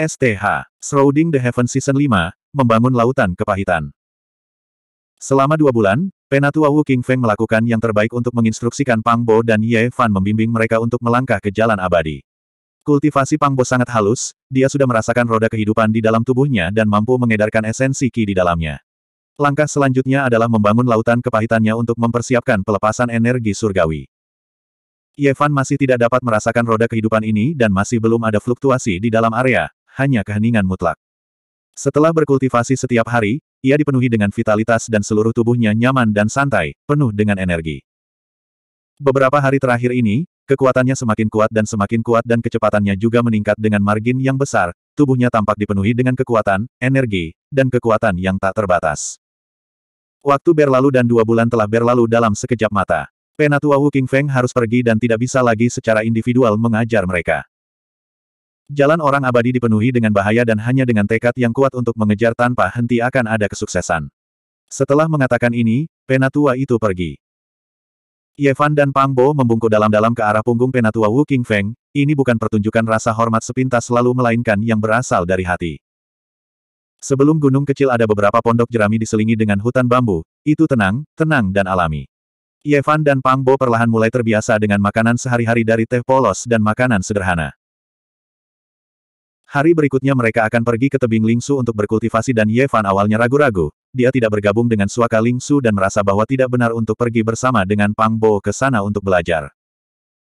STH, Shrouding the Heaven Season 5, Membangun Lautan Kepahitan. Selama dua bulan, Penatua Wu King Feng melakukan yang terbaik untuk menginstruksikan Pang Bo dan Ye Fan membimbing mereka untuk melangkah ke jalan abadi. Kultivasi Pang Bo sangat halus, dia sudah merasakan roda kehidupan di dalam tubuhnya dan mampu mengedarkan esensi Ki di dalamnya. Langkah selanjutnya adalah membangun lautan kepahitannya untuk mempersiapkan pelepasan energi surgawi. Yevan masih tidak dapat merasakan roda kehidupan ini dan masih belum ada fluktuasi di dalam area, hanya keheningan mutlak. Setelah berkultivasi setiap hari, ia dipenuhi dengan vitalitas dan seluruh tubuhnya nyaman dan santai, penuh dengan energi. Beberapa hari terakhir ini, kekuatannya semakin kuat dan semakin kuat dan kecepatannya juga meningkat dengan margin yang besar, tubuhnya tampak dipenuhi dengan kekuatan, energi, dan kekuatan yang tak terbatas. Waktu berlalu dan dua bulan telah berlalu dalam sekejap mata. Penatua Wu King Feng harus pergi dan tidak bisa lagi secara individual mengajar mereka. Jalan orang abadi dipenuhi dengan bahaya dan hanya dengan tekad yang kuat untuk mengejar tanpa henti akan ada kesuksesan. Setelah mengatakan ini, penatua itu pergi. Yevan dan Pangbo membungkuk dalam-dalam ke arah punggung penatua Wu King Feng, ini bukan pertunjukan rasa hormat sepintas selalu melainkan yang berasal dari hati. Sebelum gunung kecil ada beberapa pondok jerami diselingi dengan hutan bambu, itu tenang, tenang dan alami. Yevan dan Pangbo perlahan mulai terbiasa dengan makanan sehari-hari dari teh polos dan makanan sederhana. Hari berikutnya mereka akan pergi ke tebing Lingsu untuk berkultivasi dan Ye Fan awalnya ragu-ragu, dia tidak bergabung dengan suaka Lingsu dan merasa bahwa tidak benar untuk pergi bersama dengan Pang Bo ke sana untuk belajar.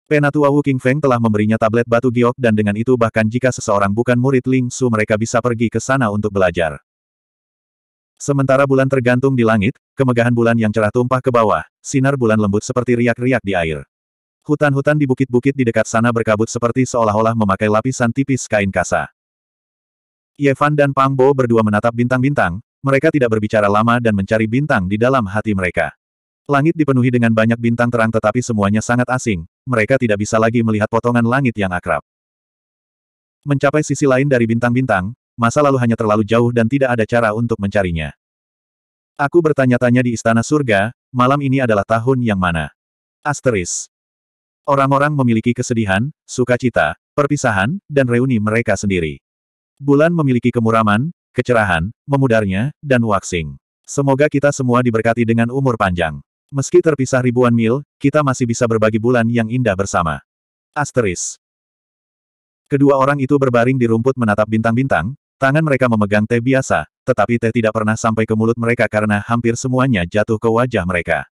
Penatua Wu King Feng telah memberinya tablet batu giok dan dengan itu bahkan jika seseorang bukan murid Lingsu mereka bisa pergi ke sana untuk belajar. Sementara bulan tergantung di langit, kemegahan bulan yang cerah tumpah ke bawah, sinar bulan lembut seperti riak-riak di air. Hutan-hutan di bukit-bukit di dekat sana berkabut seperti seolah-olah memakai lapisan tipis kain kasa. Yevan dan Pangbo berdua menatap bintang-bintang, mereka tidak berbicara lama dan mencari bintang di dalam hati mereka. Langit dipenuhi dengan banyak bintang terang tetapi semuanya sangat asing, mereka tidak bisa lagi melihat potongan langit yang akrab. Mencapai sisi lain dari bintang-bintang, masa lalu hanya terlalu jauh dan tidak ada cara untuk mencarinya. Aku bertanya-tanya di istana surga, malam ini adalah tahun yang mana? Asteris. Orang-orang memiliki kesedihan, sukacita, perpisahan, dan reuni mereka sendiri. Bulan memiliki kemuraman, kecerahan, memudarnya, dan waxing. Semoga kita semua diberkati dengan umur panjang. Meski terpisah ribuan mil, kita masih bisa berbagi bulan yang indah bersama. Asteris. Kedua orang itu berbaring di rumput menatap bintang-bintang, tangan mereka memegang teh biasa, tetapi teh tidak pernah sampai ke mulut mereka karena hampir semuanya jatuh ke wajah mereka.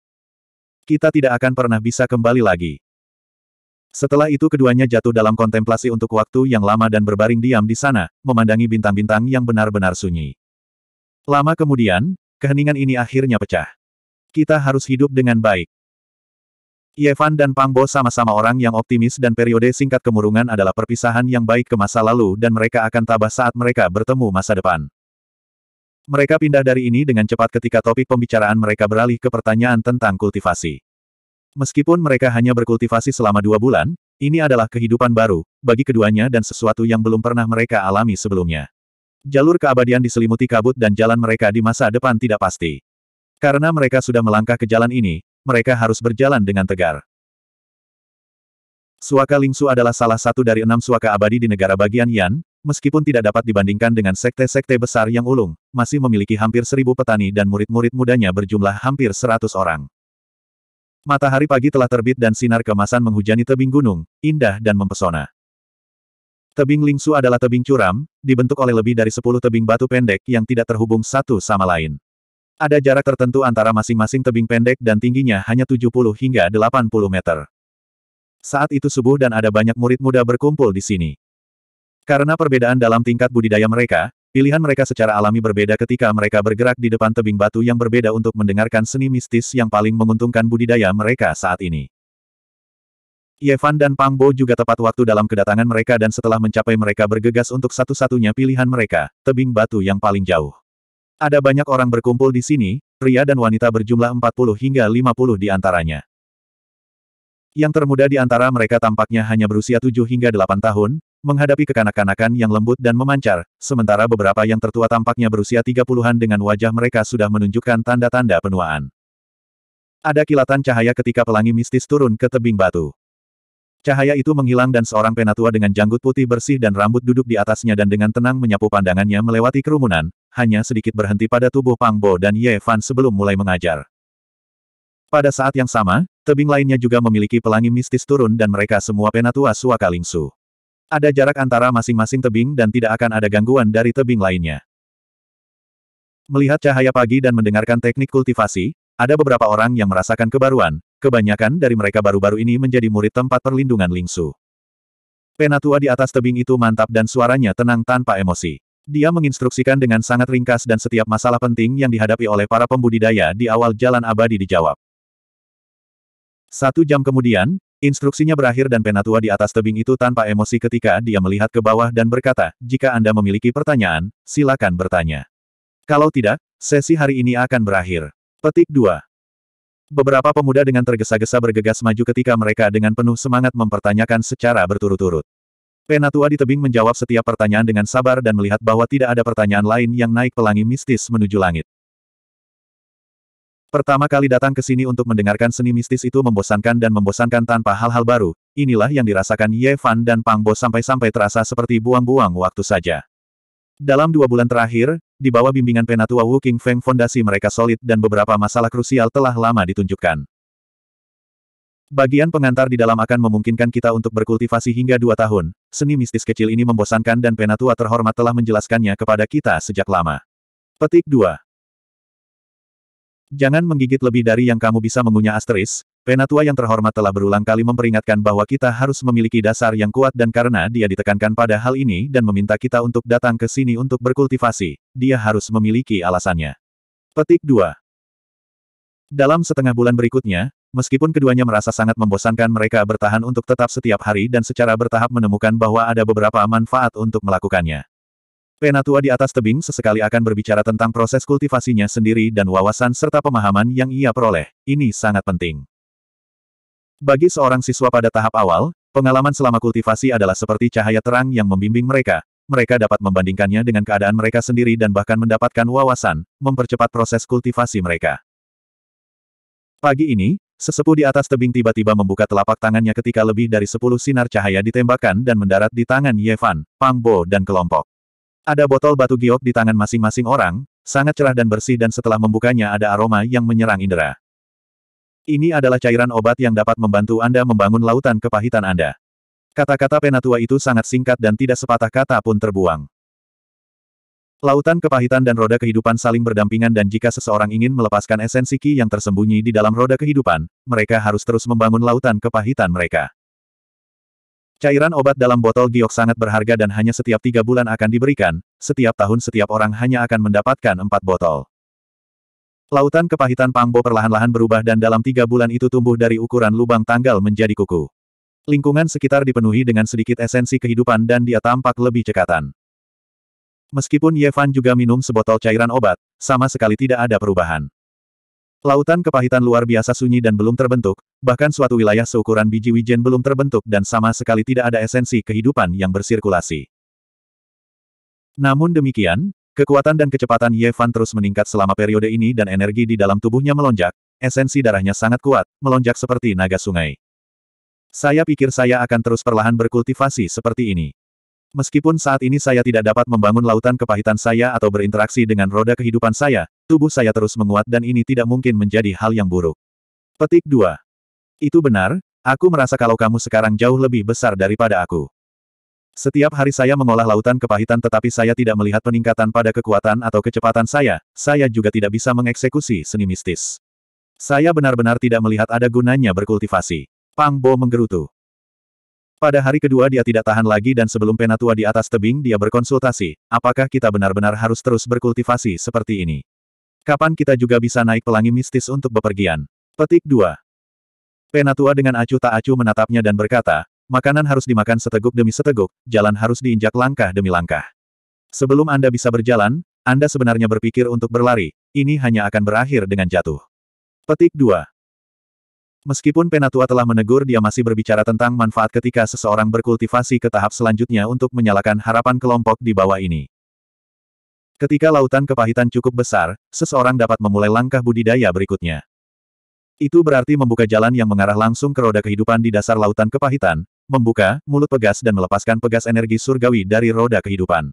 Kita tidak akan pernah bisa kembali lagi. Setelah itu keduanya jatuh dalam kontemplasi untuk waktu yang lama dan berbaring diam di sana, memandangi bintang-bintang yang benar-benar sunyi. Lama kemudian, keheningan ini akhirnya pecah. Kita harus hidup dengan baik. Yevan dan Pangbo sama-sama orang yang optimis dan periode singkat kemurungan adalah perpisahan yang baik ke masa lalu dan mereka akan tabah saat mereka bertemu masa depan. Mereka pindah dari ini dengan cepat ketika topik pembicaraan mereka beralih ke pertanyaan tentang kultivasi. Meskipun mereka hanya berkultivasi selama dua bulan, ini adalah kehidupan baru, bagi keduanya dan sesuatu yang belum pernah mereka alami sebelumnya. Jalur keabadian diselimuti kabut dan jalan mereka di masa depan tidak pasti. Karena mereka sudah melangkah ke jalan ini, mereka harus berjalan dengan tegar. Suaka Lingsu adalah salah satu dari enam suaka abadi di negara bagian Yan, meskipun tidak dapat dibandingkan dengan sekte-sekte besar yang ulung, masih memiliki hampir seribu petani dan murid-murid mudanya berjumlah hampir seratus orang. Matahari pagi telah terbit dan sinar kemasan menghujani tebing gunung, indah dan mempesona. Tebing Lingsu adalah tebing curam, dibentuk oleh lebih dari 10 tebing batu pendek yang tidak terhubung satu sama lain. Ada jarak tertentu antara masing-masing tebing pendek dan tingginya hanya 70 hingga 80 meter. Saat itu subuh dan ada banyak murid muda berkumpul di sini. Karena perbedaan dalam tingkat budidaya mereka, Pilihan mereka secara alami berbeda ketika mereka bergerak di depan tebing batu yang berbeda untuk mendengarkan seni mistis yang paling menguntungkan budidaya mereka saat ini. Yevan dan Pangbo juga tepat waktu dalam kedatangan mereka dan setelah mencapai mereka bergegas untuk satu-satunya pilihan mereka, tebing batu yang paling jauh. Ada banyak orang berkumpul di sini, pria dan wanita berjumlah 40 hingga 50 di antaranya. Yang termuda di antara mereka tampaknya hanya berusia 7 hingga 8 tahun, menghadapi kekanak-kanakan yang lembut dan memancar, sementara beberapa yang tertua tampaknya berusia 30-an dengan wajah mereka sudah menunjukkan tanda-tanda penuaan. Ada kilatan cahaya ketika pelangi mistis turun ke tebing batu. Cahaya itu menghilang dan seorang penatua dengan janggut putih bersih dan rambut duduk di atasnya dan dengan tenang menyapu pandangannya melewati kerumunan, hanya sedikit berhenti pada tubuh Pang Bo dan Ye Fan sebelum mulai mengajar. Pada saat yang sama, tebing lainnya juga memiliki pelangi mistis turun dan mereka semua penatua suaka lingsu. Ada jarak antara masing-masing tebing dan tidak akan ada gangguan dari tebing lainnya. Melihat cahaya pagi dan mendengarkan teknik kultivasi, ada beberapa orang yang merasakan kebaruan, kebanyakan dari mereka baru-baru ini menjadi murid tempat perlindungan Lingsu. Penatua di atas tebing itu mantap dan suaranya tenang tanpa emosi. Dia menginstruksikan dengan sangat ringkas dan setiap masalah penting yang dihadapi oleh para pembudidaya di awal jalan abadi dijawab. Satu jam kemudian, Instruksinya berakhir dan Penatua di atas tebing itu tanpa emosi ketika dia melihat ke bawah dan berkata, jika Anda memiliki pertanyaan, silakan bertanya. Kalau tidak, sesi hari ini akan berakhir. Petik 2. Beberapa pemuda dengan tergesa-gesa bergegas maju ketika mereka dengan penuh semangat mempertanyakan secara berturut-turut. Penatua di tebing menjawab setiap pertanyaan dengan sabar dan melihat bahwa tidak ada pertanyaan lain yang naik pelangi mistis menuju langit. Pertama kali datang ke sini untuk mendengarkan seni mistis itu membosankan dan membosankan tanpa hal-hal baru, inilah yang dirasakan Ye Fan dan Pang Bo sampai-sampai terasa seperti buang-buang waktu saja. Dalam dua bulan terakhir, di bawah bimbingan Penatua Wu King Feng fondasi mereka solid dan beberapa masalah krusial telah lama ditunjukkan. Bagian pengantar di dalam akan memungkinkan kita untuk berkultivasi hingga dua tahun, seni mistis kecil ini membosankan dan Penatua terhormat telah menjelaskannya kepada kita sejak lama. Petik 2. Jangan menggigit lebih dari yang kamu bisa mengunyah asteris, Penatua yang terhormat telah berulang kali memperingatkan bahwa kita harus memiliki dasar yang kuat dan karena dia ditekankan pada hal ini dan meminta kita untuk datang ke sini untuk berkultivasi, dia harus memiliki alasannya. Petik 2 Dalam setengah bulan berikutnya, meskipun keduanya merasa sangat membosankan mereka bertahan untuk tetap setiap hari dan secara bertahap menemukan bahwa ada beberapa manfaat untuk melakukannya. Penatua di atas tebing sesekali akan berbicara tentang proses kultivasinya sendiri dan wawasan serta pemahaman yang ia peroleh. Ini sangat penting. Bagi seorang siswa pada tahap awal, pengalaman selama kultivasi adalah seperti cahaya terang yang membimbing mereka. Mereka dapat membandingkannya dengan keadaan mereka sendiri dan bahkan mendapatkan wawasan, mempercepat proses kultivasi mereka. Pagi ini, sesepuh di atas tebing tiba-tiba membuka telapak tangannya ketika lebih dari sepuluh sinar cahaya ditembakkan dan mendarat di tangan Yevan, Pangbo dan kelompok. Ada botol batu giok di tangan masing-masing orang, sangat cerah dan bersih dan setelah membukanya ada aroma yang menyerang indera. Ini adalah cairan obat yang dapat membantu Anda membangun lautan kepahitan Anda. Kata-kata penatua itu sangat singkat dan tidak sepatah kata pun terbuang. Lautan kepahitan dan roda kehidupan saling berdampingan dan jika seseorang ingin melepaskan esensi ki yang tersembunyi di dalam roda kehidupan, mereka harus terus membangun lautan kepahitan mereka. Cairan obat dalam botol giok sangat berharga dan hanya setiap tiga bulan akan diberikan, setiap tahun setiap orang hanya akan mendapatkan empat botol. Lautan kepahitan Pangbo perlahan-lahan berubah dan dalam tiga bulan itu tumbuh dari ukuran lubang tanggal menjadi kuku. Lingkungan sekitar dipenuhi dengan sedikit esensi kehidupan dan dia tampak lebih cekatan. Meskipun Yevan juga minum sebotol cairan obat, sama sekali tidak ada perubahan. Lautan kepahitan luar biasa sunyi dan belum terbentuk, bahkan suatu wilayah seukuran biji wijen belum terbentuk dan sama sekali tidak ada esensi kehidupan yang bersirkulasi. Namun demikian, kekuatan dan kecepatan Yevan terus meningkat selama periode ini dan energi di dalam tubuhnya melonjak, esensi darahnya sangat kuat, melonjak seperti naga sungai. Saya pikir saya akan terus perlahan berkultivasi seperti ini. Meskipun saat ini saya tidak dapat membangun lautan kepahitan saya atau berinteraksi dengan roda kehidupan saya, tubuh saya terus menguat dan ini tidak mungkin menjadi hal yang buruk. Petik 2. Itu benar, aku merasa kalau kamu sekarang jauh lebih besar daripada aku. Setiap hari saya mengolah lautan kepahitan tetapi saya tidak melihat peningkatan pada kekuatan atau kecepatan saya, saya juga tidak bisa mengeksekusi seni mistis. Saya benar-benar tidak melihat ada gunanya berkultivasi. Pang Bo menggerutu. Pada hari kedua dia tidak tahan lagi dan sebelum penatua di atas tebing dia berkonsultasi, apakah kita benar-benar harus terus berkultivasi seperti ini? Kapan kita juga bisa naik pelangi mistis untuk bepergian? Petik 2. Penatua dengan acu tak acu menatapnya dan berkata, makanan harus dimakan seteguk demi seteguk, jalan harus diinjak langkah demi langkah. Sebelum Anda bisa berjalan, Anda sebenarnya berpikir untuk berlari, ini hanya akan berakhir dengan jatuh. Petik 2. Meskipun Penatua telah menegur dia masih berbicara tentang manfaat ketika seseorang berkultivasi ke tahap selanjutnya untuk menyalakan harapan kelompok di bawah ini. Ketika lautan kepahitan cukup besar, seseorang dapat memulai langkah budidaya berikutnya. Itu berarti membuka jalan yang mengarah langsung ke roda kehidupan di dasar lautan kepahitan, membuka, mulut pegas dan melepaskan pegas energi surgawi dari roda kehidupan.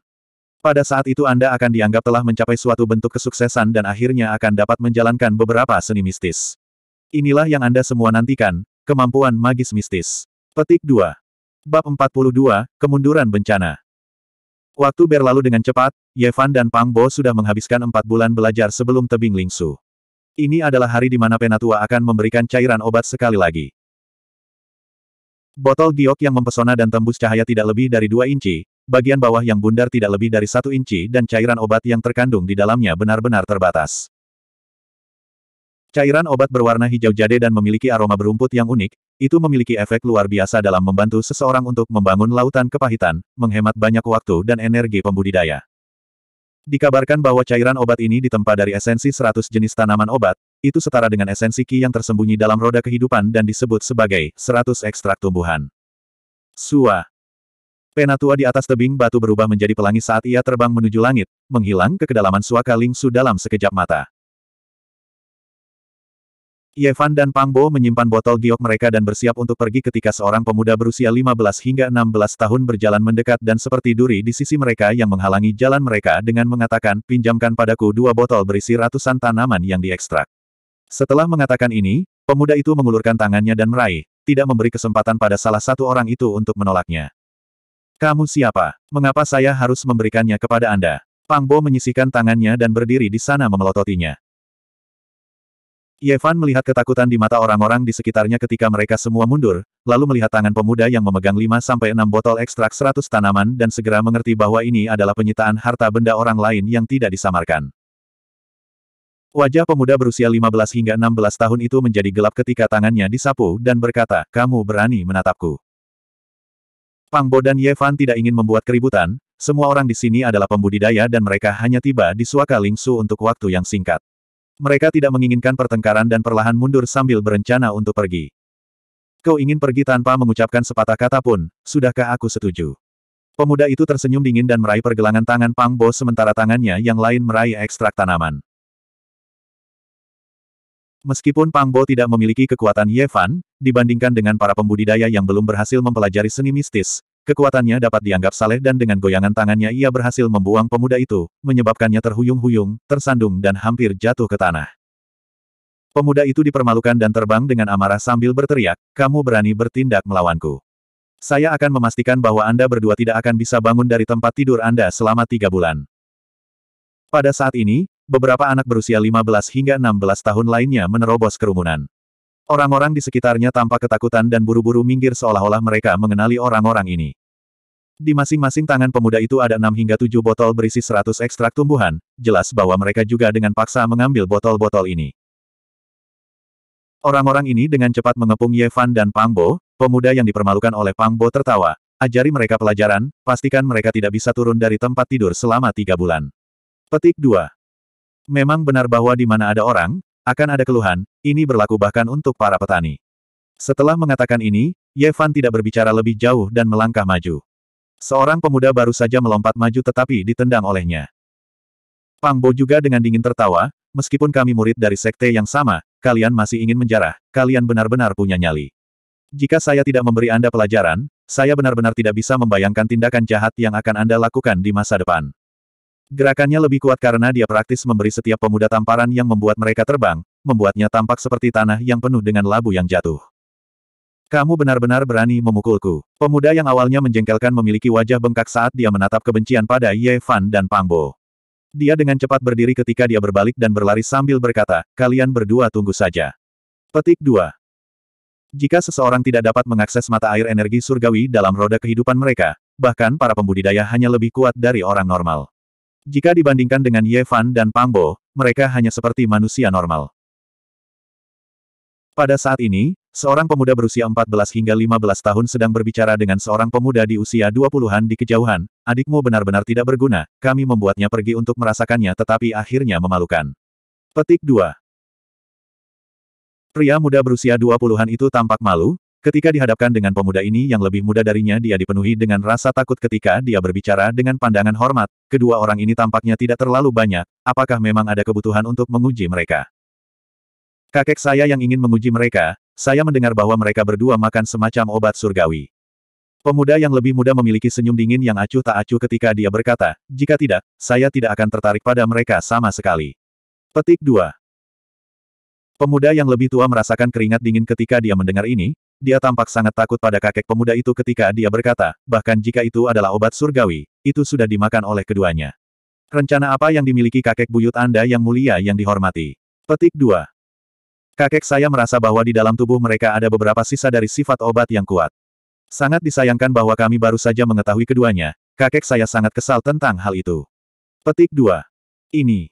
Pada saat itu Anda akan dianggap telah mencapai suatu bentuk kesuksesan dan akhirnya akan dapat menjalankan beberapa seni mistis. Inilah yang Anda semua nantikan, kemampuan magis mistis. Petik 2. Bab 42, Kemunduran Bencana. Waktu berlalu dengan cepat, Yevan dan Pang Bo sudah menghabiskan empat bulan belajar sebelum tebing Lingsu. Ini adalah hari di mana Penatua akan memberikan cairan obat sekali lagi. Botol giok yang mempesona dan tembus cahaya tidak lebih dari dua inci, bagian bawah yang bundar tidak lebih dari satu inci dan cairan obat yang terkandung di dalamnya benar-benar terbatas. Cairan obat berwarna hijau jade dan memiliki aroma berumput yang unik, itu memiliki efek luar biasa dalam membantu seseorang untuk membangun lautan kepahitan, menghemat banyak waktu dan energi pembudidaya. Dikabarkan bahwa cairan obat ini ditempa dari esensi 100 jenis tanaman obat, itu setara dengan esensi ki yang tersembunyi dalam roda kehidupan dan disebut sebagai 100 ekstrak tumbuhan. Sua. Penatua di atas tebing batu berubah menjadi pelangi saat ia terbang menuju langit, menghilang ke kedalaman suaka Lingsu dalam sekejap mata. Yevan dan Pangbo menyimpan botol giok mereka dan bersiap untuk pergi ketika seorang pemuda berusia 15 hingga 16 tahun berjalan mendekat dan seperti duri di sisi mereka yang menghalangi jalan mereka dengan mengatakan, pinjamkan padaku dua botol berisi ratusan tanaman yang diekstrak. Setelah mengatakan ini, pemuda itu mengulurkan tangannya dan meraih, tidak memberi kesempatan pada salah satu orang itu untuk menolaknya. Kamu siapa? Mengapa saya harus memberikannya kepada Anda? Pangbo menyisihkan tangannya dan berdiri di sana memelototinya. Yevan melihat ketakutan di mata orang-orang di sekitarnya ketika mereka semua mundur, lalu melihat tangan pemuda yang memegang 5-6 botol ekstrak 100 tanaman dan segera mengerti bahwa ini adalah penyitaan harta benda orang lain yang tidak disamarkan. Wajah pemuda berusia 15 hingga 16 tahun itu menjadi gelap ketika tangannya disapu dan berkata, kamu berani menatapku. Pangbo dan Yevan tidak ingin membuat keributan, semua orang di sini adalah pembudidaya dan mereka hanya tiba di Suaka Lingsu untuk waktu yang singkat. Mereka tidak menginginkan pertengkaran dan perlahan mundur sambil berencana untuk pergi. Kau ingin pergi tanpa mengucapkan sepatah kata pun, sudahkah aku setuju? Pemuda itu tersenyum dingin dan meraih pergelangan tangan Pang Bo sementara tangannya yang lain meraih ekstrak tanaman. Meskipun Pang Bo tidak memiliki kekuatan Yevan, dibandingkan dengan para pembudidaya yang belum berhasil mempelajari seni mistis, Kekuatannya dapat dianggap saleh dan dengan goyangan tangannya ia berhasil membuang pemuda itu, menyebabkannya terhuyung-huyung, tersandung dan hampir jatuh ke tanah. Pemuda itu dipermalukan dan terbang dengan amarah sambil berteriak, kamu berani bertindak melawanku. Saya akan memastikan bahwa Anda berdua tidak akan bisa bangun dari tempat tidur Anda selama tiga bulan. Pada saat ini, beberapa anak berusia 15 hingga 16 tahun lainnya menerobos kerumunan. Orang-orang di sekitarnya tampak ketakutan dan buru-buru minggir seolah-olah mereka mengenali orang-orang ini. Di masing-masing tangan pemuda itu ada 6 hingga 7 botol berisi 100 ekstrak tumbuhan, jelas bahwa mereka juga dengan paksa mengambil botol-botol ini. Orang-orang ini dengan cepat mengepung Yevan dan Pangbo. pemuda yang dipermalukan oleh Pangbo tertawa. Ajari mereka pelajaran, pastikan mereka tidak bisa turun dari tempat tidur selama tiga bulan. Petik 2. Memang benar bahwa di mana ada orang, akan ada keluhan, ini berlaku bahkan untuk para petani. Setelah mengatakan ini, Yevan tidak berbicara lebih jauh dan melangkah maju. Seorang pemuda baru saja melompat maju tetapi ditendang olehnya. Pang Bo juga dengan dingin tertawa, meskipun kami murid dari sekte yang sama, kalian masih ingin menjarah, kalian benar-benar punya nyali. Jika saya tidak memberi Anda pelajaran, saya benar-benar tidak bisa membayangkan tindakan jahat yang akan Anda lakukan di masa depan. Gerakannya lebih kuat karena dia praktis memberi setiap pemuda tamparan yang membuat mereka terbang, membuatnya tampak seperti tanah yang penuh dengan labu yang jatuh. Kamu benar-benar berani memukulku. Pemuda yang awalnya menjengkelkan memiliki wajah bengkak saat dia menatap kebencian pada Ye Fan dan Pangbo. Dia dengan cepat berdiri ketika dia berbalik dan berlari sambil berkata, kalian berdua tunggu saja. Petik 2. Jika seseorang tidak dapat mengakses mata air energi surgawi dalam roda kehidupan mereka, bahkan para pembudidaya hanya lebih kuat dari orang normal. Jika dibandingkan dengan Ye Fan dan Pangbo, mereka hanya seperti manusia normal. Pada saat ini, seorang pemuda berusia 14 hingga 15 tahun sedang berbicara dengan seorang pemuda di usia 20-an di kejauhan, adikmu benar-benar tidak berguna, kami membuatnya pergi untuk merasakannya tetapi akhirnya memalukan. Petik 2. Pria muda berusia 20-an itu tampak malu, Ketika dihadapkan dengan pemuda ini yang lebih muda darinya dia dipenuhi dengan rasa takut ketika dia berbicara dengan pandangan hormat, kedua orang ini tampaknya tidak terlalu banyak, apakah memang ada kebutuhan untuk menguji mereka? Kakek saya yang ingin menguji mereka, saya mendengar bahwa mereka berdua makan semacam obat surgawi. Pemuda yang lebih muda memiliki senyum dingin yang acuh tak acuh ketika dia berkata, jika tidak, saya tidak akan tertarik pada mereka sama sekali. Petik 2. Pemuda yang lebih tua merasakan keringat dingin ketika dia mendengar ini, dia tampak sangat takut pada kakek pemuda itu ketika dia berkata, bahkan jika itu adalah obat surgawi, itu sudah dimakan oleh keduanya. Rencana apa yang dimiliki kakek buyut Anda yang mulia yang dihormati? Petik 2. Kakek saya merasa bahwa di dalam tubuh mereka ada beberapa sisa dari sifat obat yang kuat. Sangat disayangkan bahwa kami baru saja mengetahui keduanya, kakek saya sangat kesal tentang hal itu. Petik 2. Ini.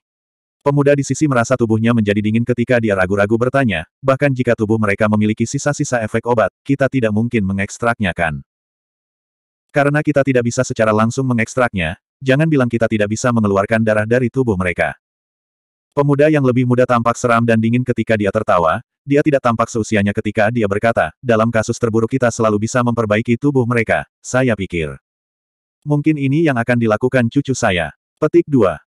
Pemuda di sisi merasa tubuhnya menjadi dingin ketika dia ragu-ragu bertanya, bahkan jika tubuh mereka memiliki sisa-sisa efek obat, kita tidak mungkin mengekstraknya kan? Karena kita tidak bisa secara langsung mengekstraknya, jangan bilang kita tidak bisa mengeluarkan darah dari tubuh mereka. Pemuda yang lebih muda tampak seram dan dingin ketika dia tertawa, dia tidak tampak seusianya ketika dia berkata, dalam kasus terburuk kita selalu bisa memperbaiki tubuh mereka, saya pikir. Mungkin ini yang akan dilakukan cucu saya. Petik 2.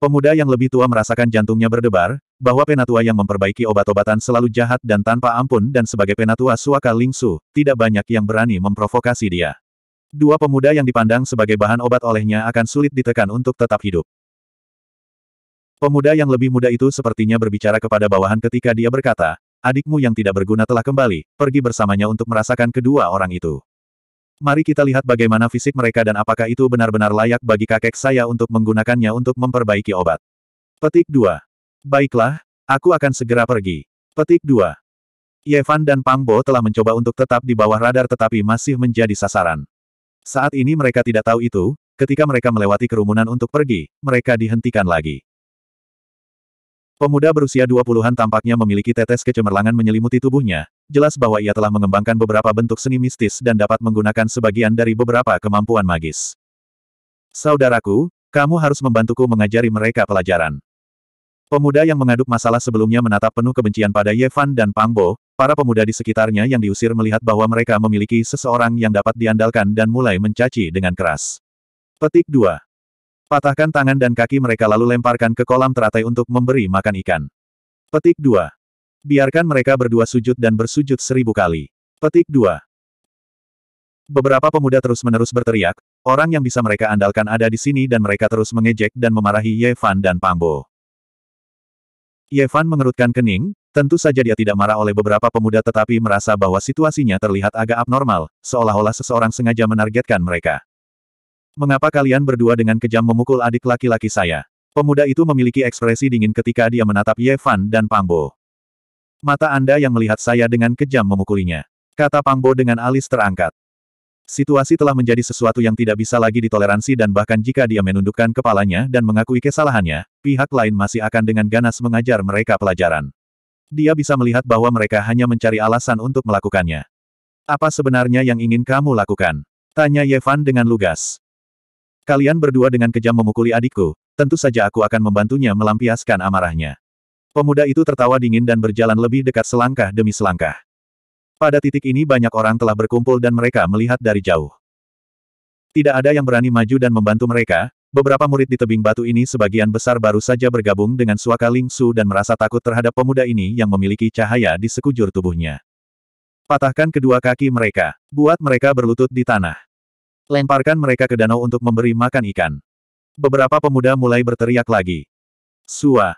Pemuda yang lebih tua merasakan jantungnya berdebar, bahwa penatua yang memperbaiki obat-obatan selalu jahat dan tanpa ampun dan sebagai penatua suaka Lingsu, tidak banyak yang berani memprovokasi dia. Dua pemuda yang dipandang sebagai bahan obat olehnya akan sulit ditekan untuk tetap hidup. Pemuda yang lebih muda itu sepertinya berbicara kepada bawahan ketika dia berkata, adikmu yang tidak berguna telah kembali, pergi bersamanya untuk merasakan kedua orang itu. Mari kita lihat bagaimana fisik mereka dan apakah itu benar-benar layak bagi kakek saya untuk menggunakannya untuk memperbaiki obat. Petik 2. Baiklah, aku akan segera pergi. Petik 2. Yevan dan Pangbo telah mencoba untuk tetap di bawah radar tetapi masih menjadi sasaran. Saat ini mereka tidak tahu itu, ketika mereka melewati kerumunan untuk pergi, mereka dihentikan lagi. Pemuda berusia 20-an tampaknya memiliki tetes kecemerlangan menyelimuti tubuhnya, jelas bahwa ia telah mengembangkan beberapa bentuk seni mistis dan dapat menggunakan sebagian dari beberapa kemampuan magis. Saudaraku, kamu harus membantuku mengajari mereka pelajaran. Pemuda yang mengaduk masalah sebelumnya menatap penuh kebencian pada Yevan dan Pangbo, para pemuda di sekitarnya yang diusir melihat bahwa mereka memiliki seseorang yang dapat diandalkan dan mulai mencaci dengan keras. Petik 2. Patahkan tangan dan kaki mereka lalu lemparkan ke kolam teratai untuk memberi makan ikan. Petik 2. Biarkan mereka berdua sujud dan bersujud seribu kali. Petik 2. Beberapa pemuda terus-menerus berteriak, orang yang bisa mereka andalkan ada di sini dan mereka terus mengejek dan memarahi Yevan dan Pangbo. Yevan mengerutkan kening, tentu saja dia tidak marah oleh beberapa pemuda tetapi merasa bahwa situasinya terlihat agak abnormal, seolah-olah seseorang sengaja menargetkan mereka. Mengapa kalian berdua dengan kejam memukul adik laki-laki saya? Pemuda itu memiliki ekspresi dingin ketika dia menatap Yevan dan Pangbo. Mata Anda yang melihat saya dengan kejam memukulinya. Kata Pangbo dengan alis terangkat. Situasi telah menjadi sesuatu yang tidak bisa lagi ditoleransi dan bahkan jika dia menundukkan kepalanya dan mengakui kesalahannya, pihak lain masih akan dengan ganas mengajar mereka pelajaran. Dia bisa melihat bahwa mereka hanya mencari alasan untuk melakukannya. Apa sebenarnya yang ingin kamu lakukan? Tanya Yevan dengan lugas. Kalian berdua dengan kejam memukuli adikku, tentu saja aku akan membantunya melampiaskan amarahnya. Pemuda itu tertawa dingin dan berjalan lebih dekat selangkah demi selangkah. Pada titik ini banyak orang telah berkumpul dan mereka melihat dari jauh. Tidak ada yang berani maju dan membantu mereka, beberapa murid di tebing batu ini sebagian besar baru saja bergabung dengan suaka Lingsu dan merasa takut terhadap pemuda ini yang memiliki cahaya di sekujur tubuhnya. Patahkan kedua kaki mereka, buat mereka berlutut di tanah. Lemparkan mereka ke danau untuk memberi makan ikan. Beberapa pemuda mulai berteriak lagi. Sua,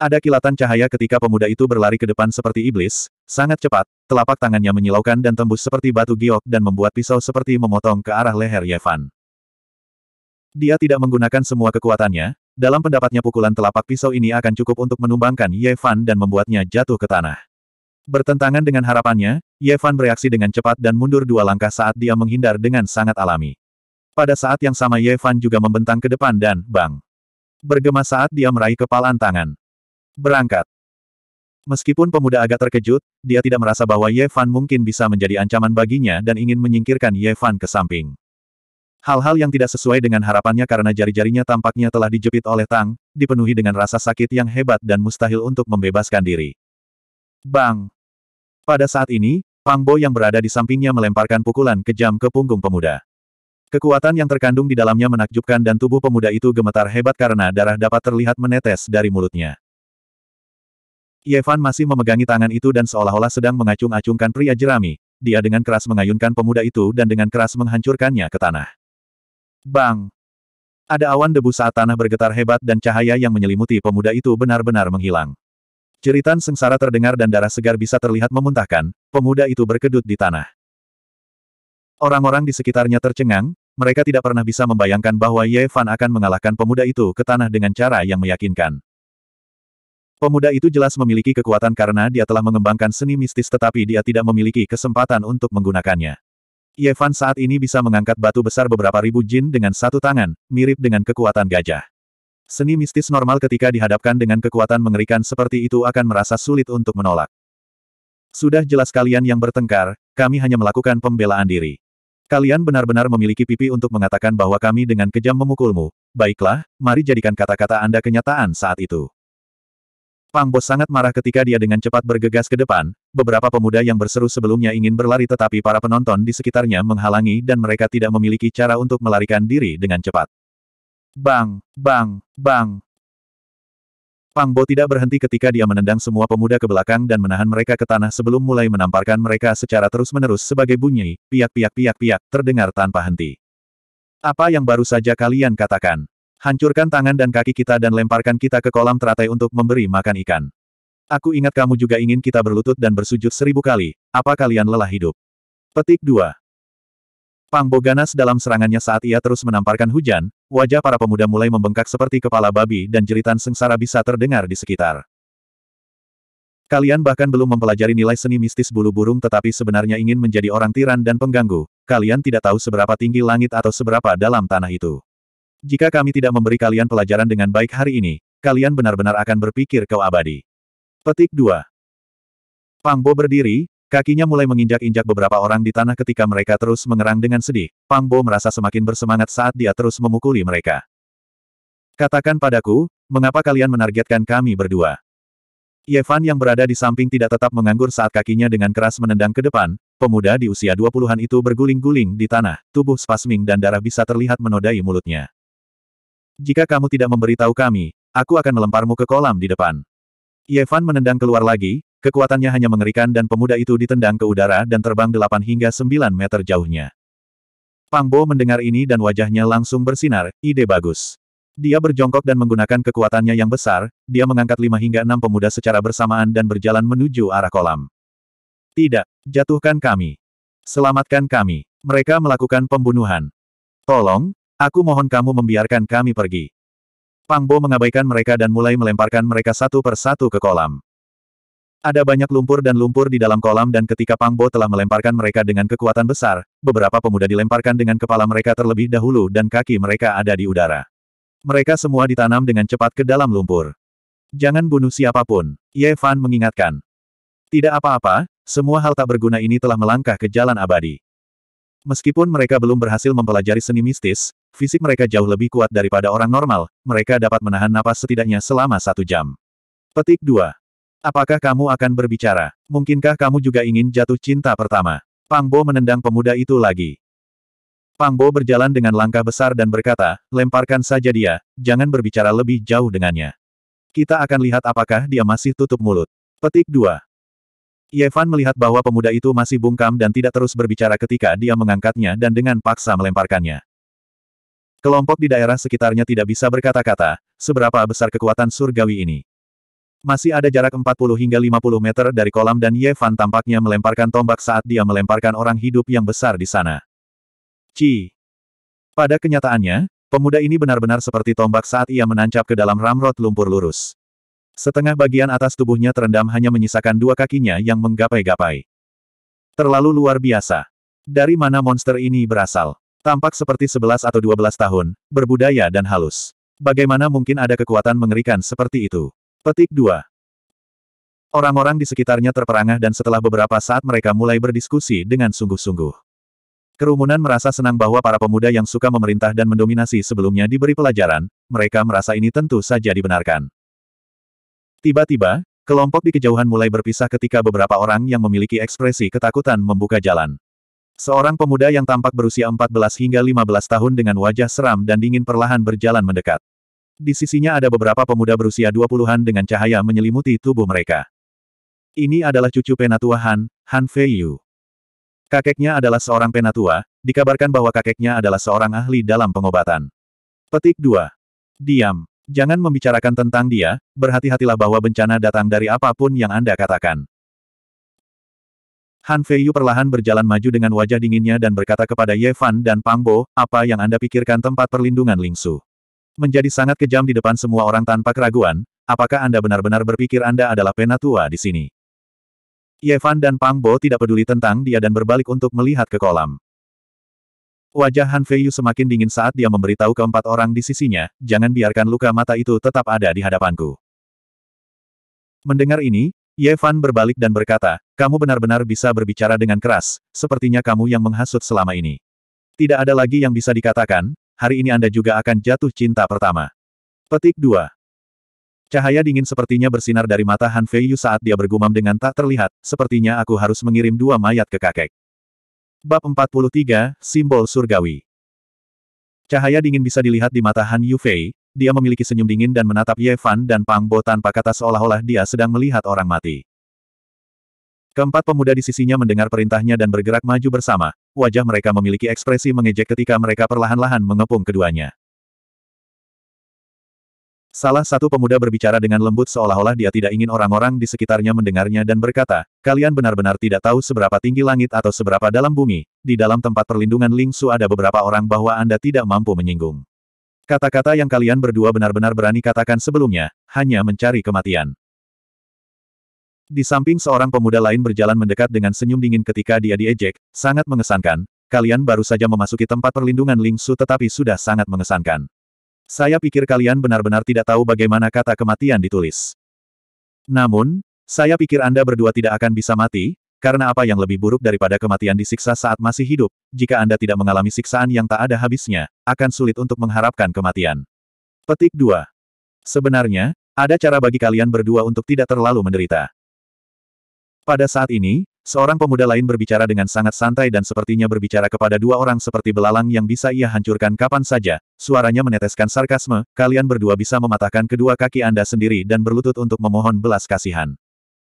ada kilatan cahaya ketika pemuda itu berlari ke depan seperti iblis, sangat cepat, telapak tangannya menyilaukan dan tembus seperti batu giok dan membuat pisau seperti memotong ke arah leher Yevan. Dia tidak menggunakan semua kekuatannya, dalam pendapatnya pukulan telapak pisau ini akan cukup untuk menumbangkan Yevan dan membuatnya jatuh ke tanah. Bertentangan dengan harapannya, Yevan bereaksi dengan cepat dan mundur dua langkah saat dia menghindar dengan sangat alami. Pada saat yang sama Yevan juga membentang ke depan dan, bang! Bergema saat dia meraih kepalan tangan. Berangkat. Meskipun pemuda agak terkejut, dia tidak merasa bahwa Ye Fan mungkin bisa menjadi ancaman baginya dan ingin menyingkirkan Ye Fan ke samping. Hal-hal yang tidak sesuai dengan harapannya karena jari-jarinya tampaknya telah dijepit oleh Tang, dipenuhi dengan rasa sakit yang hebat dan mustahil untuk membebaskan diri. Bang! Pada saat ini, Pang Bo yang berada di sampingnya melemparkan pukulan kejam ke punggung pemuda. Kekuatan yang terkandung di dalamnya menakjubkan dan tubuh pemuda itu gemetar hebat karena darah dapat terlihat menetes dari mulutnya. Yevan masih memegangi tangan itu dan seolah-olah sedang mengacung-acungkan pria jerami. Dia dengan keras mengayunkan pemuda itu dan dengan keras menghancurkannya ke tanah. Bang! Ada awan debu saat tanah bergetar hebat dan cahaya yang menyelimuti pemuda itu benar-benar menghilang. Jeritan sengsara terdengar dan darah segar bisa terlihat memuntahkan, pemuda itu berkedut di tanah. Orang-orang di sekitarnya tercengang, mereka tidak pernah bisa membayangkan bahwa Ye akan mengalahkan pemuda itu ke tanah dengan cara yang meyakinkan. Pemuda itu jelas memiliki kekuatan karena dia telah mengembangkan seni mistis tetapi dia tidak memiliki kesempatan untuk menggunakannya. Yevan saat ini bisa mengangkat batu besar beberapa ribu jin dengan satu tangan, mirip dengan kekuatan gajah. Seni mistis normal ketika dihadapkan dengan kekuatan mengerikan seperti itu akan merasa sulit untuk menolak. Sudah jelas kalian yang bertengkar, kami hanya melakukan pembelaan diri. Kalian benar-benar memiliki pipi untuk mengatakan bahwa kami dengan kejam memukulmu. Baiklah, mari jadikan kata-kata Anda kenyataan saat itu. Pang Bos sangat marah ketika dia dengan cepat bergegas ke depan, beberapa pemuda yang berseru sebelumnya ingin berlari tetapi para penonton di sekitarnya menghalangi dan mereka tidak memiliki cara untuk melarikan diri dengan cepat. Bang! Bang! Bang! Pang Bo tidak berhenti ketika dia menendang semua pemuda ke belakang dan menahan mereka ke tanah sebelum mulai menamparkan mereka secara terus-menerus sebagai bunyi, piak-piak-piak-piak, terdengar tanpa henti. Apa yang baru saja kalian katakan? Hancurkan tangan dan kaki kita dan lemparkan kita ke kolam teratai untuk memberi makan ikan. Aku ingat kamu juga ingin kita berlutut dan bersujud seribu kali, apa kalian lelah hidup? Petik 2. Bo ganas dalam serangannya saat ia terus menamparkan hujan, wajah para pemuda mulai membengkak seperti kepala babi dan jeritan sengsara bisa terdengar di sekitar. Kalian bahkan belum mempelajari nilai seni mistis bulu burung tetapi sebenarnya ingin menjadi orang tiran dan pengganggu, kalian tidak tahu seberapa tinggi langit atau seberapa dalam tanah itu. Jika kami tidak memberi kalian pelajaran dengan baik hari ini, kalian benar-benar akan berpikir kau abadi. Petik 2. Pangbo berdiri, kakinya mulai menginjak-injak beberapa orang di tanah ketika mereka terus mengerang dengan sedih. Pangbo merasa semakin bersemangat saat dia terus memukuli mereka. Katakan padaku, mengapa kalian menargetkan kami berdua? Yevan yang berada di samping tidak tetap menganggur saat kakinya dengan keras menendang ke depan, pemuda di usia 20-an itu berguling-guling di tanah, tubuh spasming dan darah bisa terlihat menodai mulutnya jika kamu tidak memberitahu kami, aku akan melemparmu ke kolam di depan. Yevan menendang keluar lagi, kekuatannya hanya mengerikan dan pemuda itu ditendang ke udara dan terbang 8 hingga 9 meter jauhnya. Pangbo mendengar ini dan wajahnya langsung bersinar, ide bagus. Dia berjongkok dan menggunakan kekuatannya yang besar, dia mengangkat lima hingga enam pemuda secara bersamaan dan berjalan menuju arah kolam. Tidak, jatuhkan kami. Selamatkan kami. Mereka melakukan pembunuhan. Tolong, Aku mohon kamu membiarkan kami pergi. Pang Bo mengabaikan mereka dan mulai melemparkan mereka satu per satu ke kolam. Ada banyak lumpur dan lumpur di dalam kolam dan ketika Pang Bo telah melemparkan mereka dengan kekuatan besar, beberapa pemuda dilemparkan dengan kepala mereka terlebih dahulu dan kaki mereka ada di udara. Mereka semua ditanam dengan cepat ke dalam lumpur. Jangan bunuh siapapun, Ye Fan mengingatkan. Tidak apa-apa, semua hal tak berguna ini telah melangkah ke jalan abadi. Meskipun mereka belum berhasil mempelajari seni mistis, fisik mereka jauh lebih kuat daripada orang normal, mereka dapat menahan napas setidaknya selama satu jam. Petik 2. Apakah kamu akan berbicara? Mungkinkah kamu juga ingin jatuh cinta pertama? Pangbo menendang pemuda itu lagi. Pangbo berjalan dengan langkah besar dan berkata, lemparkan saja dia, jangan berbicara lebih jauh dengannya. Kita akan lihat apakah dia masih tutup mulut. Petik 2. Yevan melihat bahwa pemuda itu masih bungkam dan tidak terus berbicara ketika dia mengangkatnya dan dengan paksa melemparkannya. Kelompok di daerah sekitarnya tidak bisa berkata-kata, seberapa besar kekuatan surgawi ini. Masih ada jarak 40 hingga 50 meter dari kolam dan Yevan tampaknya melemparkan tombak saat dia melemparkan orang hidup yang besar di sana. Ci. Pada kenyataannya, pemuda ini benar-benar seperti tombak saat ia menancap ke dalam ramrod lumpur lurus. Setengah bagian atas tubuhnya terendam hanya menyisakan dua kakinya yang menggapai-gapai. Terlalu luar biasa. Dari mana monster ini berasal? Tampak seperti 11 atau 12 tahun, berbudaya dan halus. Bagaimana mungkin ada kekuatan mengerikan seperti itu? Petik 2. Orang-orang di sekitarnya terperangah dan setelah beberapa saat mereka mulai berdiskusi dengan sungguh-sungguh. Kerumunan merasa senang bahwa para pemuda yang suka memerintah dan mendominasi sebelumnya diberi pelajaran, mereka merasa ini tentu saja dibenarkan. Tiba-tiba, kelompok di kejauhan mulai berpisah ketika beberapa orang yang memiliki ekspresi ketakutan membuka jalan. Seorang pemuda yang tampak berusia 14 hingga 15 tahun dengan wajah seram dan dingin perlahan berjalan mendekat. Di sisinya ada beberapa pemuda berusia 20-an dengan cahaya menyelimuti tubuh mereka. Ini adalah cucu penatua Han, Han Feiyu. Kakeknya adalah seorang penatua, dikabarkan bahwa kakeknya adalah seorang ahli dalam pengobatan. Petik 2. Diam. Jangan membicarakan tentang dia, berhati-hatilah bahwa bencana datang dari apapun yang Anda katakan. Han Feiyu perlahan berjalan maju dengan wajah dinginnya dan berkata kepada Ye Fan dan Pang Bo, apa yang Anda pikirkan tempat perlindungan Lingsu? Menjadi sangat kejam di depan semua orang tanpa keraguan, apakah Anda benar-benar berpikir Anda adalah penatua di sini? Ye Fan dan Pang Bo tidak peduli tentang dia dan berbalik untuk melihat ke kolam. Wajah Han Feiyu semakin dingin saat dia memberitahu keempat orang di sisinya, jangan biarkan luka mata itu tetap ada di hadapanku. Mendengar ini, Ye Fan berbalik dan berkata, kamu benar-benar bisa berbicara dengan keras, sepertinya kamu yang menghasut selama ini. Tidak ada lagi yang bisa dikatakan, hari ini Anda juga akan jatuh cinta pertama. Petik 2. Cahaya dingin sepertinya bersinar dari mata Han Feiyu saat dia bergumam dengan tak terlihat, sepertinya aku harus mengirim dua mayat ke kakek. Bab 43, Simbol Surgawi Cahaya dingin bisa dilihat di mata Han Yufei, dia memiliki senyum dingin dan menatap Ye Fan dan Pang Bo tanpa kata seolah-olah dia sedang melihat orang mati. Keempat pemuda di sisinya mendengar perintahnya dan bergerak maju bersama, wajah mereka memiliki ekspresi mengejek ketika mereka perlahan-lahan mengepung keduanya. Salah satu pemuda berbicara dengan lembut seolah-olah dia tidak ingin orang-orang di sekitarnya mendengarnya dan berkata, kalian benar-benar tidak tahu seberapa tinggi langit atau seberapa dalam bumi, di dalam tempat perlindungan Ling Su ada beberapa orang bahwa Anda tidak mampu menyinggung. Kata-kata yang kalian berdua benar-benar berani katakan sebelumnya, hanya mencari kematian. Di samping seorang pemuda lain berjalan mendekat dengan senyum dingin ketika dia diejek, sangat mengesankan, kalian baru saja memasuki tempat perlindungan Ling Su tetapi sudah sangat mengesankan. Saya pikir kalian benar-benar tidak tahu bagaimana kata kematian ditulis. Namun, saya pikir Anda berdua tidak akan bisa mati, karena apa yang lebih buruk daripada kematian disiksa saat masih hidup, jika Anda tidak mengalami siksaan yang tak ada habisnya, akan sulit untuk mengharapkan kematian. Petik 2. Sebenarnya, ada cara bagi kalian berdua untuk tidak terlalu menderita. Pada saat ini, Seorang pemuda lain berbicara dengan sangat santai dan sepertinya berbicara kepada dua orang seperti belalang yang bisa ia hancurkan kapan saja. Suaranya meneteskan sarkasme, kalian berdua bisa mematahkan kedua kaki Anda sendiri dan berlutut untuk memohon belas kasihan.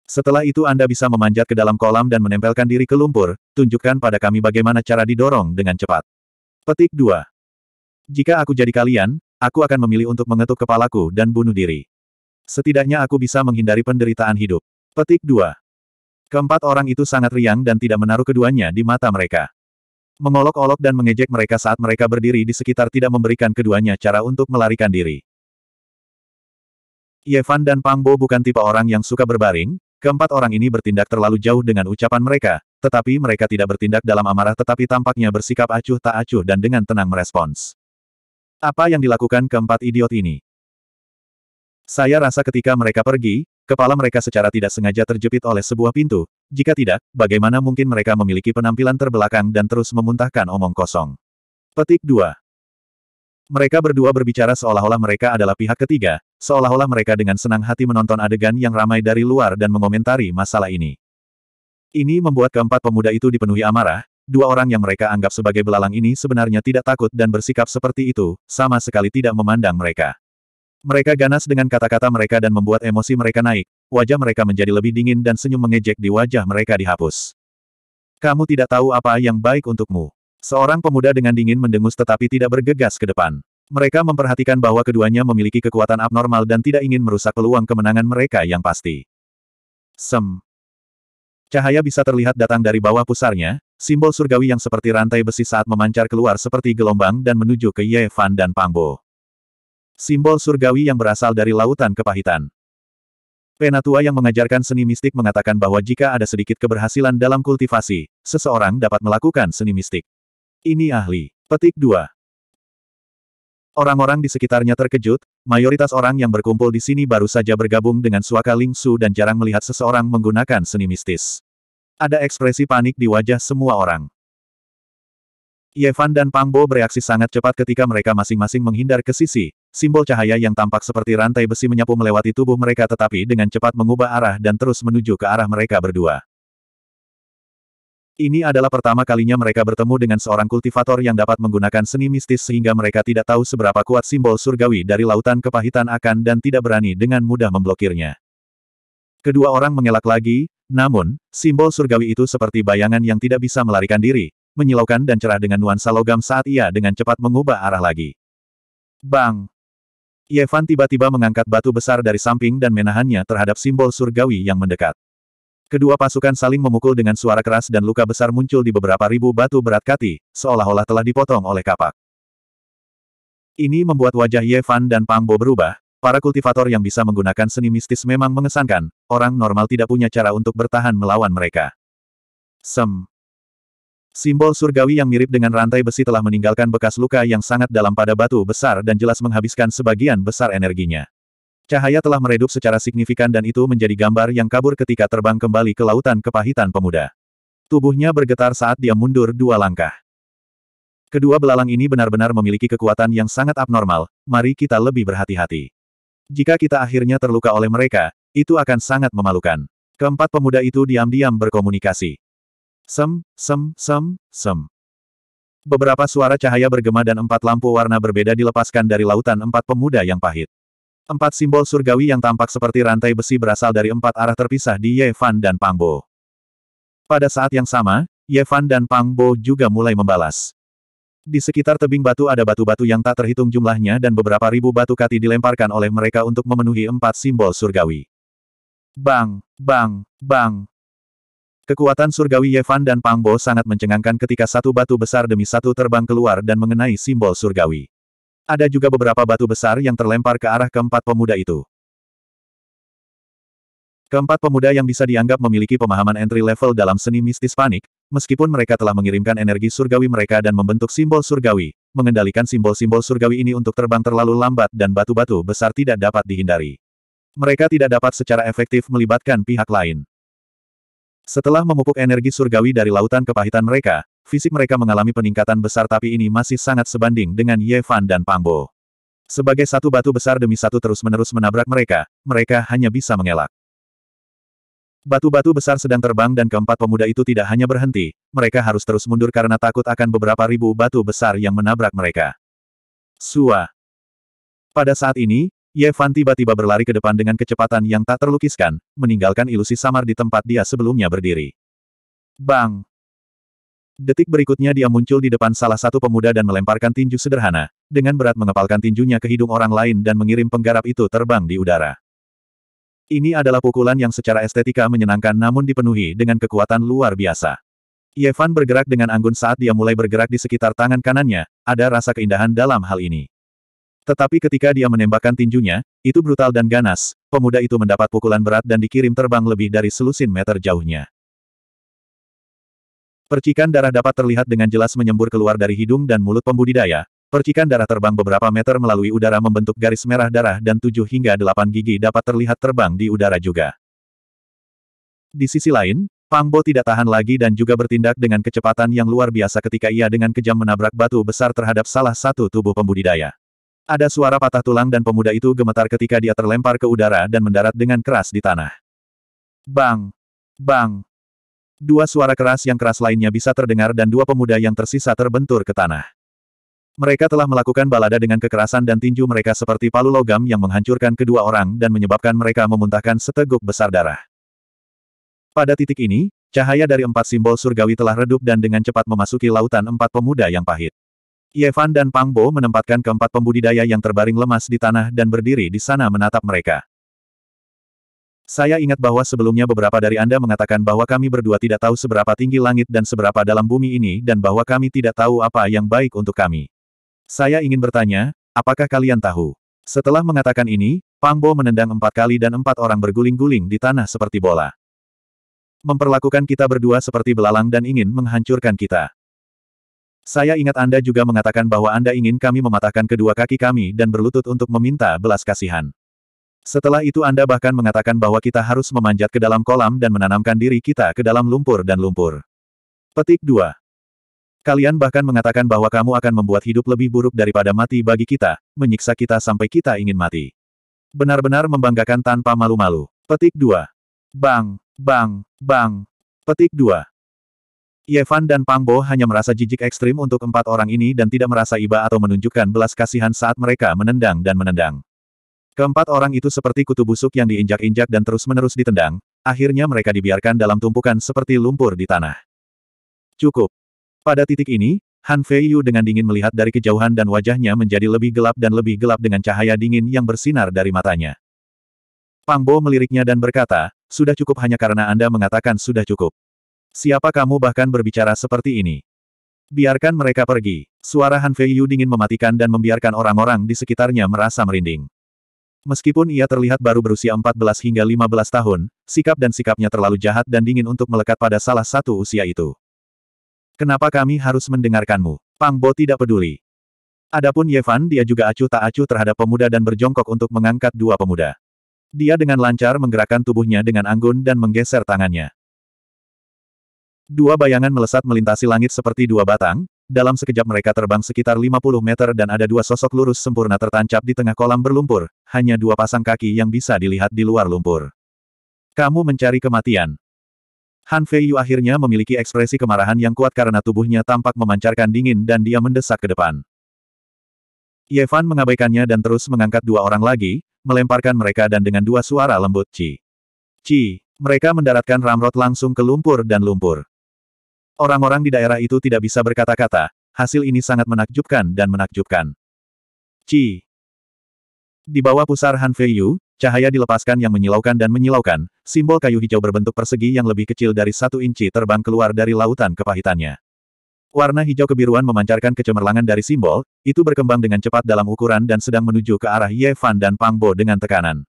Setelah itu Anda bisa memanjat ke dalam kolam dan menempelkan diri ke lumpur, tunjukkan pada kami bagaimana cara didorong dengan cepat. Petik 2. Jika aku jadi kalian, aku akan memilih untuk mengetuk kepalaku dan bunuh diri. Setidaknya aku bisa menghindari penderitaan hidup. Petik 2. Keempat orang itu sangat riang dan tidak menaruh keduanya di mata mereka. Mengolok-olok dan mengejek mereka saat mereka berdiri di sekitar tidak memberikan keduanya cara untuk melarikan diri. Yevan dan Pangbo bukan tipe orang yang suka berbaring, keempat orang ini bertindak terlalu jauh dengan ucapan mereka, tetapi mereka tidak bertindak dalam amarah tetapi tampaknya bersikap acuh tak acuh dan dengan tenang merespons. Apa yang dilakukan keempat idiot ini? Saya rasa ketika mereka pergi, Kepala mereka secara tidak sengaja terjepit oleh sebuah pintu, jika tidak, bagaimana mungkin mereka memiliki penampilan terbelakang dan terus memuntahkan omong kosong. Petik 2. Mereka berdua berbicara seolah-olah mereka adalah pihak ketiga, seolah-olah mereka dengan senang hati menonton adegan yang ramai dari luar dan mengomentari masalah ini. Ini membuat keempat pemuda itu dipenuhi amarah, dua orang yang mereka anggap sebagai belalang ini sebenarnya tidak takut dan bersikap seperti itu, sama sekali tidak memandang mereka. Mereka ganas dengan kata-kata mereka dan membuat emosi mereka naik, wajah mereka menjadi lebih dingin dan senyum mengejek di wajah mereka dihapus. Kamu tidak tahu apa yang baik untukmu. Seorang pemuda dengan dingin mendengus tetapi tidak bergegas ke depan. Mereka memperhatikan bahwa keduanya memiliki kekuatan abnormal dan tidak ingin merusak peluang kemenangan mereka yang pasti. Sem. Cahaya bisa terlihat datang dari bawah pusarnya, simbol surgawi yang seperti rantai besi saat memancar keluar seperti gelombang dan menuju ke Ye Fan dan Pangbo. Simbol surgawi yang berasal dari lautan kepahitan. Penatua yang mengajarkan seni mistik mengatakan bahwa jika ada sedikit keberhasilan dalam kultivasi, seseorang dapat melakukan seni mistik. Ini ahli. Petik 2. Orang-orang di sekitarnya terkejut, mayoritas orang yang berkumpul di sini baru saja bergabung dengan suaka Lingsu dan jarang melihat seseorang menggunakan seni mistis. Ada ekspresi panik di wajah semua orang. Yevan dan Pangbo bereaksi sangat cepat ketika mereka masing-masing menghindar ke sisi, simbol cahaya yang tampak seperti rantai besi menyapu melewati tubuh mereka tetapi dengan cepat mengubah arah dan terus menuju ke arah mereka berdua. Ini adalah pertama kalinya mereka bertemu dengan seorang kultivator yang dapat menggunakan seni mistis sehingga mereka tidak tahu seberapa kuat simbol surgawi dari lautan kepahitan akan dan tidak berani dengan mudah memblokirnya. Kedua orang mengelak lagi, namun, simbol surgawi itu seperti bayangan yang tidak bisa melarikan diri, menyilaukan dan cerah dengan nuansa logam saat ia dengan cepat mengubah arah lagi. Bang! Yevan tiba-tiba mengangkat batu besar dari samping dan menahannya terhadap simbol surgawi yang mendekat. Kedua pasukan saling memukul dengan suara keras dan luka besar muncul di beberapa ribu batu berat kati, seolah-olah telah dipotong oleh kapak. Ini membuat wajah Yevan dan Pangbo berubah, para kultivator yang bisa menggunakan seni mistis memang mengesankan, orang normal tidak punya cara untuk bertahan melawan mereka. Sem. Simbol surgawi yang mirip dengan rantai besi telah meninggalkan bekas luka yang sangat dalam pada batu besar dan jelas menghabiskan sebagian besar energinya. Cahaya telah meredup secara signifikan dan itu menjadi gambar yang kabur ketika terbang kembali ke lautan kepahitan pemuda. Tubuhnya bergetar saat dia mundur dua langkah. Kedua belalang ini benar-benar memiliki kekuatan yang sangat abnormal, mari kita lebih berhati-hati. Jika kita akhirnya terluka oleh mereka, itu akan sangat memalukan. Keempat pemuda itu diam-diam berkomunikasi. Sem, sem, sem, sem. Beberapa suara cahaya bergema dan empat lampu warna berbeda dilepaskan dari lautan empat pemuda yang pahit. Empat simbol surgawi yang tampak seperti rantai besi berasal dari empat arah terpisah di Yevan dan Pangbo. Pada saat yang sama, Yevan dan Pangbo juga mulai membalas. Di sekitar tebing batu ada batu-batu yang tak terhitung jumlahnya dan beberapa ribu batu kati dilemparkan oleh mereka untuk memenuhi empat simbol surgawi. Bang, bang, bang, Kekuatan surgawi Yevan dan Pangbo sangat mencengangkan ketika satu batu besar demi satu terbang keluar dan mengenai simbol surgawi. Ada juga beberapa batu besar yang terlempar ke arah keempat pemuda itu. Keempat pemuda yang bisa dianggap memiliki pemahaman entry level dalam seni mistis panik, meskipun mereka telah mengirimkan energi surgawi mereka dan membentuk simbol surgawi, mengendalikan simbol-simbol surgawi ini untuk terbang terlalu lambat dan batu-batu besar tidak dapat dihindari. Mereka tidak dapat secara efektif melibatkan pihak lain. Setelah memupuk energi surgawi dari lautan kepahitan mereka, fisik mereka mengalami peningkatan besar tapi ini masih sangat sebanding dengan Ye Fan dan Pangbo. Sebagai satu batu besar demi satu terus-menerus menabrak mereka, mereka hanya bisa mengelak. Batu-batu besar sedang terbang dan keempat pemuda itu tidak hanya berhenti, mereka harus terus mundur karena takut akan beberapa ribu batu besar yang menabrak mereka. Sua. Pada saat ini, Ye Fan tiba-tiba berlari ke depan dengan kecepatan yang tak terlukiskan, meninggalkan ilusi samar di tempat dia sebelumnya berdiri. Bang! Detik berikutnya dia muncul di depan salah satu pemuda dan melemparkan tinju sederhana, dengan berat mengepalkan tinjunya ke hidung orang lain dan mengirim penggarap itu terbang di udara. Ini adalah pukulan yang secara estetika menyenangkan namun dipenuhi dengan kekuatan luar biasa. Yevan bergerak dengan anggun saat dia mulai bergerak di sekitar tangan kanannya, ada rasa keindahan dalam hal ini. Tetapi ketika dia menembakkan tinjunya, itu brutal dan ganas, pemuda itu mendapat pukulan berat dan dikirim terbang lebih dari selusin meter jauhnya. Percikan darah dapat terlihat dengan jelas menyembur keluar dari hidung dan mulut pembudidaya. Percikan darah terbang beberapa meter melalui udara membentuk garis merah darah dan tujuh hingga delapan gigi dapat terlihat terbang di udara juga. Di sisi lain, Pangbo tidak tahan lagi dan juga bertindak dengan kecepatan yang luar biasa ketika ia dengan kejam menabrak batu besar terhadap salah satu tubuh pembudidaya. Ada suara patah tulang dan pemuda itu gemetar ketika dia terlempar ke udara dan mendarat dengan keras di tanah. Bang! Bang! Dua suara keras yang keras lainnya bisa terdengar dan dua pemuda yang tersisa terbentur ke tanah. Mereka telah melakukan balada dengan kekerasan dan tinju mereka seperti palu logam yang menghancurkan kedua orang dan menyebabkan mereka memuntahkan seteguk besar darah. Pada titik ini, cahaya dari empat simbol surgawi telah redup dan dengan cepat memasuki lautan empat pemuda yang pahit. Yevan dan Pangbo menempatkan keempat pembudidaya yang terbaring lemas di tanah dan berdiri di sana menatap mereka. Saya ingat bahwa sebelumnya beberapa dari Anda mengatakan bahwa kami berdua tidak tahu seberapa tinggi langit dan seberapa dalam bumi ini dan bahwa kami tidak tahu apa yang baik untuk kami. Saya ingin bertanya, apakah kalian tahu? Setelah mengatakan ini, Pangbo menendang empat kali dan empat orang berguling-guling di tanah seperti bola. Memperlakukan kita berdua seperti belalang dan ingin menghancurkan kita. Saya ingat Anda juga mengatakan bahwa Anda ingin kami mematahkan kedua kaki kami dan berlutut untuk meminta belas kasihan. Setelah itu Anda bahkan mengatakan bahwa kita harus memanjat ke dalam kolam dan menanamkan diri kita ke dalam lumpur dan lumpur. Petik 2. Kalian bahkan mengatakan bahwa kamu akan membuat hidup lebih buruk daripada mati bagi kita, menyiksa kita sampai kita ingin mati. Benar-benar membanggakan tanpa malu-malu. Petik 2. Bang, bang, bang. Petik 2. Yevan dan Pangbo hanya merasa jijik ekstrim untuk empat orang ini dan tidak merasa iba atau menunjukkan belas kasihan saat mereka menendang dan menendang. Keempat orang itu seperti kutu busuk yang diinjak-injak dan terus-menerus ditendang, akhirnya mereka dibiarkan dalam tumpukan seperti lumpur di tanah. Cukup. Pada titik ini, Han Fei Yu dengan dingin melihat dari kejauhan dan wajahnya menjadi lebih gelap dan lebih gelap dengan cahaya dingin yang bersinar dari matanya. Pangbo meliriknya dan berkata, sudah cukup hanya karena Anda mengatakan sudah cukup. Siapa kamu bahkan berbicara seperti ini? Biarkan mereka pergi. Suara Han Yu dingin mematikan dan membiarkan orang-orang di sekitarnya merasa merinding. Meskipun ia terlihat baru berusia 14 hingga 15 tahun, sikap dan sikapnya terlalu jahat dan dingin untuk melekat pada salah satu usia itu. Kenapa kami harus mendengarkanmu? Pang Bo tidak peduli. Adapun Yevan dia juga acuh tak acuh terhadap pemuda dan berjongkok untuk mengangkat dua pemuda. Dia dengan lancar menggerakkan tubuhnya dengan anggun dan menggeser tangannya. Dua bayangan melesat melintasi langit seperti dua batang, dalam sekejap mereka terbang sekitar 50 meter dan ada dua sosok lurus sempurna tertancap di tengah kolam berlumpur, hanya dua pasang kaki yang bisa dilihat di luar lumpur. Kamu mencari kematian. Han Feiyu akhirnya memiliki ekspresi kemarahan yang kuat karena tubuhnya tampak memancarkan dingin dan dia mendesak ke depan. Yevan mengabaikannya dan terus mengangkat dua orang lagi, melemparkan mereka dan dengan dua suara lembut Ci. Ci, mereka mendaratkan Ramrod langsung ke lumpur dan lumpur. Orang-orang di daerah itu tidak bisa berkata-kata, hasil ini sangat menakjubkan dan menakjubkan. Ci. Di bawah pusar Han Fei Yu, cahaya dilepaskan yang menyilaukan dan menyilaukan, simbol kayu hijau berbentuk persegi yang lebih kecil dari satu inci terbang keluar dari lautan kepahitannya. Warna hijau kebiruan memancarkan kecemerlangan dari simbol, itu berkembang dengan cepat dalam ukuran dan sedang menuju ke arah Ye Fan dan Pang Bo dengan tekanan.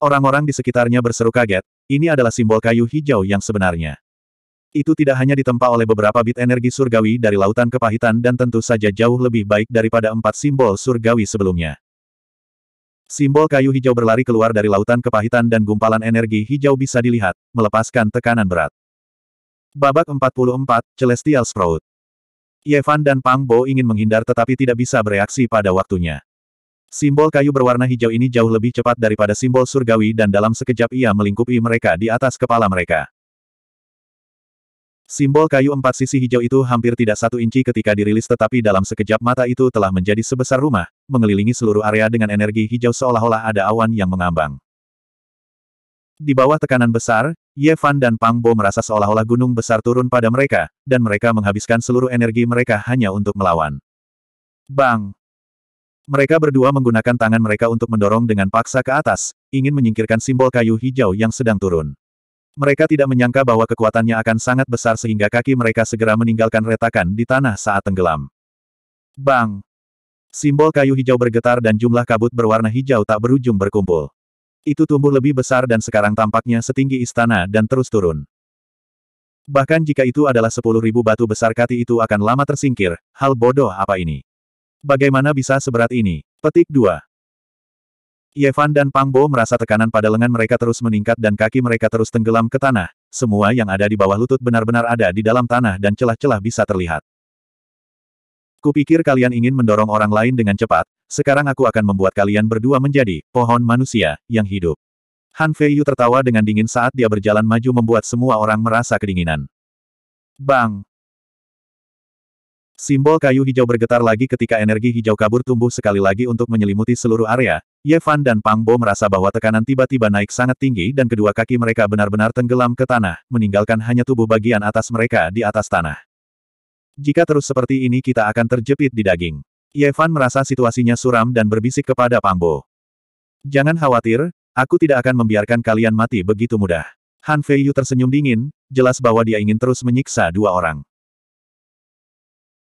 Orang-orang di sekitarnya berseru kaget, ini adalah simbol kayu hijau yang sebenarnya. Itu tidak hanya ditempa oleh beberapa bit energi surgawi dari lautan kepahitan dan tentu saja jauh lebih baik daripada empat simbol surgawi sebelumnya. Simbol kayu hijau berlari keluar dari lautan kepahitan dan gumpalan energi hijau bisa dilihat, melepaskan tekanan berat. Babak 44, Celestial Sprout Yevan dan Pang Bo ingin menghindar tetapi tidak bisa bereaksi pada waktunya. Simbol kayu berwarna hijau ini jauh lebih cepat daripada simbol surgawi dan dalam sekejap ia melingkupi mereka di atas kepala mereka. Simbol kayu empat sisi hijau itu hampir tidak satu inci ketika dirilis tetapi dalam sekejap mata itu telah menjadi sebesar rumah, mengelilingi seluruh area dengan energi hijau seolah-olah ada awan yang mengambang. Di bawah tekanan besar, Ye Fan dan Pang Bo merasa seolah-olah gunung besar turun pada mereka, dan mereka menghabiskan seluruh energi mereka hanya untuk melawan. Bang! Mereka berdua menggunakan tangan mereka untuk mendorong dengan paksa ke atas, ingin menyingkirkan simbol kayu hijau yang sedang turun. Mereka tidak menyangka bahwa kekuatannya akan sangat besar sehingga kaki mereka segera meninggalkan retakan di tanah saat tenggelam. Bang! Simbol kayu hijau bergetar dan jumlah kabut berwarna hijau tak berujung berkumpul. Itu tumbuh lebih besar dan sekarang tampaknya setinggi istana dan terus turun. Bahkan jika itu adalah sepuluh ribu batu besar kati itu akan lama tersingkir, hal bodoh apa ini? Bagaimana bisa seberat ini? Petik 2. Yevan dan Pangbo merasa tekanan pada lengan mereka terus meningkat dan kaki mereka terus tenggelam ke tanah. Semua yang ada di bawah lutut benar-benar ada di dalam tanah dan celah-celah bisa terlihat. Kupikir kalian ingin mendorong orang lain dengan cepat, sekarang aku akan membuat kalian berdua menjadi pohon manusia yang hidup. Han Yu tertawa dengan dingin saat dia berjalan maju membuat semua orang merasa kedinginan. Bang! Simbol kayu hijau bergetar lagi ketika energi hijau kabur tumbuh sekali lagi untuk menyelimuti seluruh area. Yevan dan Pang Bo merasa bahwa tekanan tiba-tiba naik sangat tinggi dan kedua kaki mereka benar-benar tenggelam ke tanah, meninggalkan hanya tubuh bagian atas mereka di atas tanah. Jika terus seperti ini kita akan terjepit di daging. Yevan merasa situasinya suram dan berbisik kepada Pang Bo. Jangan khawatir, aku tidak akan membiarkan kalian mati begitu mudah. Han Feiyu tersenyum dingin, jelas bahwa dia ingin terus menyiksa dua orang.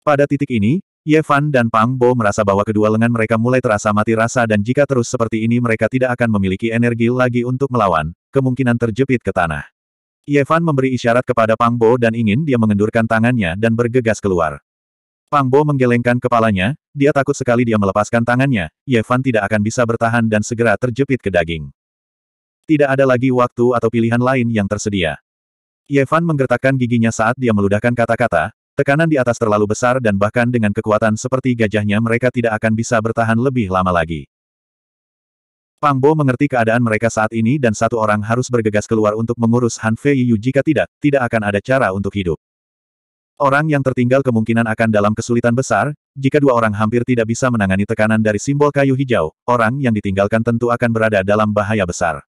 Pada titik ini, Ye Fan dan Pang Bo merasa bahwa kedua lengan mereka mulai terasa mati rasa dan jika terus seperti ini mereka tidak akan memiliki energi lagi untuk melawan, kemungkinan terjepit ke tanah. Ye Fan memberi isyarat kepada Pang Bo dan ingin dia mengendurkan tangannya dan bergegas keluar. Pang Bo menggelengkan kepalanya, dia takut sekali dia melepaskan tangannya, Ye Fan tidak akan bisa bertahan dan segera terjepit ke daging. Tidak ada lagi waktu atau pilihan lain yang tersedia. Ye Fan menggertakkan giginya saat dia meludahkan kata-kata, Tekanan di atas terlalu besar dan bahkan dengan kekuatan seperti gajahnya mereka tidak akan bisa bertahan lebih lama lagi. Pang Bo mengerti keadaan mereka saat ini dan satu orang harus bergegas keluar untuk mengurus Han Fei Yu jika tidak, tidak akan ada cara untuk hidup. Orang yang tertinggal kemungkinan akan dalam kesulitan besar, jika dua orang hampir tidak bisa menangani tekanan dari simbol kayu hijau, orang yang ditinggalkan tentu akan berada dalam bahaya besar.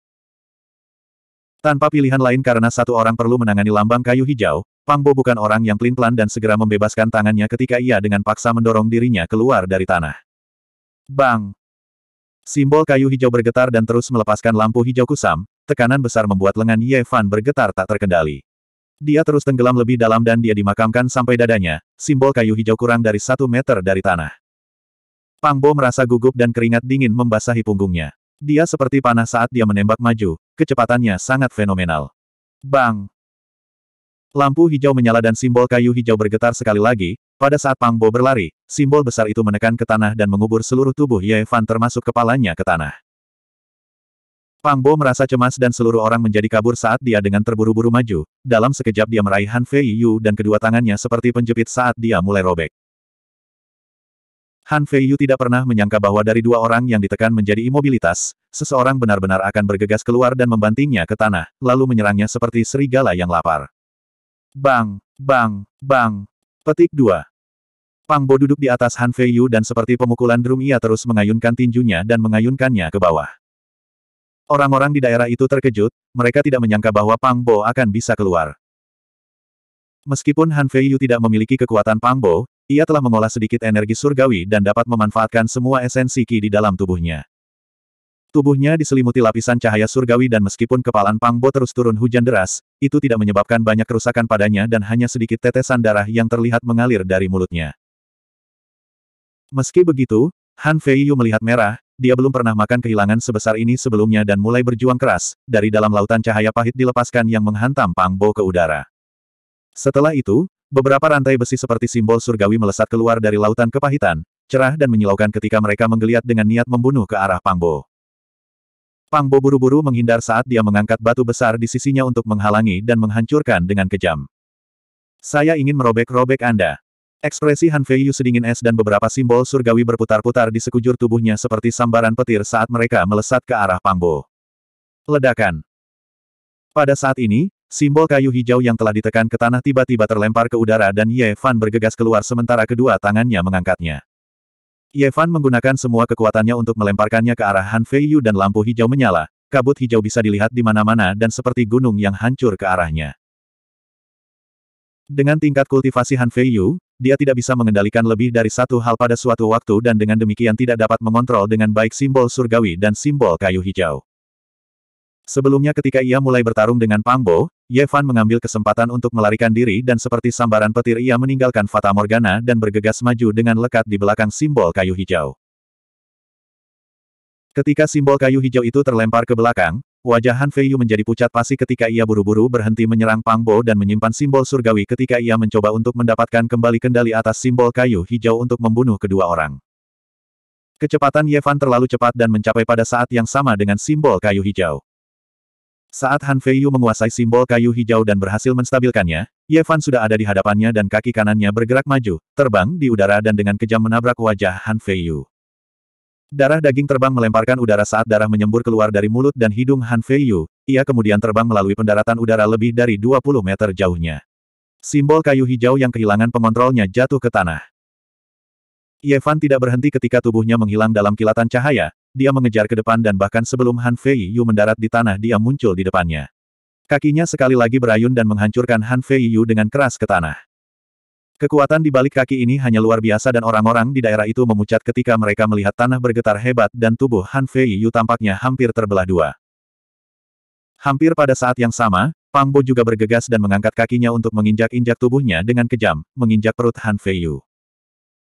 Tanpa pilihan lain karena satu orang perlu menangani lambang kayu hijau, Pangbo bukan orang yang pelin-pelan dan segera membebaskan tangannya ketika ia dengan paksa mendorong dirinya keluar dari tanah. Bang! Simbol kayu hijau bergetar dan terus melepaskan lampu hijau kusam, tekanan besar membuat lengan Ye Fan bergetar tak terkendali. Dia terus tenggelam lebih dalam dan dia dimakamkan sampai dadanya, simbol kayu hijau kurang dari satu meter dari tanah. Pangbo merasa gugup dan keringat dingin membasahi punggungnya. Dia seperti panah saat dia menembak maju, kecepatannya sangat fenomenal. Bang! Lampu hijau menyala dan simbol kayu hijau bergetar sekali lagi, pada saat Pang Bo berlari, simbol besar itu menekan ke tanah dan mengubur seluruh tubuh Ye Fan termasuk kepalanya ke tanah. Pang Bo merasa cemas dan seluruh orang menjadi kabur saat dia dengan terburu-buru maju, dalam sekejap dia meraih Han Fei Yu dan kedua tangannya seperti penjepit saat dia mulai robek. Han Fei Yu tidak pernah menyangka bahwa dari dua orang yang ditekan menjadi imobilitas, seseorang benar-benar akan bergegas keluar dan membantingnya ke tanah, lalu menyerangnya seperti serigala yang lapar. Bang, bang, bang. Petik 2. Pang Bo duduk di atas Han Fei Yu dan seperti pemukulan drum ia terus mengayunkan tinjunya dan mengayunkannya ke bawah. Orang-orang di daerah itu terkejut, mereka tidak menyangka bahwa Pang Bo akan bisa keluar. Meskipun Han Fei Yu tidak memiliki kekuatan Pang Bo, ia telah mengolah sedikit energi surgawi dan dapat memanfaatkan semua esensi Ki di dalam tubuhnya. Tubuhnya diselimuti lapisan cahaya surgawi dan meskipun kepalan Pangbo terus turun hujan deras, itu tidak menyebabkan banyak kerusakan padanya dan hanya sedikit tetesan darah yang terlihat mengalir dari mulutnya. Meski begitu, Han Feiyu melihat merah, dia belum pernah makan kehilangan sebesar ini sebelumnya dan mulai berjuang keras, dari dalam lautan cahaya pahit dilepaskan yang menghantam Pangbo ke udara. Setelah itu, beberapa rantai besi seperti simbol surgawi melesat keluar dari lautan kepahitan, cerah dan menyilaukan ketika mereka menggeliat dengan niat membunuh ke arah Pangbo. Pang Bo buru-buru menghindar saat dia mengangkat batu besar di sisinya untuk menghalangi dan menghancurkan dengan kejam. Saya ingin merobek-robek Anda. Ekspresi Han Feiyu sedingin es dan beberapa simbol surgawi berputar-putar di sekujur tubuhnya seperti sambaran petir saat mereka melesat ke arah Pang Bo. Ledakan. Pada saat ini, Simbol kayu hijau yang telah ditekan ke tanah tiba-tiba terlempar ke udara dan Ye Fan bergegas keluar sementara kedua tangannya mengangkatnya. Yevan menggunakan semua kekuatannya untuk melemparkannya ke arah Han Feiyu dan lampu hijau menyala, kabut hijau bisa dilihat di mana-mana dan seperti gunung yang hancur ke arahnya. Dengan tingkat kultivasi Han Feiyu, dia tidak bisa mengendalikan lebih dari satu hal pada suatu waktu dan dengan demikian tidak dapat mengontrol dengan baik simbol surgawi dan simbol kayu hijau. Sebelumnya ketika ia mulai bertarung dengan Pangbo, Yevan mengambil kesempatan untuk melarikan diri dan seperti sambaran petir ia meninggalkan Fata Morgana dan bergegas maju dengan lekat di belakang simbol kayu hijau. Ketika simbol kayu hijau itu terlempar ke belakang, wajah Han Yu menjadi pucat pasi ketika ia buru-buru berhenti menyerang Pangbo dan menyimpan simbol surgawi ketika ia mencoba untuk mendapatkan kembali kendali atas simbol kayu hijau untuk membunuh kedua orang. Kecepatan Yevan terlalu cepat dan mencapai pada saat yang sama dengan simbol kayu hijau. Saat Han Feiyu menguasai simbol kayu hijau dan berhasil menstabilkannya, Ye Fan sudah ada di hadapannya dan kaki kanannya bergerak maju, terbang di udara dan dengan kejam menabrak wajah Han Feiyu. Darah daging terbang melemparkan udara saat darah menyembur keluar dari mulut dan hidung Han Feiyu, ia kemudian terbang melalui pendaratan udara lebih dari 20 meter jauhnya. Simbol kayu hijau yang kehilangan pengontrolnya jatuh ke tanah. Ye tidak berhenti ketika tubuhnya menghilang dalam kilatan cahaya, dia mengejar ke depan dan bahkan sebelum Han Fei Yu mendarat di tanah dia muncul di depannya. Kakinya sekali lagi berayun dan menghancurkan Han Fei Yu dengan keras ke tanah. Kekuatan di balik kaki ini hanya luar biasa dan orang-orang di daerah itu memucat ketika mereka melihat tanah bergetar hebat dan tubuh Han Fei Yu tampaknya hampir terbelah dua. Hampir pada saat yang sama, Pang Bo juga bergegas dan mengangkat kakinya untuk menginjak-injak tubuhnya dengan kejam, menginjak perut Han Fei Yu.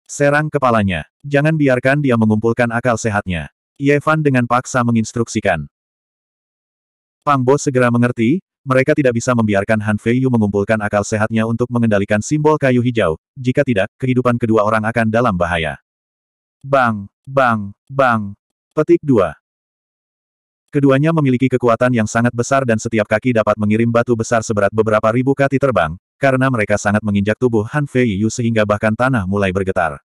Serang kepalanya. Jangan biarkan dia mengumpulkan akal sehatnya. Yevan dengan paksa menginstruksikan. Pang Bo segera mengerti, mereka tidak bisa membiarkan Han Yu mengumpulkan akal sehatnya untuk mengendalikan simbol kayu hijau, jika tidak, kehidupan kedua orang akan dalam bahaya. Bang, bang, bang. Petik dua. Keduanya memiliki kekuatan yang sangat besar dan setiap kaki dapat mengirim batu besar seberat beberapa ribu kati terbang, karena mereka sangat menginjak tubuh Han Yu sehingga bahkan tanah mulai bergetar.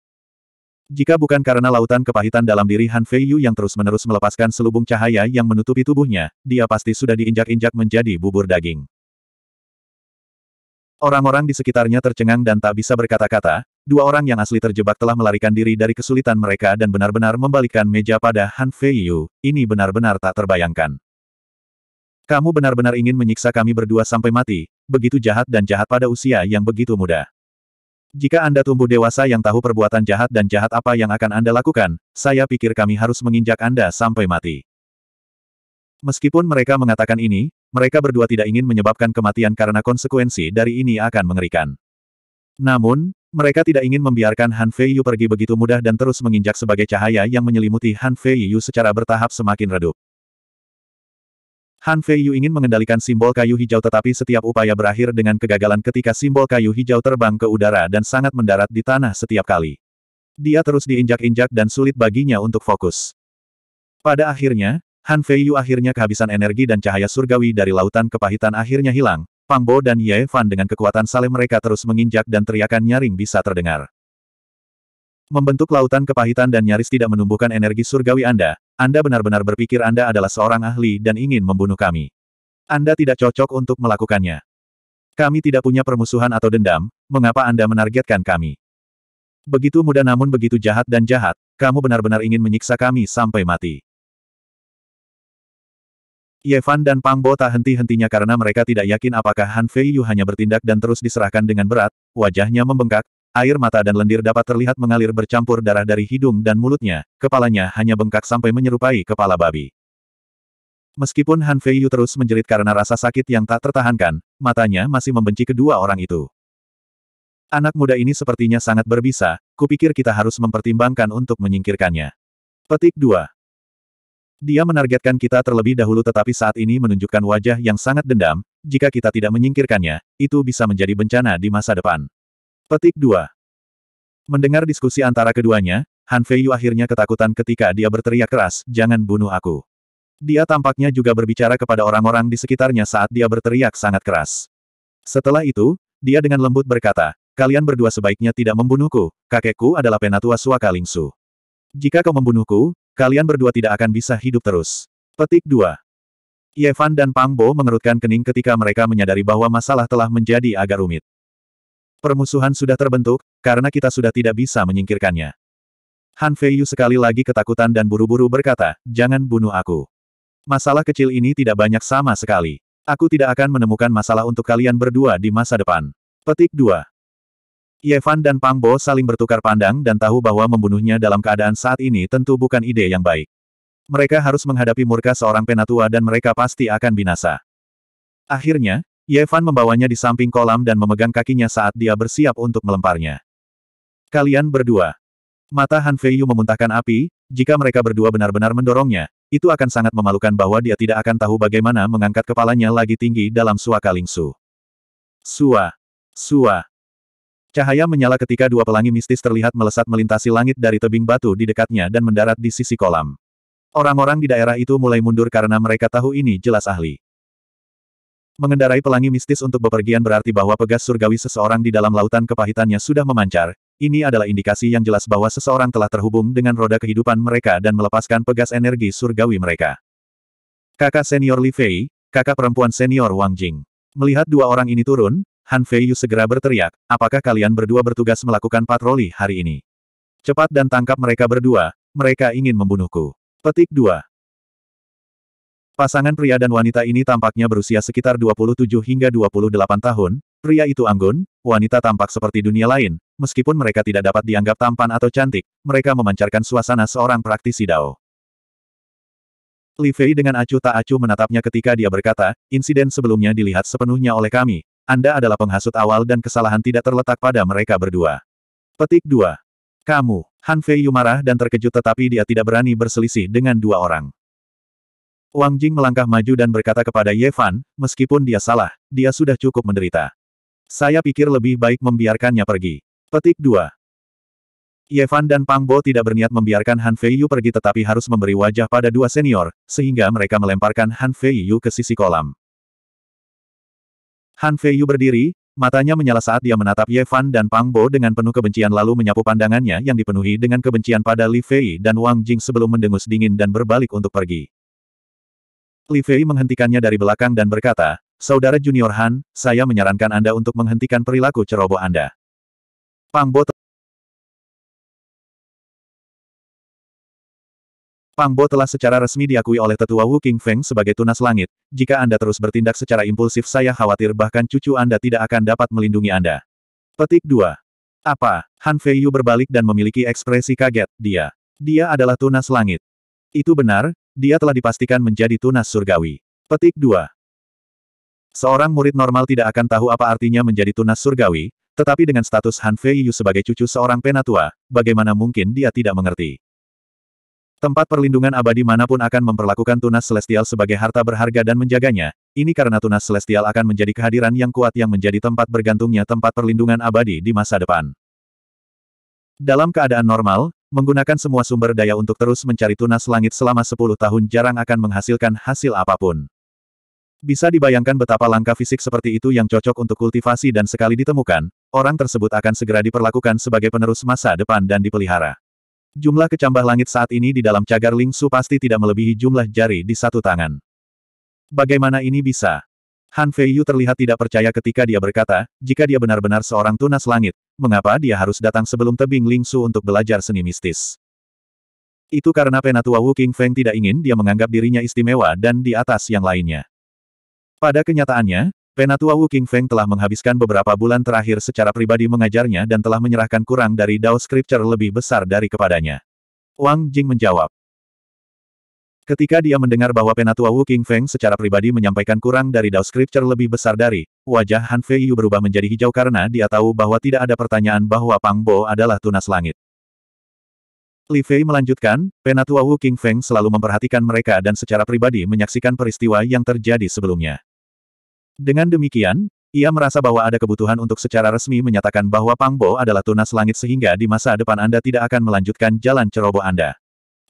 Jika bukan karena lautan kepahitan dalam diri Han Fei Yu yang terus-menerus melepaskan selubung cahaya yang menutupi tubuhnya, dia pasti sudah diinjak-injak menjadi bubur daging. Orang-orang di sekitarnya tercengang dan tak bisa berkata-kata, dua orang yang asli terjebak telah melarikan diri dari kesulitan mereka dan benar-benar membalikkan meja pada Han Fei Yu, ini benar-benar tak terbayangkan. Kamu benar-benar ingin menyiksa kami berdua sampai mati, begitu jahat dan jahat pada usia yang begitu muda. Jika Anda tumbuh dewasa yang tahu perbuatan jahat dan jahat apa yang akan Anda lakukan, saya pikir kami harus menginjak Anda sampai mati. Meskipun mereka mengatakan ini, mereka berdua tidak ingin menyebabkan kematian karena konsekuensi dari ini akan mengerikan. Namun, mereka tidak ingin membiarkan Han Yu pergi begitu mudah dan terus menginjak sebagai cahaya yang menyelimuti Han Yu secara bertahap semakin redup. Han Feiyu ingin mengendalikan simbol kayu hijau tetapi setiap upaya berakhir dengan kegagalan ketika simbol kayu hijau terbang ke udara dan sangat mendarat di tanah setiap kali. Dia terus diinjak-injak dan sulit baginya untuk fokus. Pada akhirnya, Han Feiyu akhirnya kehabisan energi dan cahaya surgawi dari lautan kepahitan akhirnya hilang. Pang Bo dan Ye Fan dengan kekuatan saleh mereka terus menginjak dan teriakan nyaring bisa terdengar. Membentuk lautan kepahitan dan nyaris tidak menumbuhkan energi surgawi Anda, anda benar-benar berpikir Anda adalah seorang ahli dan ingin membunuh kami. Anda tidak cocok untuk melakukannya. Kami tidak punya permusuhan atau dendam, mengapa Anda menargetkan kami? Begitu mudah namun begitu jahat dan jahat, kamu benar-benar ingin menyiksa kami sampai mati. Yevan dan Pang Bo tak henti-hentinya karena mereka tidak yakin apakah Han Feiyu hanya bertindak dan terus diserahkan dengan berat, wajahnya membengkak, Air mata dan lendir dapat terlihat mengalir bercampur darah dari hidung dan mulutnya, kepalanya hanya bengkak sampai menyerupai kepala babi. Meskipun Han Fei Yu terus menjerit karena rasa sakit yang tak tertahankan, matanya masih membenci kedua orang itu. Anak muda ini sepertinya sangat berbisa, kupikir kita harus mempertimbangkan untuk menyingkirkannya. Petik 2. Dia menargetkan kita terlebih dahulu tetapi saat ini menunjukkan wajah yang sangat dendam, jika kita tidak menyingkirkannya, itu bisa menjadi bencana di masa depan. Petik 2. Mendengar diskusi antara keduanya, Han Feiyu akhirnya ketakutan ketika dia berteriak keras, jangan bunuh aku. Dia tampaknya juga berbicara kepada orang-orang di sekitarnya saat dia berteriak sangat keras. Setelah itu, dia dengan lembut berkata, kalian berdua sebaiknya tidak membunuhku, kakekku adalah penatua Suaka Lingsu. Jika kau membunuhku, kalian berdua tidak akan bisa hidup terus. Petik 2. Yevan dan Pangbo mengerutkan kening ketika mereka menyadari bahwa masalah telah menjadi agak rumit. Permusuhan sudah terbentuk, karena kita sudah tidak bisa menyingkirkannya. Han Feiyu sekali lagi ketakutan dan buru-buru berkata, jangan bunuh aku. Masalah kecil ini tidak banyak sama sekali. Aku tidak akan menemukan masalah untuk kalian berdua di masa depan. Petik 2. Yevan dan Pang Bo saling bertukar pandang dan tahu bahwa membunuhnya dalam keadaan saat ini tentu bukan ide yang baik. Mereka harus menghadapi murka seorang penatua dan mereka pasti akan binasa. Akhirnya, Yevan membawanya di samping kolam dan memegang kakinya saat dia bersiap untuk melemparnya. Kalian berdua. Mata Han Yu memuntahkan api, jika mereka berdua benar-benar mendorongnya, itu akan sangat memalukan bahwa dia tidak akan tahu bagaimana mengangkat kepalanya lagi tinggi dalam suaka lingsu. Sua. Sua. Cahaya menyala ketika dua pelangi mistis terlihat melesat melintasi langit dari tebing batu di dekatnya dan mendarat di sisi kolam. Orang-orang di daerah itu mulai mundur karena mereka tahu ini jelas ahli. Mengendarai pelangi mistis untuk bepergian berarti bahwa pegas surgawi seseorang di dalam lautan kepahitannya sudah memancar. Ini adalah indikasi yang jelas bahwa seseorang telah terhubung dengan roda kehidupan mereka dan melepaskan pegas energi surgawi mereka. Kakak senior Li Fei, kakak perempuan senior Wang Jing. Melihat dua orang ini turun, Han Fei Yu segera berteriak, apakah kalian berdua bertugas melakukan patroli hari ini? Cepat dan tangkap mereka berdua, mereka ingin membunuhku. Petik 2. Pasangan pria dan wanita ini tampaknya berusia sekitar 27 hingga 28 tahun, pria itu anggun, wanita tampak seperti dunia lain, meskipun mereka tidak dapat dianggap tampan atau cantik, mereka memancarkan suasana seorang praktisi Dao. Li Fei dengan acuh tak acuh menatapnya ketika dia berkata, insiden sebelumnya dilihat sepenuhnya oleh kami, Anda adalah penghasut awal dan kesalahan tidak terletak pada mereka berdua. Petik 2. Kamu, Han Fei marah dan terkejut tetapi dia tidak berani berselisih dengan dua orang. Wang Jing melangkah maju dan berkata kepada Ye Fan, meskipun dia salah, dia sudah cukup menderita. Saya pikir lebih baik membiarkannya pergi. Petik 2. Ye Fan dan Pang Bo tidak berniat membiarkan Han Feiyu pergi tetapi harus memberi wajah pada dua senior, sehingga mereka melemparkan Han Feiyu ke sisi kolam. Han Feiyu berdiri, Matanya menyala saat dia menatap Ye Fan dan Pang Bo dengan penuh kebencian lalu menyapu pandangannya yang dipenuhi dengan kebencian pada Li Fei dan Wang Jing sebelum mendengus dingin dan berbalik untuk pergi. Li Fei menghentikannya dari belakang dan berkata, Saudara Junior Han, saya menyarankan Anda untuk menghentikan perilaku ceroboh Anda. Pang Bo Pang Bo telah secara resmi diakui oleh tetua Wu King Feng sebagai tunas langit. Jika Anda terus bertindak secara impulsif saya khawatir bahkan cucu Anda tidak akan dapat melindungi Anda. Petik 2. Apa? Han Feiyu berbalik dan memiliki ekspresi kaget, dia. Dia adalah tunas langit. Itu benar, dia telah dipastikan menjadi tunas surgawi. Petik 2. Seorang murid normal tidak akan tahu apa artinya menjadi tunas surgawi, tetapi dengan status Han Feiyu sebagai cucu seorang penatua, bagaimana mungkin dia tidak mengerti. Tempat perlindungan abadi manapun akan memperlakukan tunas celestial sebagai harta berharga dan menjaganya, ini karena tunas celestial akan menjadi kehadiran yang kuat yang menjadi tempat bergantungnya tempat perlindungan abadi di masa depan. Dalam keadaan normal, Menggunakan semua sumber daya untuk terus mencari tunas langit selama 10 tahun jarang akan menghasilkan hasil apapun. Bisa dibayangkan betapa langkah fisik seperti itu yang cocok untuk kultivasi dan sekali ditemukan, orang tersebut akan segera diperlakukan sebagai penerus masa depan dan dipelihara. Jumlah kecambah langit saat ini di dalam cagar Ling pasti tidak melebihi jumlah jari di satu tangan. Bagaimana ini bisa? Han Feiyu terlihat tidak percaya ketika dia berkata, jika dia benar-benar seorang tunas langit, mengapa dia harus datang sebelum tebing Lingsu untuk belajar seni mistis. Itu karena penatua Wu King Feng tidak ingin dia menganggap dirinya istimewa dan di atas yang lainnya. Pada kenyataannya, penatua Wu King Feng telah menghabiskan beberapa bulan terakhir secara pribadi mengajarnya dan telah menyerahkan kurang dari Dao Scripture lebih besar dari kepadanya. Wang Jing menjawab, Ketika dia mendengar bahwa Penatua Wu King Feng secara pribadi menyampaikan kurang dari Dao Scripture lebih besar dari, wajah Han Fei Yu berubah menjadi hijau karena dia tahu bahwa tidak ada pertanyaan bahwa Pang Bo adalah tunas langit. Li Fei melanjutkan, Penatua Wu King Feng selalu memperhatikan mereka dan secara pribadi menyaksikan peristiwa yang terjadi sebelumnya. Dengan demikian, ia merasa bahwa ada kebutuhan untuk secara resmi menyatakan bahwa Pang Bo adalah tunas langit sehingga di masa depan Anda tidak akan melanjutkan jalan ceroboh Anda.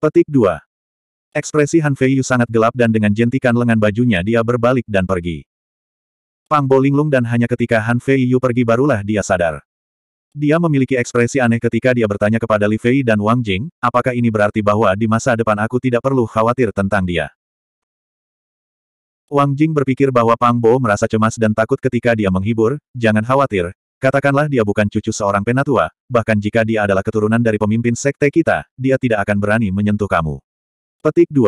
Petik 2. Ekspresi Han Yu sangat gelap dan dengan jentikan lengan bajunya dia berbalik dan pergi. Pang Bolinglung dan hanya ketika Han Yu pergi barulah dia sadar. Dia memiliki ekspresi aneh ketika dia bertanya kepada Li Fei dan Wang Jing, apakah ini berarti bahwa di masa depan aku tidak perlu khawatir tentang dia. Wang Jing berpikir bahwa Pang Bo merasa cemas dan takut ketika dia menghibur, jangan khawatir, katakanlah dia bukan cucu seorang penatua, bahkan jika dia adalah keturunan dari pemimpin sekte kita, dia tidak akan berani menyentuh kamu. Petik 2.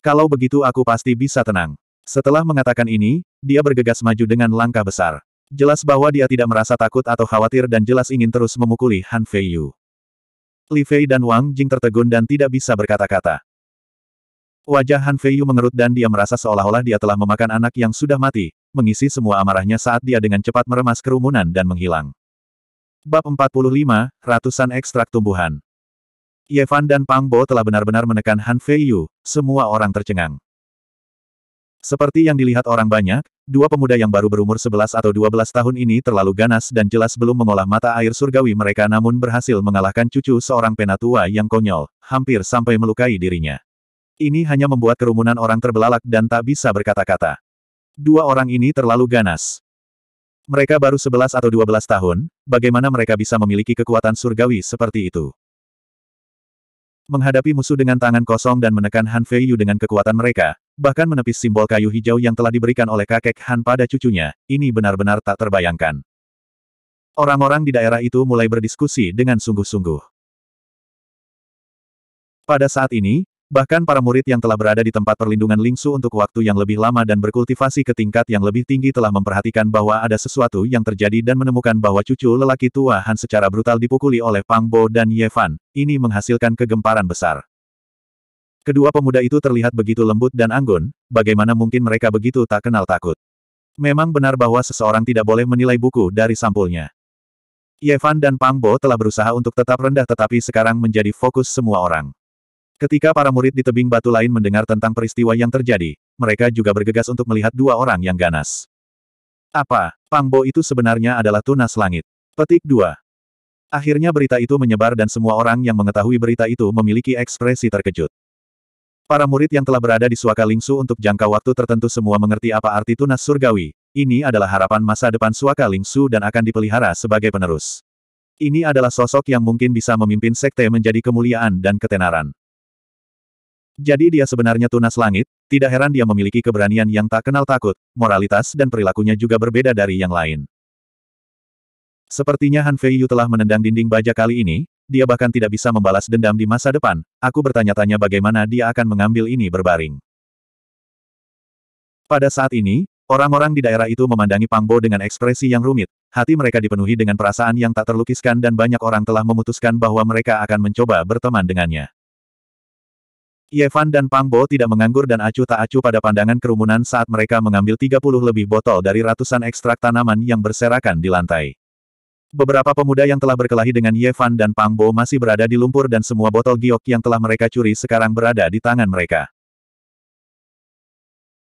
Kalau begitu aku pasti bisa tenang. Setelah mengatakan ini, dia bergegas maju dengan langkah besar. Jelas bahwa dia tidak merasa takut atau khawatir dan jelas ingin terus memukuli Han Feiyu. Li Fei dan Wang Jing tertegun dan tidak bisa berkata-kata. Wajah Han Feiyu mengerut dan dia merasa seolah-olah dia telah memakan anak yang sudah mati, mengisi semua amarahnya saat dia dengan cepat meremas kerumunan dan menghilang. Bab 45, Ratusan Ekstrak Tumbuhan Yevan dan Pang Bo telah benar-benar menekan Han Yu, semua orang tercengang. Seperti yang dilihat orang banyak, dua pemuda yang baru berumur 11 atau 12 tahun ini terlalu ganas dan jelas belum mengolah mata air surgawi mereka namun berhasil mengalahkan cucu seorang penatua yang konyol, hampir sampai melukai dirinya. Ini hanya membuat kerumunan orang terbelalak dan tak bisa berkata-kata. Dua orang ini terlalu ganas. Mereka baru 11 atau 12 tahun, bagaimana mereka bisa memiliki kekuatan surgawi seperti itu? Menghadapi musuh dengan tangan kosong dan menekan Han Fei Yu dengan kekuatan mereka, bahkan menepis simbol kayu hijau yang telah diberikan oleh kakek Han pada cucunya, ini benar-benar tak terbayangkan. Orang-orang di daerah itu mulai berdiskusi dengan sungguh-sungguh. Pada saat ini, Bahkan para murid yang telah berada di tempat perlindungan Lingsu untuk waktu yang lebih lama dan berkultivasi ke tingkat yang lebih tinggi telah memperhatikan bahwa ada sesuatu yang terjadi dan menemukan bahwa cucu lelaki tua Han secara brutal dipukuli oleh Pang Bo dan Ye Fan. Ini menghasilkan kegemparan besar. Kedua pemuda itu terlihat begitu lembut dan anggun, bagaimana mungkin mereka begitu tak kenal takut. Memang benar bahwa seseorang tidak boleh menilai buku dari sampulnya. Yevan dan Pang Bo telah berusaha untuk tetap rendah tetapi sekarang menjadi fokus semua orang. Ketika para murid di tebing batu lain mendengar tentang peristiwa yang terjadi, mereka juga bergegas untuk melihat dua orang yang ganas. Apa, Pangbo itu sebenarnya adalah tunas langit. Petik 2. Akhirnya berita itu menyebar dan semua orang yang mengetahui berita itu memiliki ekspresi terkejut. Para murid yang telah berada di Suaka Lingsu untuk jangka waktu tertentu semua mengerti apa arti tunas surgawi. Ini adalah harapan masa depan Suaka Lingsu dan akan dipelihara sebagai penerus. Ini adalah sosok yang mungkin bisa memimpin sekte menjadi kemuliaan dan ketenaran. Jadi dia sebenarnya tunas langit, tidak heran dia memiliki keberanian yang tak kenal takut, moralitas dan perilakunya juga berbeda dari yang lain. Sepertinya Han Feiyu telah menendang dinding baja kali ini, dia bahkan tidak bisa membalas dendam di masa depan, aku bertanya-tanya bagaimana dia akan mengambil ini berbaring. Pada saat ini, orang-orang di daerah itu memandangi Pangbo dengan ekspresi yang rumit, hati mereka dipenuhi dengan perasaan yang tak terlukiskan dan banyak orang telah memutuskan bahwa mereka akan mencoba berteman dengannya. Yevan dan Pangbo tidak menganggur dan acuh tak acuh pada pandangan kerumunan saat mereka mengambil 30 lebih botol dari ratusan ekstrak tanaman yang berserakan di lantai. Beberapa pemuda yang telah berkelahi dengan Yevan dan Pangbo masih berada di lumpur dan semua botol giok yang telah mereka curi sekarang berada di tangan mereka.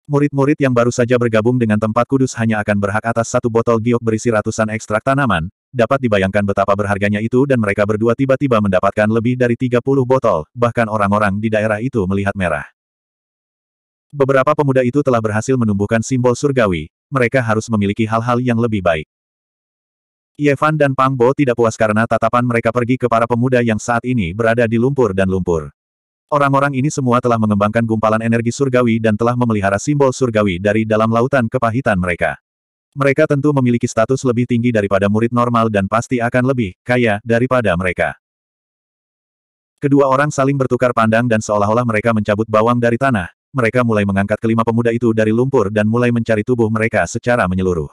Murid-murid yang baru saja bergabung dengan tempat kudus hanya akan berhak atas satu botol giok berisi ratusan ekstrak tanaman, dapat dibayangkan betapa berharganya itu dan mereka berdua tiba-tiba mendapatkan lebih dari 30 botol, bahkan orang-orang di daerah itu melihat merah. Beberapa pemuda itu telah berhasil menumbuhkan simbol surgawi, mereka harus memiliki hal-hal yang lebih baik. Yevan dan Pang Bo tidak puas karena tatapan mereka pergi ke para pemuda yang saat ini berada di lumpur dan lumpur. Orang-orang ini semua telah mengembangkan gumpalan energi surgawi dan telah memelihara simbol surgawi dari dalam lautan kepahitan mereka. Mereka tentu memiliki status lebih tinggi daripada murid normal dan pasti akan lebih kaya daripada mereka. Kedua orang saling bertukar pandang dan seolah-olah mereka mencabut bawang dari tanah, mereka mulai mengangkat kelima pemuda itu dari lumpur dan mulai mencari tubuh mereka secara menyeluruh.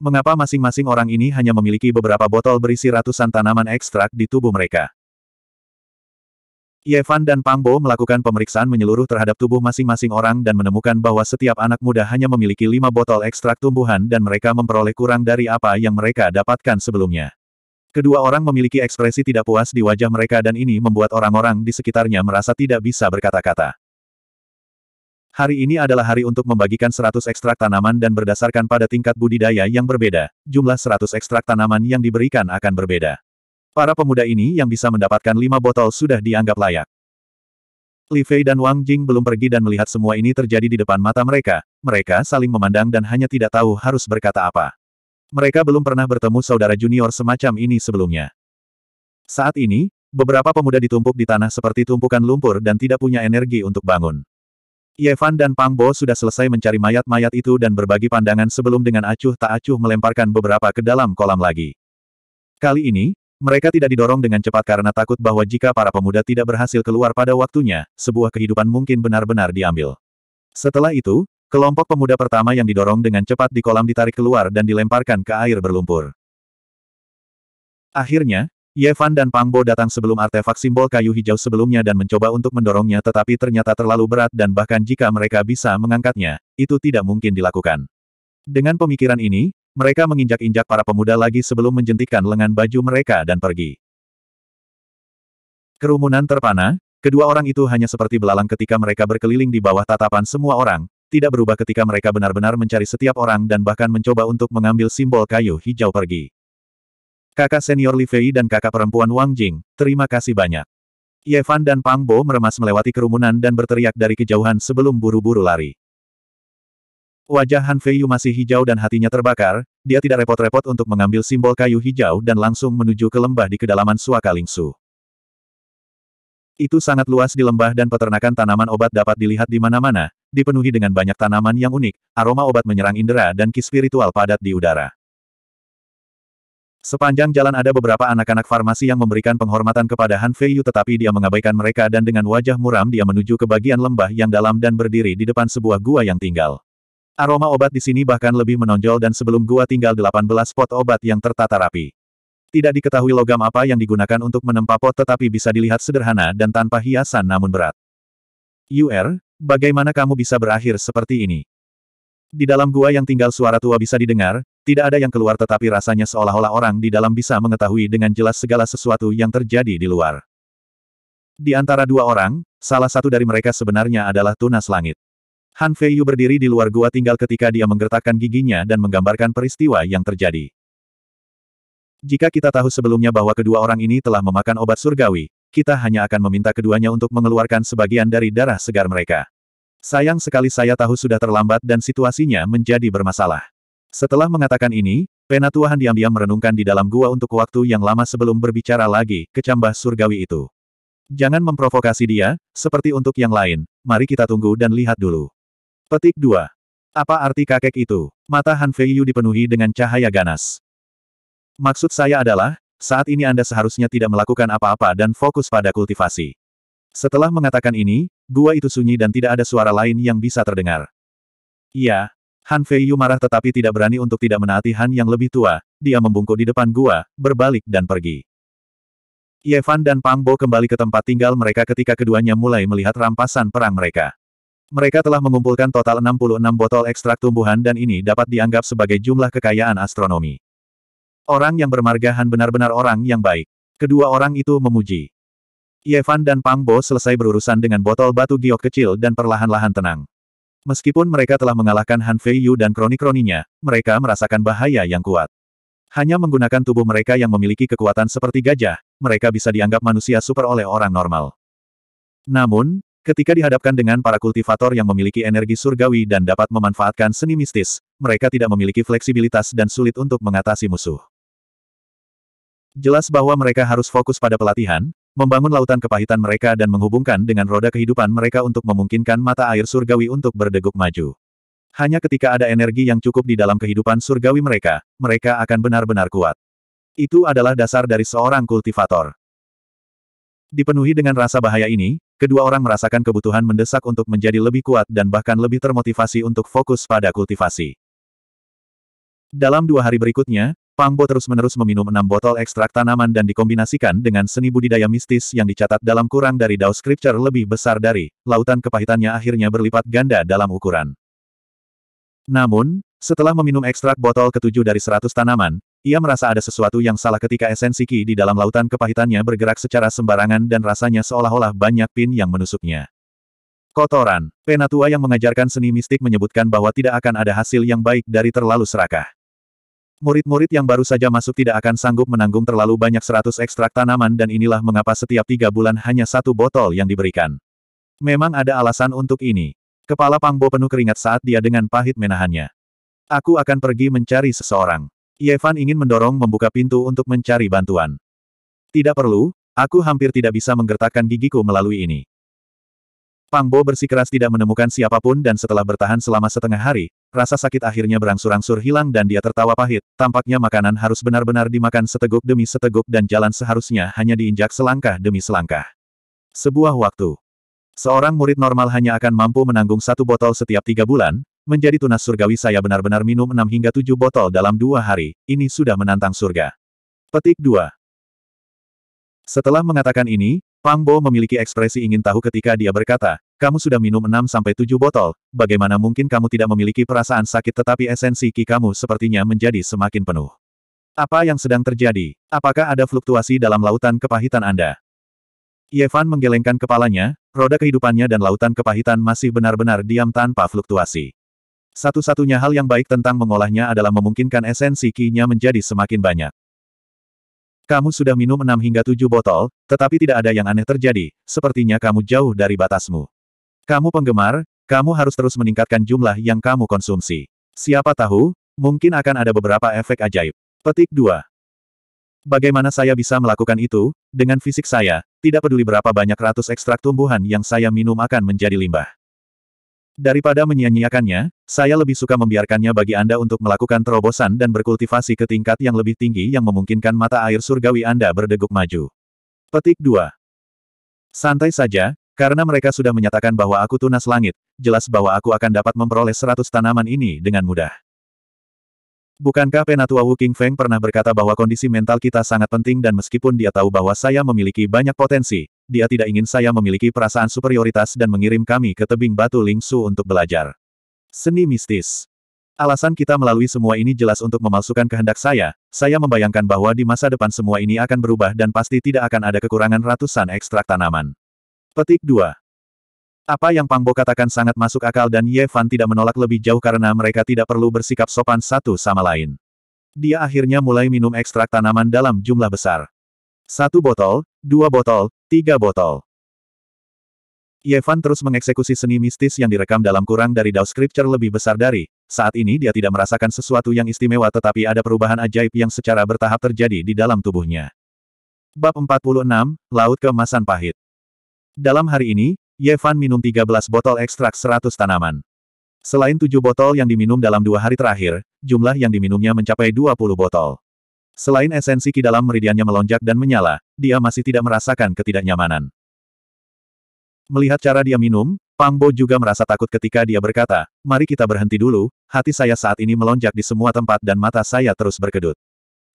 Mengapa masing-masing orang ini hanya memiliki beberapa botol berisi ratusan tanaman ekstrak di tubuh mereka? Yevan dan Pangbo melakukan pemeriksaan menyeluruh terhadap tubuh masing-masing orang dan menemukan bahwa setiap anak muda hanya memiliki lima botol ekstrak tumbuhan dan mereka memperoleh kurang dari apa yang mereka dapatkan sebelumnya. Kedua orang memiliki ekspresi tidak puas di wajah mereka dan ini membuat orang-orang di sekitarnya merasa tidak bisa berkata-kata. Hari ini adalah hari untuk membagikan 100 ekstrak tanaman dan berdasarkan pada tingkat budidaya yang berbeda, jumlah 100 ekstrak tanaman yang diberikan akan berbeda. Para pemuda ini yang bisa mendapatkan lima botol sudah dianggap layak. Li Fei dan Wang Jing belum pergi dan melihat semua ini terjadi di depan mata mereka. Mereka saling memandang dan hanya tidak tahu harus berkata apa. Mereka belum pernah bertemu saudara junior semacam ini sebelumnya. Saat ini, beberapa pemuda ditumpuk di tanah seperti tumpukan lumpur dan tidak punya energi untuk bangun. Yevan dan Pang Bo sudah selesai mencari mayat-mayat itu dan berbagi pandangan sebelum dengan acuh tak acuh melemparkan beberapa ke dalam kolam lagi. Kali ini, mereka tidak didorong dengan cepat karena takut bahwa jika para pemuda tidak berhasil keluar pada waktunya, sebuah kehidupan mungkin benar-benar diambil. Setelah itu, kelompok pemuda pertama yang didorong dengan cepat di kolam ditarik keluar dan dilemparkan ke air berlumpur. Akhirnya, Yevan dan Pangbo datang sebelum artefak simbol kayu hijau sebelumnya dan mencoba untuk mendorongnya tetapi ternyata terlalu berat dan bahkan jika mereka bisa mengangkatnya, itu tidak mungkin dilakukan. Dengan pemikiran ini, mereka menginjak-injak para pemuda lagi sebelum menjentikan lengan baju mereka dan pergi. Kerumunan terpana, kedua orang itu hanya seperti belalang ketika mereka berkeliling di bawah tatapan semua orang, tidak berubah ketika mereka benar-benar mencari setiap orang dan bahkan mencoba untuk mengambil simbol kayu hijau pergi. Kakak senior Li Fei dan kakak perempuan Wang Jing, terima kasih banyak. Yevan dan Pang Bo meremas melewati kerumunan dan berteriak dari kejauhan sebelum buru-buru lari. Wajah Han Feiyu masih hijau dan hatinya terbakar, dia tidak repot-repot untuk mengambil simbol kayu hijau dan langsung menuju ke lembah di kedalaman Suaka Lingsu. Itu sangat luas di lembah dan peternakan tanaman obat dapat dilihat di mana-mana, dipenuhi dengan banyak tanaman yang unik, aroma obat menyerang indera dan ki spiritual padat di udara. Sepanjang jalan ada beberapa anak-anak farmasi yang memberikan penghormatan kepada Han Feiyu tetapi dia mengabaikan mereka dan dengan wajah muram dia menuju ke bagian lembah yang dalam dan berdiri di depan sebuah gua yang tinggal. Aroma obat di sini bahkan lebih menonjol dan sebelum gua tinggal 18 pot obat yang tertata rapi. Tidak diketahui logam apa yang digunakan untuk menempa pot tetapi bisa dilihat sederhana dan tanpa hiasan namun berat. UR, bagaimana kamu bisa berakhir seperti ini? Di dalam gua yang tinggal suara tua bisa didengar, tidak ada yang keluar tetapi rasanya seolah-olah orang di dalam bisa mengetahui dengan jelas segala sesuatu yang terjadi di luar. Di antara dua orang, salah satu dari mereka sebenarnya adalah tunas langit. Han Feiyu berdiri di luar gua tinggal ketika dia menggertakkan giginya dan menggambarkan peristiwa yang terjadi. Jika kita tahu sebelumnya bahwa kedua orang ini telah memakan obat surgawi, kita hanya akan meminta keduanya untuk mengeluarkan sebagian dari darah segar mereka. Sayang sekali saya tahu sudah terlambat dan situasinya menjadi bermasalah. Setelah mengatakan ini, Penatua Han diam-diam merenungkan di dalam gua untuk waktu yang lama sebelum berbicara lagi kecambah surgawi itu. Jangan memprovokasi dia, seperti untuk yang lain, mari kita tunggu dan lihat dulu. Petik 2. Apa arti kakek itu? Mata Han Yu dipenuhi dengan cahaya ganas. Maksud saya adalah, saat ini Anda seharusnya tidak melakukan apa-apa dan fokus pada kultivasi. Setelah mengatakan ini, gua itu sunyi dan tidak ada suara lain yang bisa terdengar. Iya, Han Yu marah tetapi tidak berani untuk tidak menaati Han yang lebih tua, dia membungkuk di depan gua, berbalik dan pergi. Yevan dan Pangbo kembali ke tempat tinggal mereka ketika keduanya mulai melihat rampasan perang mereka. Mereka telah mengumpulkan total 66 botol ekstrak tumbuhan dan ini dapat dianggap sebagai jumlah kekayaan astronomi. Orang yang bermarga Han benar-benar orang yang baik. Kedua orang itu memuji. Yevan dan Pangbo selesai berurusan dengan botol batu giok kecil dan perlahan-lahan tenang. Meskipun mereka telah mengalahkan Han Fei Yu dan kroni-kroninya, mereka merasakan bahaya yang kuat. Hanya menggunakan tubuh mereka yang memiliki kekuatan seperti gajah, mereka bisa dianggap manusia super oleh orang normal. Namun, Ketika dihadapkan dengan para kultivator yang memiliki energi surgawi dan dapat memanfaatkan seni mistis, mereka tidak memiliki fleksibilitas dan sulit untuk mengatasi musuh. Jelas bahwa mereka harus fokus pada pelatihan, membangun lautan kepahitan mereka dan menghubungkan dengan roda kehidupan mereka untuk memungkinkan mata air surgawi untuk berdegup maju. Hanya ketika ada energi yang cukup di dalam kehidupan surgawi mereka, mereka akan benar-benar kuat. Itu adalah dasar dari seorang kultivator. Dipenuhi dengan rasa bahaya ini, Kedua orang merasakan kebutuhan mendesak untuk menjadi lebih kuat dan bahkan lebih termotivasi untuk fokus pada kultivasi. Dalam dua hari berikutnya, Pangbo terus-menerus meminum enam botol ekstrak tanaman dan dikombinasikan dengan seni budidaya mistis yang dicatat dalam kurang dari Dao Scripture lebih besar dari, lautan kepahitannya akhirnya berlipat ganda dalam ukuran. Namun, setelah meminum ekstrak botol ketujuh dari seratus tanaman, ia merasa ada sesuatu yang salah ketika esensi Ki di dalam lautan kepahitannya bergerak secara sembarangan dan rasanya seolah-olah banyak pin yang menusuknya. Kotoran. Penatua yang mengajarkan seni mistik menyebutkan bahwa tidak akan ada hasil yang baik dari terlalu serakah. Murid-murid yang baru saja masuk tidak akan sanggup menanggung terlalu banyak seratus ekstrak tanaman dan inilah mengapa setiap tiga bulan hanya satu botol yang diberikan. Memang ada alasan untuk ini. Kepala Pangbo penuh keringat saat dia dengan pahit menahannya. Aku akan pergi mencari seseorang. Yevan ingin mendorong membuka pintu untuk mencari bantuan. Tidak perlu, aku hampir tidak bisa menggertakkan gigiku melalui ini. Pangbo bersikeras tidak menemukan siapapun dan setelah bertahan selama setengah hari, rasa sakit akhirnya berangsur-angsur hilang dan dia tertawa pahit. Tampaknya makanan harus benar-benar dimakan seteguk demi seteguk dan jalan seharusnya hanya diinjak selangkah demi selangkah. Sebuah waktu. Seorang murid normal hanya akan mampu menanggung satu botol setiap tiga bulan, Menjadi tunas surgawi saya benar-benar minum 6 hingga 7 botol dalam dua hari, ini sudah menantang surga. Petik 2. Setelah mengatakan ini, Pang Bo memiliki ekspresi ingin tahu ketika dia berkata, kamu sudah minum 6-7 botol, bagaimana mungkin kamu tidak memiliki perasaan sakit tetapi esensi ki kamu sepertinya menjadi semakin penuh. Apa yang sedang terjadi? Apakah ada fluktuasi dalam lautan kepahitan Anda? Yevan menggelengkan kepalanya, roda kehidupannya dan lautan kepahitan masih benar-benar diam tanpa fluktuasi. Satu-satunya hal yang baik tentang mengolahnya adalah memungkinkan esensi ki menjadi semakin banyak. Kamu sudah minum 6 hingga 7 botol, tetapi tidak ada yang aneh terjadi, sepertinya kamu jauh dari batasmu. Kamu penggemar, kamu harus terus meningkatkan jumlah yang kamu konsumsi. Siapa tahu, mungkin akan ada beberapa efek ajaib. Petik 2. Bagaimana saya bisa melakukan itu, dengan fisik saya, tidak peduli berapa banyak ratus ekstrak tumbuhan yang saya minum akan menjadi limbah. Daripada menyia-nyiakannya, saya lebih suka membiarkannya bagi Anda untuk melakukan terobosan dan berkultivasi ke tingkat yang lebih tinggi yang memungkinkan mata air surgawi Anda berdeguk maju. Petik 2. Santai saja, karena mereka sudah menyatakan bahwa aku tunas langit, jelas bahwa aku akan dapat memperoleh seratus tanaman ini dengan mudah. Bukankah Penatua Wu King Feng pernah berkata bahwa kondisi mental kita sangat penting dan meskipun dia tahu bahwa saya memiliki banyak potensi, dia tidak ingin saya memiliki perasaan superioritas dan mengirim kami ke tebing batu Lingsu untuk belajar. Seni mistis. Alasan kita melalui semua ini jelas untuk memalsukan kehendak saya, saya membayangkan bahwa di masa depan semua ini akan berubah dan pasti tidak akan ada kekurangan ratusan ekstrak tanaman. Petik 2. Apa yang Pangbo katakan sangat masuk akal dan Ye Fan tidak menolak lebih jauh karena mereka tidak perlu bersikap sopan satu sama lain. Dia akhirnya mulai minum ekstrak tanaman dalam jumlah besar. Satu botol, dua botol, tiga botol. Yevan terus mengeksekusi seni mistis yang direkam dalam kurang dari Dao Scripture lebih besar dari, saat ini dia tidak merasakan sesuatu yang istimewa tetapi ada perubahan ajaib yang secara bertahap terjadi di dalam tubuhnya. Bab 46, Laut Kemasan Pahit Dalam hari ini, Yevan Fan minum 13 botol ekstrak 100 tanaman. Selain 7 botol yang diminum dalam dua hari terakhir, jumlah yang diminumnya mencapai 20 botol. Selain esensi ki dalam meridiannya melonjak dan menyala, dia masih tidak merasakan ketidaknyamanan. Melihat cara dia minum, Pang Bo juga merasa takut ketika dia berkata, mari kita berhenti dulu, hati saya saat ini melonjak di semua tempat dan mata saya terus berkedut.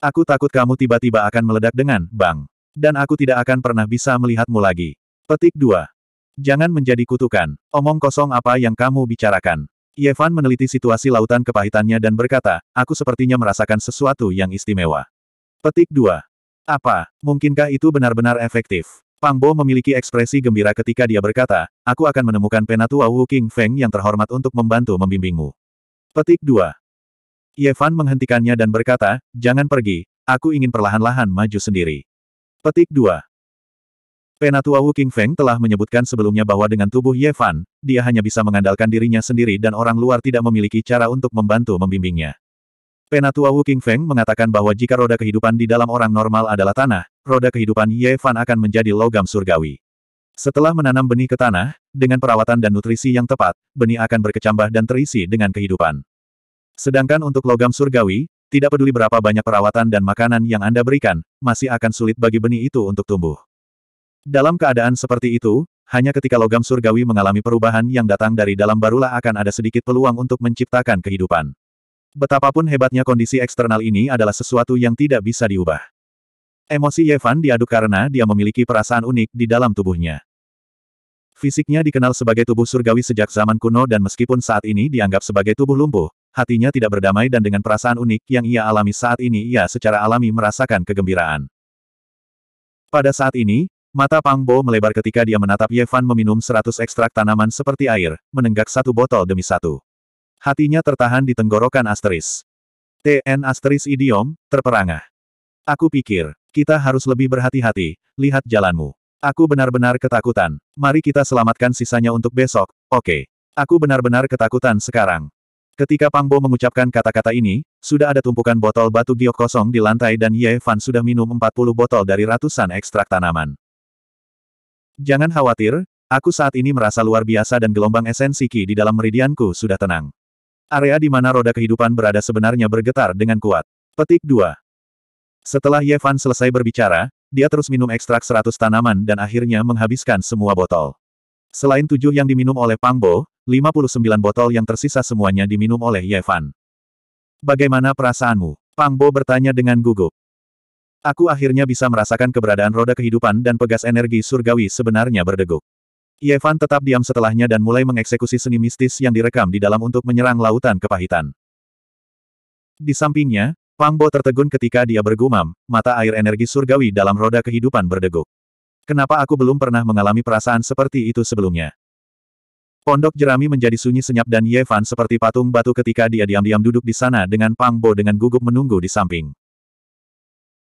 Aku takut kamu tiba-tiba akan meledak dengan, bang. Dan aku tidak akan pernah bisa melihatmu lagi. Petik 2. Jangan menjadi kutukan. Omong kosong apa yang kamu bicarakan. Yevan meneliti situasi lautan kepahitannya dan berkata, aku sepertinya merasakan sesuatu yang istimewa. Petik 2. Apa, mungkinkah itu benar-benar efektif? Pangbo memiliki ekspresi gembira ketika dia berkata, aku akan menemukan Penatua Wu King Feng yang terhormat untuk membantu membimbingmu. Petik 2. Yevan menghentikannya dan berkata, jangan pergi, aku ingin perlahan-lahan maju sendiri. Petik 2. Penatua Wu King Feng telah menyebutkan sebelumnya bahwa dengan tubuh Ye Fan, dia hanya bisa mengandalkan dirinya sendiri dan orang luar tidak memiliki cara untuk membantu membimbingnya. Penatua Wu King Feng mengatakan bahwa jika roda kehidupan di dalam orang normal adalah tanah, roda kehidupan Ye Fan akan menjadi logam surgawi. Setelah menanam benih ke tanah, dengan perawatan dan nutrisi yang tepat, benih akan berkecambah dan terisi dengan kehidupan. Sedangkan untuk logam surgawi, tidak peduli berapa banyak perawatan dan makanan yang Anda berikan, masih akan sulit bagi benih itu untuk tumbuh. Dalam keadaan seperti itu, hanya ketika logam surgawi mengalami perubahan yang datang dari dalam barulah akan ada sedikit peluang untuk menciptakan kehidupan. Betapapun hebatnya kondisi eksternal ini adalah sesuatu yang tidak bisa diubah. Emosi Yevan diaduk karena dia memiliki perasaan unik di dalam tubuhnya. Fisiknya dikenal sebagai tubuh surgawi sejak zaman kuno dan meskipun saat ini dianggap sebagai tubuh lumpuh, hatinya tidak berdamai dan dengan perasaan unik yang ia alami saat ini ia secara alami merasakan kegembiraan. Pada saat ini, Mata Pang Bo melebar ketika dia menatap Ye Fan meminum seratus ekstrak tanaman seperti air, menenggak satu botol demi satu. Hatinya tertahan di tenggorokan asteris. TN asteris idiom, terperangah. Aku pikir, kita harus lebih berhati-hati, lihat jalanmu. Aku benar-benar ketakutan. Mari kita selamatkan sisanya untuk besok, oke. Aku benar-benar ketakutan sekarang. Ketika Pang Bo mengucapkan kata-kata ini, sudah ada tumpukan botol batu giok kosong di lantai dan Ye Fan sudah minum 40 botol dari ratusan ekstrak tanaman. Jangan khawatir, aku saat ini merasa luar biasa dan gelombang esensi Ki di dalam meridianku sudah tenang. Area di mana roda kehidupan berada sebenarnya bergetar dengan kuat. Petik 2. Setelah Yevan selesai berbicara, dia terus minum ekstrak 100 tanaman dan akhirnya menghabiskan semua botol. Selain tujuh yang diminum oleh Pangbo, 59 botol yang tersisa semuanya diminum oleh Yevan. Bagaimana perasaanmu? Pangbo bertanya dengan gugup. Aku akhirnya bisa merasakan keberadaan roda kehidupan dan pegas energi surgawi sebenarnya berdegup. Yevan tetap diam setelahnya dan mulai mengeksekusi seni mistis yang direkam di dalam untuk menyerang lautan kepahitan. Di sampingnya, Pangbo tertegun ketika dia bergumam, mata air energi surgawi dalam roda kehidupan berdegup. Kenapa aku belum pernah mengalami perasaan seperti itu sebelumnya? Pondok jerami menjadi sunyi senyap dan Yevan seperti patung batu ketika dia diam-diam duduk di sana dengan Pangbo dengan gugup menunggu di samping.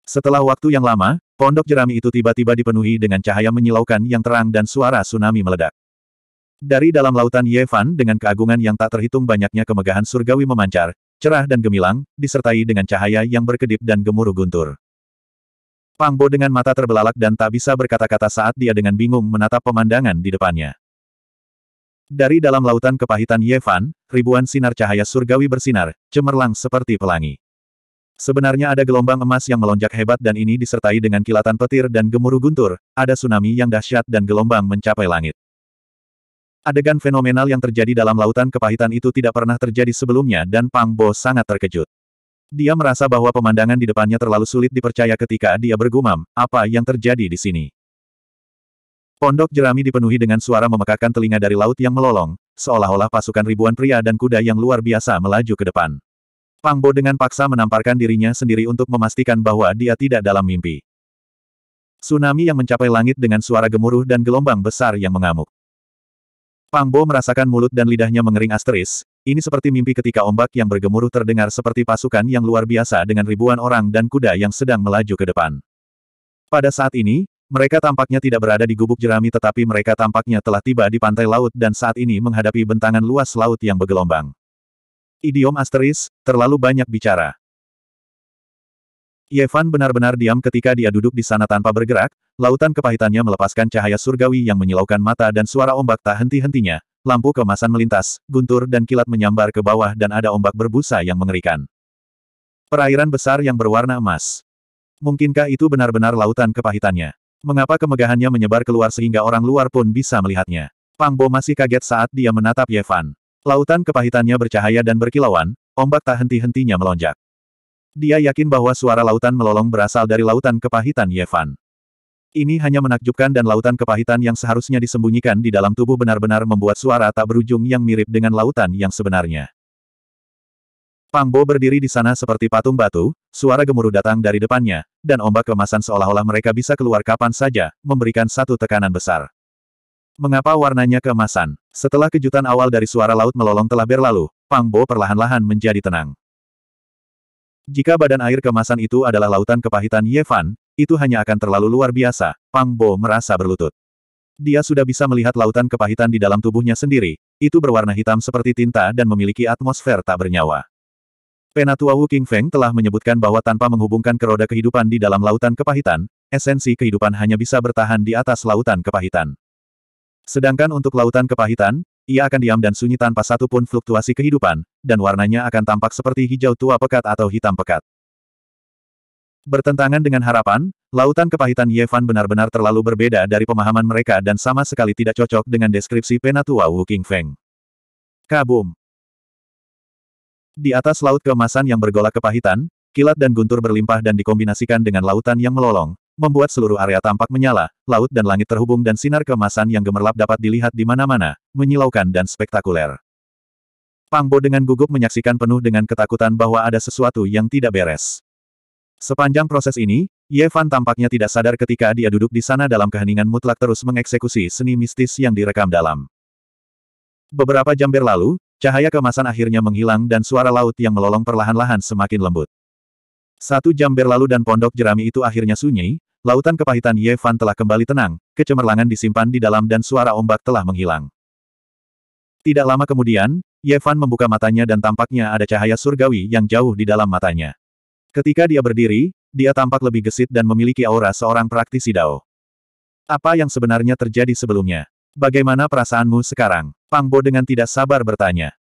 Setelah waktu yang lama, pondok jerami itu tiba-tiba dipenuhi dengan cahaya menyilaukan yang terang dan suara tsunami meledak. Dari dalam lautan Yevan dengan keagungan yang tak terhitung banyaknya kemegahan surgawi memancar, cerah dan gemilang, disertai dengan cahaya yang berkedip dan gemuruh guntur. Pangbo dengan mata terbelalak dan tak bisa berkata-kata saat dia dengan bingung menatap pemandangan di depannya. Dari dalam lautan kepahitan Yevan, ribuan sinar cahaya surgawi bersinar, cemerlang seperti pelangi. Sebenarnya ada gelombang emas yang melonjak hebat dan ini disertai dengan kilatan petir dan gemuruh guntur, ada tsunami yang dahsyat dan gelombang mencapai langit. Adegan fenomenal yang terjadi dalam lautan kepahitan itu tidak pernah terjadi sebelumnya dan Pang Bo sangat terkejut. Dia merasa bahwa pemandangan di depannya terlalu sulit dipercaya ketika dia bergumam, apa yang terjadi di sini? Pondok jerami dipenuhi dengan suara memekakan telinga dari laut yang melolong, seolah-olah pasukan ribuan pria dan kuda yang luar biasa melaju ke depan. Pangbo dengan paksa menamparkan dirinya sendiri untuk memastikan bahwa dia tidak dalam mimpi. Tsunami yang mencapai langit dengan suara gemuruh dan gelombang besar yang mengamuk. Pangbo merasakan mulut dan lidahnya mengering asteris, ini seperti mimpi ketika ombak yang bergemuruh terdengar seperti pasukan yang luar biasa dengan ribuan orang dan kuda yang sedang melaju ke depan. Pada saat ini, mereka tampaknya tidak berada di gubuk jerami tetapi mereka tampaknya telah tiba di pantai laut dan saat ini menghadapi bentangan luas laut yang bergelombang. Idiom asteris, terlalu banyak bicara. Yevan benar-benar diam ketika dia duduk di sana tanpa bergerak, lautan kepahitannya melepaskan cahaya surgawi yang menyilaukan mata dan suara ombak tak henti-hentinya, lampu kemasan melintas, guntur dan kilat menyambar ke bawah dan ada ombak berbusa yang mengerikan. Perairan besar yang berwarna emas. Mungkinkah itu benar-benar lautan kepahitannya? Mengapa kemegahannya menyebar keluar sehingga orang luar pun bisa melihatnya? Pangbo masih kaget saat dia menatap Yevan. Lautan kepahitannya bercahaya dan berkilauan, ombak tak henti-hentinya melonjak. Dia yakin bahwa suara lautan melolong berasal dari lautan kepahitan Yevan. Ini hanya menakjubkan dan lautan kepahitan yang seharusnya disembunyikan di dalam tubuh benar-benar membuat suara tak berujung yang mirip dengan lautan yang sebenarnya. Pangbo berdiri di sana seperti patung batu, suara gemuruh datang dari depannya, dan ombak kemasan seolah-olah mereka bisa keluar kapan saja, memberikan satu tekanan besar. Mengapa warnanya kemasan? Setelah kejutan awal dari suara laut melolong telah berlalu, Pang Bo perlahan-lahan menjadi tenang. Jika badan air kemasan itu adalah lautan kepahitan Yevan, itu hanya akan terlalu luar biasa, Pang Bo merasa berlutut. Dia sudah bisa melihat lautan kepahitan di dalam tubuhnya sendiri, itu berwarna hitam seperti tinta dan memiliki atmosfer tak bernyawa. Penatua Wu King Feng telah menyebutkan bahwa tanpa menghubungkan keroda kehidupan di dalam lautan kepahitan, esensi kehidupan hanya bisa bertahan di atas lautan kepahitan. Sedangkan untuk lautan kepahitan, ia akan diam dan sunyi tanpa satu pun fluktuasi kehidupan, dan warnanya akan tampak seperti hijau tua pekat atau hitam pekat. Bertentangan dengan harapan, lautan kepahitan Yevan benar-benar terlalu berbeda dari pemahaman mereka dan sama sekali tidak cocok dengan deskripsi penatua Wu King Feng. Kabum! Di atas laut keemasan yang bergolak kepahitan, kilat dan guntur berlimpah dan dikombinasikan dengan lautan yang melolong, membuat seluruh area tampak menyala, laut dan langit terhubung dan sinar kemasan yang gemerlap dapat dilihat di mana-mana, menyilaukan dan spektakuler. Pangbo dengan gugup menyaksikan penuh dengan ketakutan bahwa ada sesuatu yang tidak beres. Sepanjang proses ini, Yevan tampaknya tidak sadar ketika dia duduk di sana dalam keheningan mutlak terus mengeksekusi seni mistis yang direkam dalam. Beberapa jam berlalu, cahaya kemasan akhirnya menghilang dan suara laut yang melolong perlahan-lahan semakin lembut. Satu jam berlalu dan pondok jerami itu akhirnya sunyi, lautan kepahitan Ye Fan telah kembali tenang, kecemerlangan disimpan di dalam dan suara ombak telah menghilang. Tidak lama kemudian, Ye Fan membuka matanya dan tampaknya ada cahaya surgawi yang jauh di dalam matanya. Ketika dia berdiri, dia tampak lebih gesit dan memiliki aura seorang praktisi Dao. Apa yang sebenarnya terjadi sebelumnya? Bagaimana perasaanmu sekarang? Pangbo dengan tidak sabar bertanya.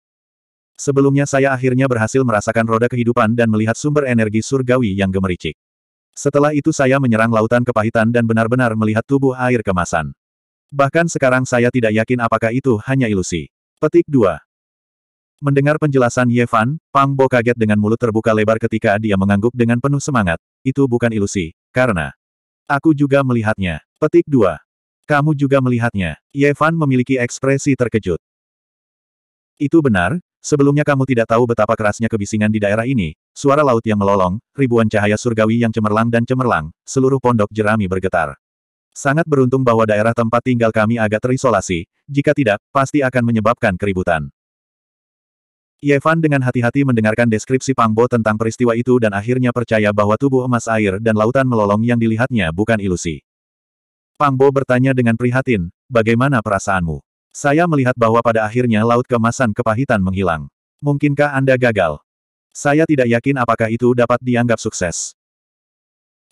Sebelumnya saya akhirnya berhasil merasakan roda kehidupan dan melihat sumber energi surgawi yang gemericik. Setelah itu saya menyerang lautan kepahitan dan benar-benar melihat tubuh air kemasan. Bahkan sekarang saya tidak yakin apakah itu hanya ilusi. Petik 2. Mendengar penjelasan Yevan, Pang Bo kaget dengan mulut terbuka lebar ketika dia mengangguk dengan penuh semangat. Itu bukan ilusi, karena aku juga melihatnya. Petik 2. Kamu juga melihatnya. Yevan memiliki ekspresi terkejut. Itu benar, Sebelumnya kamu tidak tahu betapa kerasnya kebisingan di daerah ini, suara laut yang melolong, ribuan cahaya surgawi yang cemerlang dan cemerlang, seluruh pondok jerami bergetar. Sangat beruntung bahwa daerah tempat tinggal kami agak terisolasi, jika tidak, pasti akan menyebabkan keributan. Yevan dengan hati-hati mendengarkan deskripsi Pangbo tentang peristiwa itu dan akhirnya percaya bahwa tubuh emas air dan lautan melolong yang dilihatnya bukan ilusi. Pangbo bertanya dengan prihatin, bagaimana perasaanmu? Saya melihat bahwa pada akhirnya laut kemasan kepahitan menghilang. Mungkinkah Anda gagal? Saya tidak yakin apakah itu dapat dianggap sukses.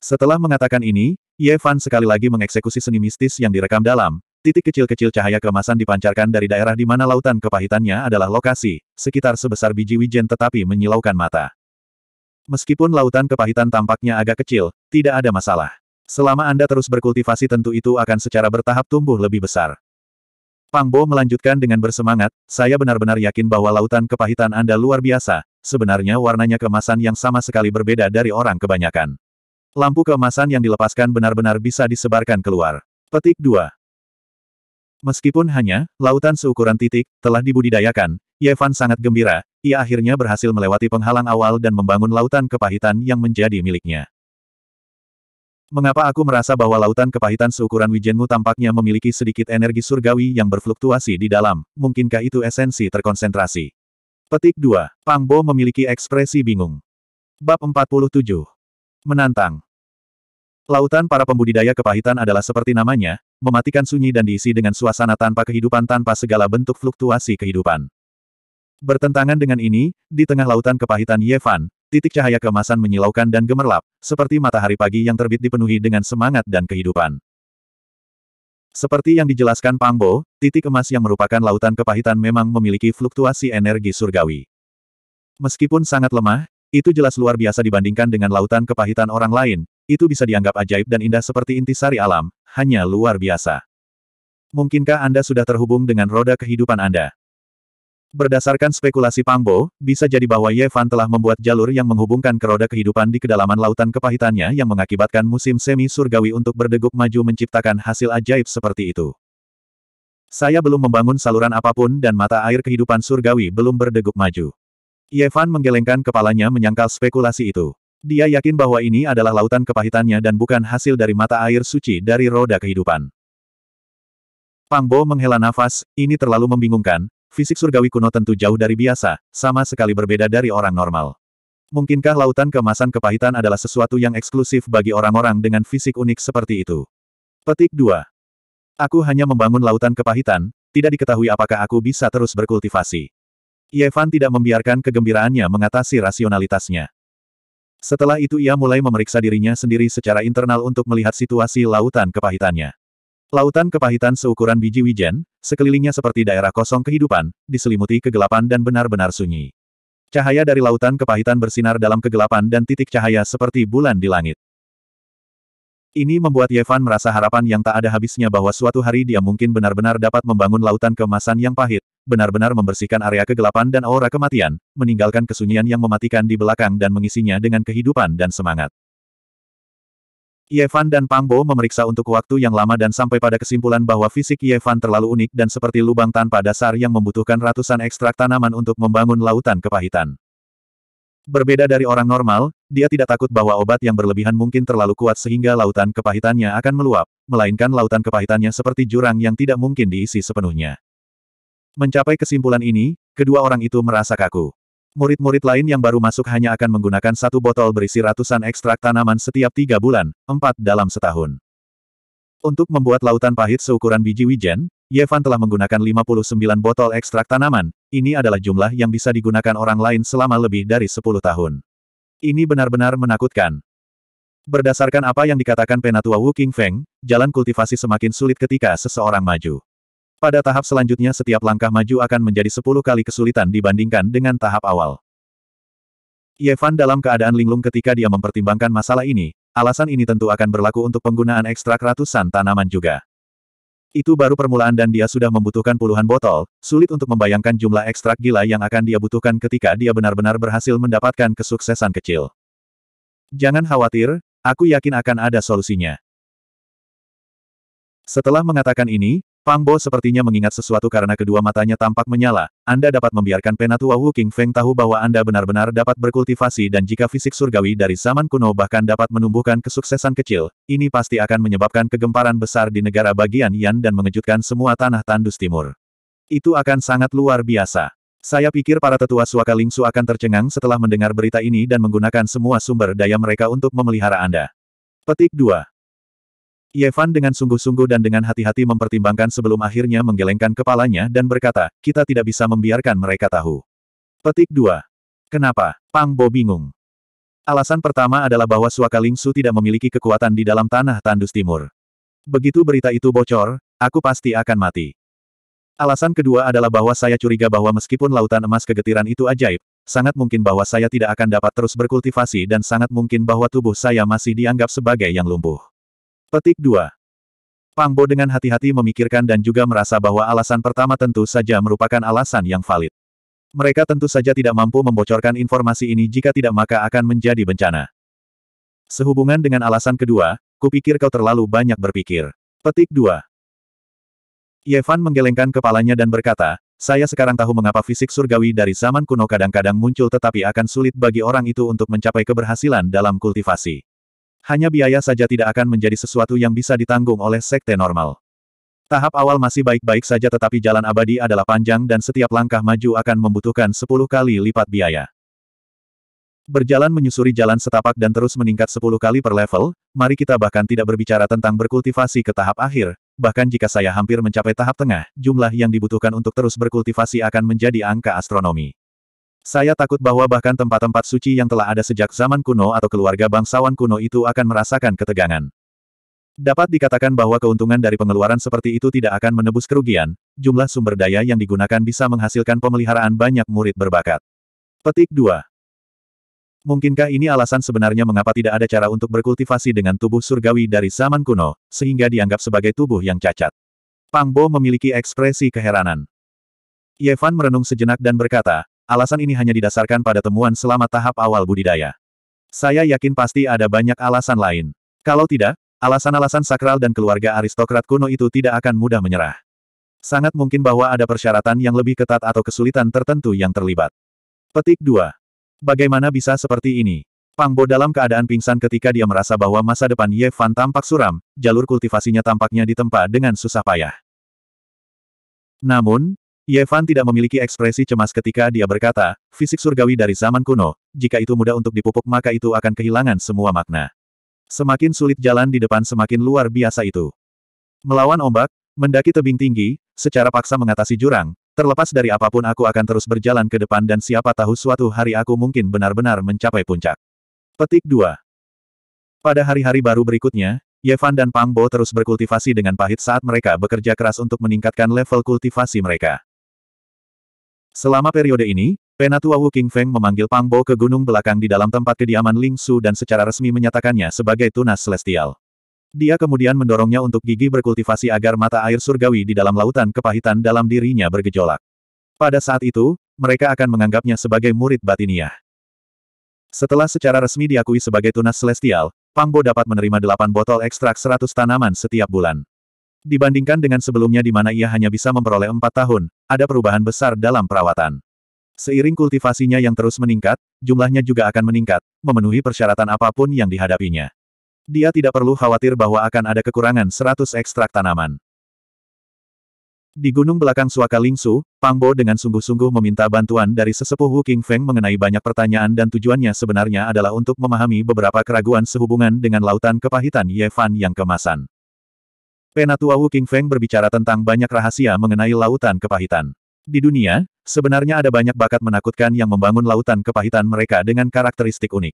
Setelah mengatakan ini, Ye Fan sekali lagi mengeksekusi seni mistis yang direkam dalam, titik kecil-kecil cahaya kemasan dipancarkan dari daerah di mana lautan kepahitannya adalah lokasi, sekitar sebesar biji wijen tetapi menyilaukan mata. Meskipun lautan kepahitan tampaknya agak kecil, tidak ada masalah. Selama Anda terus berkultivasi tentu itu akan secara bertahap tumbuh lebih besar. Pangbo melanjutkan dengan bersemangat, saya benar-benar yakin bahwa lautan kepahitan Anda luar biasa, sebenarnya warnanya kemasan yang sama sekali berbeda dari orang kebanyakan. Lampu kemasan yang dilepaskan benar-benar bisa disebarkan keluar. Petik 2. Meskipun hanya, lautan seukuran titik, telah dibudidayakan, Yevan sangat gembira, ia akhirnya berhasil melewati penghalang awal dan membangun lautan kepahitan yang menjadi miliknya. Mengapa aku merasa bahwa lautan kepahitan seukuran wijenmu tampaknya memiliki sedikit energi surgawi yang berfluktuasi di dalam, mungkinkah itu esensi terkonsentrasi? Petik 2. Pangbo memiliki ekspresi bingung. Bab 47. Menantang. Lautan para pembudidaya kepahitan adalah seperti namanya, mematikan sunyi dan diisi dengan suasana tanpa kehidupan tanpa segala bentuk fluktuasi kehidupan. Bertentangan dengan ini, di tengah lautan kepahitan Yevan. Titik cahaya kemasan menyilaukan dan gemerlap, seperti matahari pagi yang terbit dipenuhi dengan semangat dan kehidupan. Seperti yang dijelaskan Pangbo, titik emas yang merupakan lautan kepahitan memang memiliki fluktuasi energi surgawi. Meskipun sangat lemah, itu jelas luar biasa dibandingkan dengan lautan kepahitan orang lain, itu bisa dianggap ajaib dan indah seperti intisari alam, hanya luar biasa. Mungkinkah Anda sudah terhubung dengan roda kehidupan Anda? Berdasarkan spekulasi Pangbo, bisa jadi bahwa Ye Fan telah membuat jalur yang menghubungkan keroda kehidupan di kedalaman lautan kepahitannya yang mengakibatkan musim semi surgawi untuk berdegup maju menciptakan hasil ajaib seperti itu. Saya belum membangun saluran apapun dan mata air kehidupan surgawi belum berdegup maju. Ye Fan menggelengkan kepalanya menyangkal spekulasi itu. Dia yakin bahwa ini adalah lautan kepahitannya dan bukan hasil dari mata air suci dari roda kehidupan. Pangbo menghela nafas, ini terlalu membingungkan, Fisik surgawi kuno tentu jauh dari biasa, sama sekali berbeda dari orang normal. Mungkinkah lautan kemasan kepahitan adalah sesuatu yang eksklusif bagi orang-orang dengan fisik unik seperti itu? Petik 2. Aku hanya membangun lautan kepahitan, tidak diketahui apakah aku bisa terus berkultivasi. Yevan tidak membiarkan kegembiraannya mengatasi rasionalitasnya. Setelah itu ia mulai memeriksa dirinya sendiri secara internal untuk melihat situasi lautan kepahitannya. Lautan kepahitan seukuran biji wijen, sekelilingnya seperti daerah kosong kehidupan, diselimuti kegelapan dan benar-benar sunyi. Cahaya dari lautan kepahitan bersinar dalam kegelapan dan titik cahaya seperti bulan di langit. Ini membuat Yevan merasa harapan yang tak ada habisnya bahwa suatu hari dia mungkin benar-benar dapat membangun lautan kemasan yang pahit, benar-benar membersihkan area kegelapan dan aura kematian, meninggalkan kesunyian yang mematikan di belakang dan mengisinya dengan kehidupan dan semangat. Yevan dan Pangbo memeriksa untuk waktu yang lama dan sampai pada kesimpulan bahwa fisik Yevan terlalu unik dan seperti lubang tanpa dasar yang membutuhkan ratusan ekstrak tanaman untuk membangun lautan kepahitan. Berbeda dari orang normal, dia tidak takut bahwa obat yang berlebihan mungkin terlalu kuat sehingga lautan kepahitannya akan meluap, melainkan lautan kepahitannya seperti jurang yang tidak mungkin diisi sepenuhnya. Mencapai kesimpulan ini, kedua orang itu merasa kaku. Murid-murid lain yang baru masuk hanya akan menggunakan satu botol berisi ratusan ekstrak tanaman setiap tiga bulan, empat dalam setahun. Untuk membuat lautan pahit seukuran biji wijen, Yevan telah menggunakan 59 botol ekstrak tanaman, ini adalah jumlah yang bisa digunakan orang lain selama lebih dari 10 tahun. Ini benar-benar menakutkan. Berdasarkan apa yang dikatakan Penatua Wu King Feng, jalan kultivasi semakin sulit ketika seseorang maju. Pada tahap selanjutnya setiap langkah maju akan menjadi sepuluh kali kesulitan dibandingkan dengan tahap awal. Yevan dalam keadaan linglung ketika dia mempertimbangkan masalah ini, alasan ini tentu akan berlaku untuk penggunaan ekstrak ratusan tanaman juga. Itu baru permulaan dan dia sudah membutuhkan puluhan botol, sulit untuk membayangkan jumlah ekstrak gila yang akan dia butuhkan ketika dia benar-benar berhasil mendapatkan kesuksesan kecil. Jangan khawatir, aku yakin akan ada solusinya. Setelah mengatakan ini, Pambo sepertinya mengingat sesuatu karena kedua matanya tampak menyala. Anda dapat membiarkan penatua Wu King Feng tahu bahwa Anda benar-benar dapat berkultivasi dan jika fisik surgawi dari zaman kuno bahkan dapat menumbuhkan kesuksesan kecil, ini pasti akan menyebabkan kegemparan besar di negara bagian Yan dan mengejutkan semua tanah tandus timur. Itu akan sangat luar biasa. Saya pikir para tetua suaka Lingsu akan tercengang setelah mendengar berita ini dan menggunakan semua sumber daya mereka untuk memelihara Anda. Petik 2. Yevan dengan sungguh-sungguh dan dengan hati-hati mempertimbangkan sebelum akhirnya menggelengkan kepalanya dan berkata, kita tidak bisa membiarkan mereka tahu. Petik 2. Kenapa? Pang Bo bingung. Alasan pertama adalah bahwa Suaka Lingsu tidak memiliki kekuatan di dalam tanah tandus timur. Begitu berita itu bocor, aku pasti akan mati. Alasan kedua adalah bahwa saya curiga bahwa meskipun lautan emas kegetiran itu ajaib, sangat mungkin bahwa saya tidak akan dapat terus berkultivasi dan sangat mungkin bahwa tubuh saya masih dianggap sebagai yang lumpuh. Petik 2. Pangbo dengan hati-hati memikirkan dan juga merasa bahwa alasan pertama tentu saja merupakan alasan yang valid. Mereka tentu saja tidak mampu membocorkan informasi ini jika tidak maka akan menjadi bencana. Sehubungan dengan alasan kedua, kupikir kau terlalu banyak berpikir. Petik 2. Yevan menggelengkan kepalanya dan berkata, saya sekarang tahu mengapa fisik surgawi dari zaman kuno kadang-kadang muncul tetapi akan sulit bagi orang itu untuk mencapai keberhasilan dalam kultivasi. Hanya biaya saja tidak akan menjadi sesuatu yang bisa ditanggung oleh sekte normal. Tahap awal masih baik-baik saja tetapi jalan abadi adalah panjang dan setiap langkah maju akan membutuhkan 10 kali lipat biaya. Berjalan menyusuri jalan setapak dan terus meningkat 10 kali per level, mari kita bahkan tidak berbicara tentang berkultivasi ke tahap akhir, bahkan jika saya hampir mencapai tahap tengah, jumlah yang dibutuhkan untuk terus berkultivasi akan menjadi angka astronomi. Saya takut bahwa bahkan tempat-tempat suci yang telah ada sejak zaman kuno atau keluarga bangsawan kuno itu akan merasakan ketegangan. Dapat dikatakan bahwa keuntungan dari pengeluaran seperti itu tidak akan menebus kerugian, jumlah sumber daya yang digunakan bisa menghasilkan pemeliharaan banyak murid berbakat. Petik 2. Mungkinkah ini alasan sebenarnya mengapa tidak ada cara untuk berkultivasi dengan tubuh surgawi dari zaman kuno, sehingga dianggap sebagai tubuh yang cacat? Pangbo memiliki ekspresi keheranan. Yevan merenung sejenak dan berkata, Alasan ini hanya didasarkan pada temuan selama tahap awal budidaya. Saya yakin pasti ada banyak alasan lain. Kalau tidak, alasan-alasan sakral dan keluarga aristokrat kuno itu tidak akan mudah menyerah. Sangat mungkin bahwa ada persyaratan yang lebih ketat atau kesulitan tertentu yang terlibat. Petik 2. Bagaimana bisa seperti ini? Pangbo dalam keadaan pingsan ketika dia merasa bahwa masa depan Ye Fan tampak suram, jalur kultivasinya tampaknya ditempa dengan susah payah. Namun, Yevan tidak memiliki ekspresi cemas ketika dia berkata, fisik surgawi dari zaman kuno, jika itu mudah untuk dipupuk maka itu akan kehilangan semua makna. Semakin sulit jalan di depan semakin luar biasa itu. Melawan ombak, mendaki tebing tinggi, secara paksa mengatasi jurang, terlepas dari apapun aku akan terus berjalan ke depan dan siapa tahu suatu hari aku mungkin benar-benar mencapai puncak. Petik 2 Pada hari-hari baru berikutnya, Yevan dan Pangbo terus berkultivasi dengan pahit saat mereka bekerja keras untuk meningkatkan level kultivasi mereka. Selama periode ini, Penatua Wu Feng memanggil Pang Bo ke gunung belakang di dalam tempat kediaman Ling Su dan secara resmi menyatakannya sebagai tunas celestial. Dia kemudian mendorongnya untuk gigi berkultivasi agar mata air surgawi di dalam lautan kepahitan dalam dirinya bergejolak. Pada saat itu, mereka akan menganggapnya sebagai murid batiniah. Setelah secara resmi diakui sebagai tunas celestial, Pangbo dapat menerima delapan botol ekstrak seratus tanaman setiap bulan. Dibandingkan dengan sebelumnya di mana ia hanya bisa memperoleh empat tahun, ada perubahan besar dalam perawatan. Seiring kultivasinya yang terus meningkat, jumlahnya juga akan meningkat, memenuhi persyaratan apapun yang dihadapinya. Dia tidak perlu khawatir bahwa akan ada kekurangan 100 ekstrak tanaman. Di gunung belakang Suaka Lingsu, Pang Bo dengan sungguh-sungguh meminta bantuan dari sesepuh Wu King Feng mengenai banyak pertanyaan dan tujuannya sebenarnya adalah untuk memahami beberapa keraguan sehubungan dengan lautan kepahitan Ye Fan yang kemasan. Penatua Wu King Feng berbicara tentang banyak rahasia mengenai lautan kepahitan. Di dunia, sebenarnya ada banyak bakat menakutkan yang membangun lautan kepahitan mereka dengan karakteristik unik.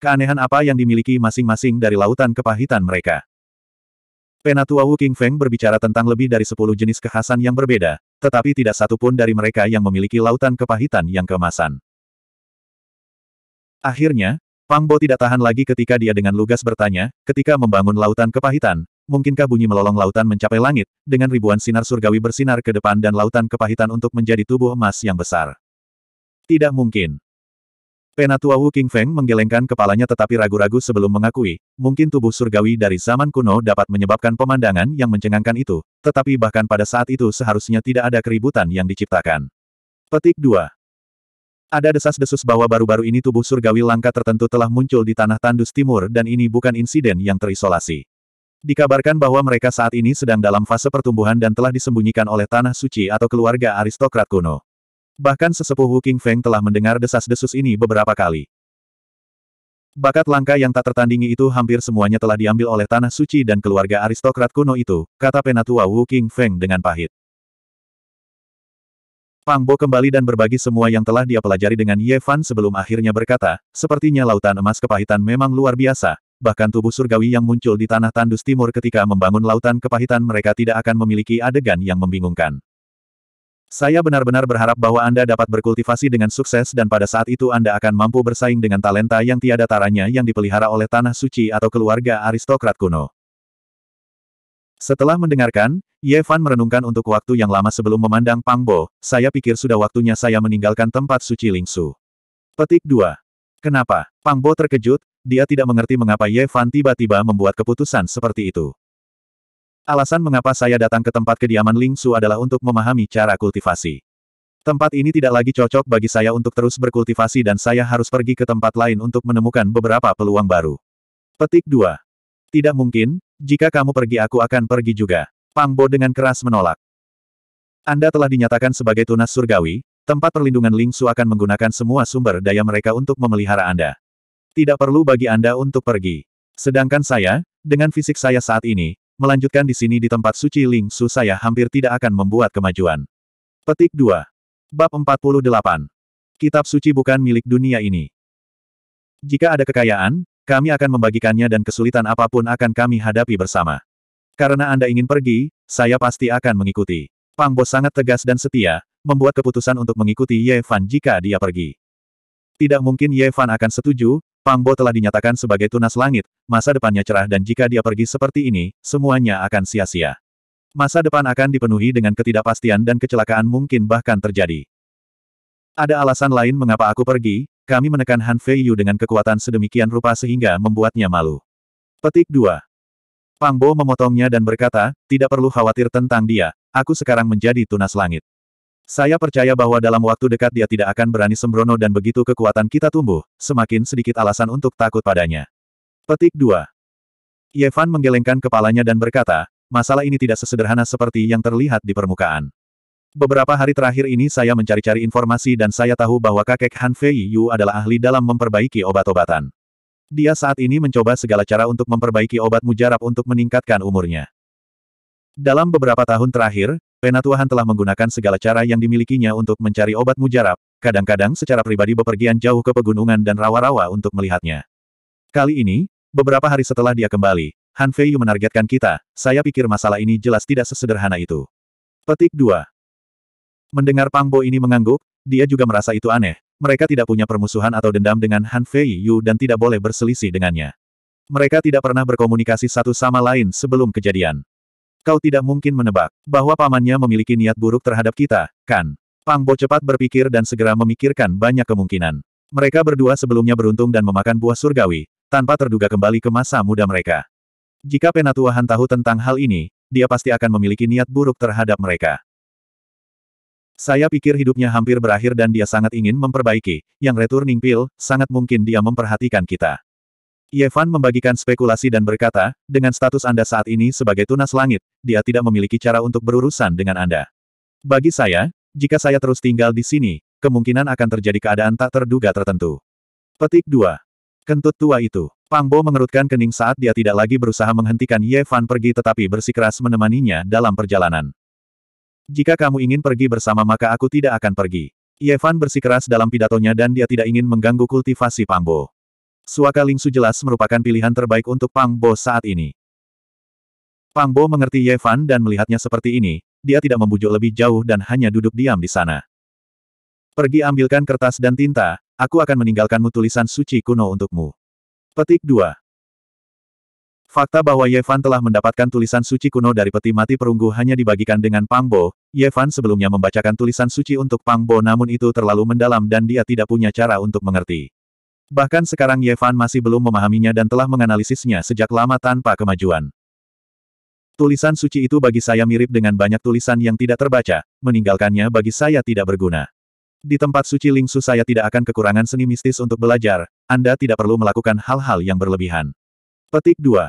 Keanehan apa yang dimiliki masing-masing dari lautan kepahitan mereka? Penatua Wu King Feng berbicara tentang lebih dari sepuluh jenis kekhasan yang berbeda, tetapi tidak satu pun dari mereka yang memiliki lautan kepahitan yang kemasan. Akhirnya, Pang Bo tidak tahan lagi ketika dia dengan lugas bertanya, ketika membangun lautan kepahitan, mungkinkah bunyi melolong lautan mencapai langit, dengan ribuan sinar surgawi bersinar ke depan dan lautan kepahitan untuk menjadi tubuh emas yang besar? Tidak mungkin. Penatua Wu King Feng menggelengkan kepalanya tetapi ragu-ragu sebelum mengakui, mungkin tubuh surgawi dari zaman kuno dapat menyebabkan pemandangan yang mencengangkan itu, tetapi bahkan pada saat itu seharusnya tidak ada keributan yang diciptakan. Petik 2. Ada desas-desus bahwa baru-baru ini tubuh surgawi langka tertentu telah muncul di tanah tandus timur dan ini bukan insiden yang terisolasi. Dikabarkan bahwa mereka saat ini sedang dalam fase pertumbuhan dan telah disembunyikan oleh Tanah Suci atau keluarga aristokrat kuno. Bahkan sesepuh Wu King Feng telah mendengar desas-desus ini beberapa kali. Bakat langka yang tak tertandingi itu hampir semuanya telah diambil oleh Tanah Suci dan keluarga aristokrat kuno itu, kata penatua Wu King Feng dengan pahit. Pang Bo kembali dan berbagi semua yang telah dia pelajari dengan Ye Fan sebelum akhirnya berkata, sepertinya lautan emas kepahitan memang luar biasa, bahkan tubuh surgawi yang muncul di tanah tandus timur ketika membangun lautan kepahitan mereka tidak akan memiliki adegan yang membingungkan. Saya benar-benar berharap bahwa Anda dapat berkultivasi dengan sukses dan pada saat itu Anda akan mampu bersaing dengan talenta yang tiada taranya yang dipelihara oleh Tanah Suci atau keluarga aristokrat kuno. Setelah mendengarkan, Yevan merenungkan untuk waktu yang lama sebelum memandang Pangbo, saya pikir sudah waktunya saya meninggalkan tempat suci Lingsu. Petik 2. Kenapa? Pangbo terkejut, dia tidak mengerti mengapa Ye Fan tiba-tiba membuat keputusan seperti itu. Alasan mengapa saya datang ke tempat kediaman Ling Su adalah untuk memahami cara kultivasi. Tempat ini tidak lagi cocok bagi saya untuk terus berkultivasi dan saya harus pergi ke tempat lain untuk menemukan beberapa peluang baru. Petik 2. Tidak mungkin, jika kamu pergi aku akan pergi juga. Pang Bo dengan keras menolak. Anda telah dinyatakan sebagai tunas surgawi, tempat perlindungan Ling Su akan menggunakan semua sumber daya mereka untuk memelihara Anda tidak perlu bagi Anda untuk pergi. Sedangkan saya, dengan fisik saya saat ini, melanjutkan di sini di tempat suci Ling Su saya hampir tidak akan membuat kemajuan. Petik 2. Bab 48. Kitab suci bukan milik dunia ini. Jika ada kekayaan, kami akan membagikannya dan kesulitan apapun akan kami hadapi bersama. Karena Anda ingin pergi, saya pasti akan mengikuti. Pang Bo sangat tegas dan setia, membuat keputusan untuk mengikuti Ye Fan jika dia pergi. Tidak mungkin Ye Fan akan setuju, Pambo telah dinyatakan sebagai tunas langit, masa depannya cerah dan jika dia pergi seperti ini, semuanya akan sia-sia. Masa depan akan dipenuhi dengan ketidakpastian dan kecelakaan mungkin bahkan terjadi. Ada alasan lain mengapa aku pergi, kami menekan Han Fei Yu dengan kekuatan sedemikian rupa sehingga membuatnya malu. Petik 2. Pangbo memotongnya dan berkata, tidak perlu khawatir tentang dia, aku sekarang menjadi tunas langit. Saya percaya bahwa dalam waktu dekat dia tidak akan berani sembrono dan begitu kekuatan kita tumbuh, semakin sedikit alasan untuk takut padanya. Petik 2. Yevan menggelengkan kepalanya dan berkata, masalah ini tidak sesederhana seperti yang terlihat di permukaan. Beberapa hari terakhir ini saya mencari-cari informasi dan saya tahu bahwa kakek Han Fei Yu adalah ahli dalam memperbaiki obat-obatan. Dia saat ini mencoba segala cara untuk memperbaiki obat mujarab untuk meningkatkan umurnya. Dalam beberapa tahun terakhir, Penatuahan telah menggunakan segala cara yang dimilikinya untuk mencari obat mujarab, kadang-kadang secara pribadi bepergian jauh ke pegunungan dan rawa-rawa untuk melihatnya. Kali ini, beberapa hari setelah dia kembali, Han Feiyu menargetkan kita, saya pikir masalah ini jelas tidak sesederhana itu. Petik 2. Mendengar Pang Bo ini mengangguk, dia juga merasa itu aneh, mereka tidak punya permusuhan atau dendam dengan Han Yu dan tidak boleh berselisih dengannya. Mereka tidak pernah berkomunikasi satu sama lain sebelum kejadian. Kau tidak mungkin menebak bahwa pamannya memiliki niat buruk terhadap kita, kan? Pang Bo cepat berpikir dan segera memikirkan banyak kemungkinan. Mereka berdua sebelumnya beruntung dan memakan buah surgawi, tanpa terduga kembali ke masa muda mereka. Jika Penatua Han tahu tentang hal ini, dia pasti akan memiliki niat buruk terhadap mereka. Saya pikir hidupnya hampir berakhir dan dia sangat ingin memperbaiki. Yang returning pill, sangat mungkin dia memperhatikan kita. Yevan membagikan spekulasi dan berkata, dengan status Anda saat ini sebagai tunas langit, dia tidak memiliki cara untuk berurusan dengan Anda. Bagi saya, jika saya terus tinggal di sini, kemungkinan akan terjadi keadaan tak terduga tertentu. Petik 2. Kentut tua itu. Pangbo mengerutkan kening saat dia tidak lagi berusaha menghentikan Yevan pergi tetapi bersikeras menemaninya dalam perjalanan. Jika kamu ingin pergi bersama maka aku tidak akan pergi. Yevan bersikeras dalam pidatonya dan dia tidak ingin mengganggu kultivasi Pangbo. Suaka Lingsu jelas merupakan pilihan terbaik untuk Pang Bo saat ini. Pang Bo mengerti Ye Fan dan melihatnya seperti ini, dia tidak membujuk lebih jauh dan hanya duduk diam di sana. Pergi ambilkan kertas dan tinta, aku akan meninggalkanmu tulisan suci kuno untukmu. Petik 2. Fakta bahwa Yevan telah mendapatkan tulisan suci kuno dari peti mati perunggu hanya dibagikan dengan Pangbo. Yevan sebelumnya membacakan tulisan suci untuk Pangbo namun itu terlalu mendalam dan dia tidak punya cara untuk mengerti. Bahkan sekarang Yevan masih belum memahaminya dan telah menganalisisnya sejak lama tanpa kemajuan. Tulisan suci itu bagi saya mirip dengan banyak tulisan yang tidak terbaca, meninggalkannya bagi saya tidak berguna. Di tempat suci Lingsu saya tidak akan kekurangan seni mistis untuk belajar, Anda tidak perlu melakukan hal-hal yang berlebihan. Petik 2.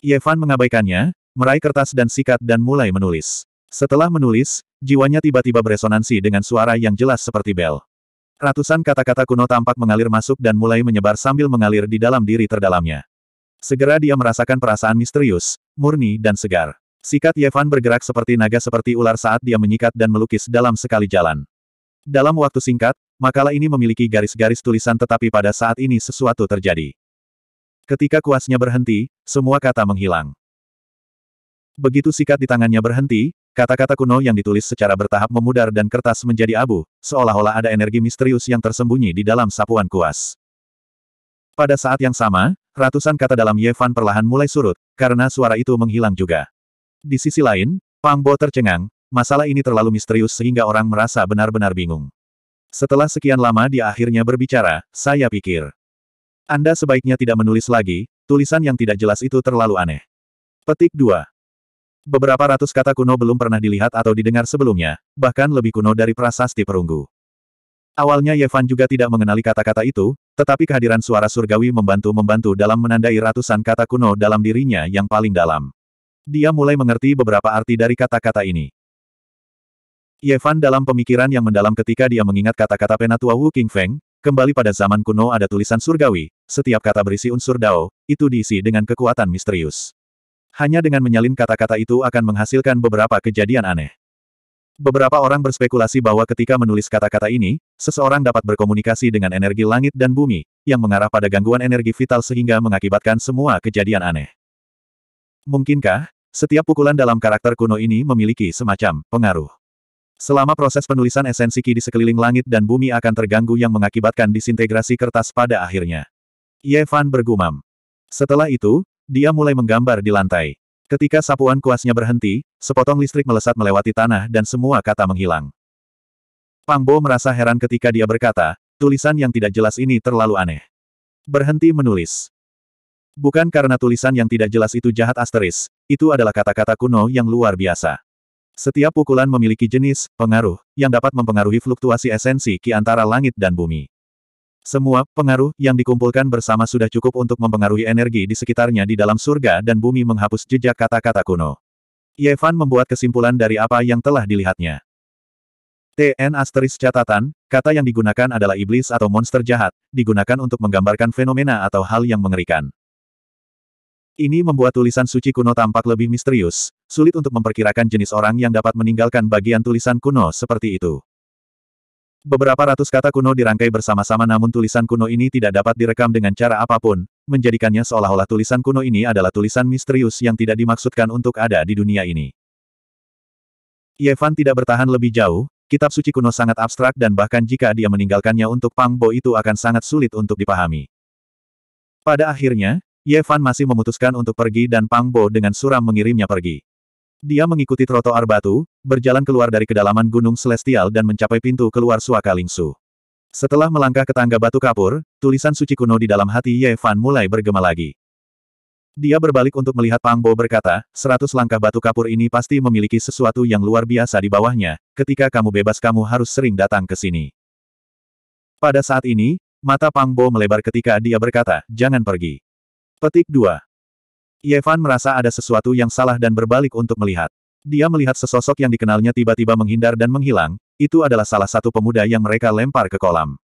Yevan mengabaikannya, meraih kertas dan sikat dan mulai menulis. Setelah menulis, jiwanya tiba-tiba beresonansi dengan suara yang jelas seperti bel. Ratusan kata-kata kuno tampak mengalir masuk dan mulai menyebar sambil mengalir di dalam diri terdalamnya. Segera dia merasakan perasaan misterius, murni dan segar. Sikat Yevan bergerak seperti naga seperti ular saat dia menyikat dan melukis dalam sekali jalan. Dalam waktu singkat, makalah ini memiliki garis-garis tulisan tetapi pada saat ini sesuatu terjadi. Ketika kuasnya berhenti, semua kata menghilang. Begitu sikat di tangannya berhenti, Kata-kata kuno yang ditulis secara bertahap memudar dan kertas menjadi abu, seolah-olah ada energi misterius yang tersembunyi di dalam sapuan kuas. Pada saat yang sama, ratusan kata dalam Yevan perlahan mulai surut, karena suara itu menghilang juga. Di sisi lain, Pang Bo tercengang, masalah ini terlalu misterius sehingga orang merasa benar-benar bingung. Setelah sekian lama dia akhirnya berbicara, saya pikir. Anda sebaiknya tidak menulis lagi, tulisan yang tidak jelas itu terlalu aneh. Petik 2. Beberapa ratus kata kuno belum pernah dilihat atau didengar sebelumnya, bahkan lebih kuno dari prasasti perunggu. Awalnya Yevan juga tidak mengenali kata-kata itu, tetapi kehadiran suara surgawi membantu-membantu dalam menandai ratusan kata kuno dalam dirinya yang paling dalam. Dia mulai mengerti beberapa arti dari kata-kata ini. Yevan dalam pemikiran yang mendalam ketika dia mengingat kata-kata penatua Wu King Feng, kembali pada zaman kuno ada tulisan surgawi, setiap kata berisi unsur dao, itu diisi dengan kekuatan misterius. Hanya dengan menyalin kata-kata itu akan menghasilkan beberapa kejadian aneh. Beberapa orang berspekulasi bahwa ketika menulis kata-kata ini, seseorang dapat berkomunikasi dengan energi langit dan bumi, yang mengarah pada gangguan energi vital sehingga mengakibatkan semua kejadian aneh. Mungkinkah, setiap pukulan dalam karakter kuno ini memiliki semacam pengaruh. Selama proses penulisan esensi ki di sekeliling langit dan bumi akan terganggu yang mengakibatkan disintegrasi kertas pada akhirnya. Yevan bergumam. Setelah itu, dia mulai menggambar di lantai. Ketika sapuan kuasnya berhenti, sepotong listrik melesat melewati tanah dan semua kata menghilang. Pangbo merasa heran ketika dia berkata, tulisan yang tidak jelas ini terlalu aneh. Berhenti menulis. Bukan karena tulisan yang tidak jelas itu jahat asteris, itu adalah kata-kata kuno yang luar biasa. Setiap pukulan memiliki jenis, pengaruh, yang dapat mempengaruhi fluktuasi esensi ki antara langit dan bumi. Semua pengaruh yang dikumpulkan bersama sudah cukup untuk mempengaruhi energi di sekitarnya di dalam surga dan bumi menghapus jejak kata-kata kuno. Yevan membuat kesimpulan dari apa yang telah dilihatnya. TN asteris catatan, kata yang digunakan adalah iblis atau monster jahat, digunakan untuk menggambarkan fenomena atau hal yang mengerikan. Ini membuat tulisan suci kuno tampak lebih misterius, sulit untuk memperkirakan jenis orang yang dapat meninggalkan bagian tulisan kuno seperti itu. Beberapa ratus kata kuno dirangkai bersama-sama namun tulisan kuno ini tidak dapat direkam dengan cara apapun, menjadikannya seolah-olah tulisan kuno ini adalah tulisan misterius yang tidak dimaksudkan untuk ada di dunia ini. Yevan tidak bertahan lebih jauh, kitab suci kuno sangat abstrak dan bahkan jika dia meninggalkannya untuk Pang Bo itu akan sangat sulit untuk dipahami. Pada akhirnya, Yevan masih memutuskan untuk pergi dan Pang Bo dengan suram mengirimnya pergi. Dia mengikuti trotoar batu, berjalan keluar dari kedalaman Gunung Celestial dan mencapai pintu keluar suaka Lingsu. Setelah melangkah ke tangga batu kapur, tulisan suci kuno di dalam hati Ye Fan mulai bergema lagi. Dia berbalik untuk melihat Pang Bo berkata, seratus langkah batu kapur ini pasti memiliki sesuatu yang luar biasa di bawahnya, ketika kamu bebas kamu harus sering datang ke sini. Pada saat ini, mata Pang Bo melebar ketika dia berkata, jangan pergi. Petik 2. Yevan merasa ada sesuatu yang salah dan berbalik untuk melihat. Dia melihat sesosok yang dikenalnya tiba-tiba menghindar dan menghilang, itu adalah salah satu pemuda yang mereka lempar ke kolam.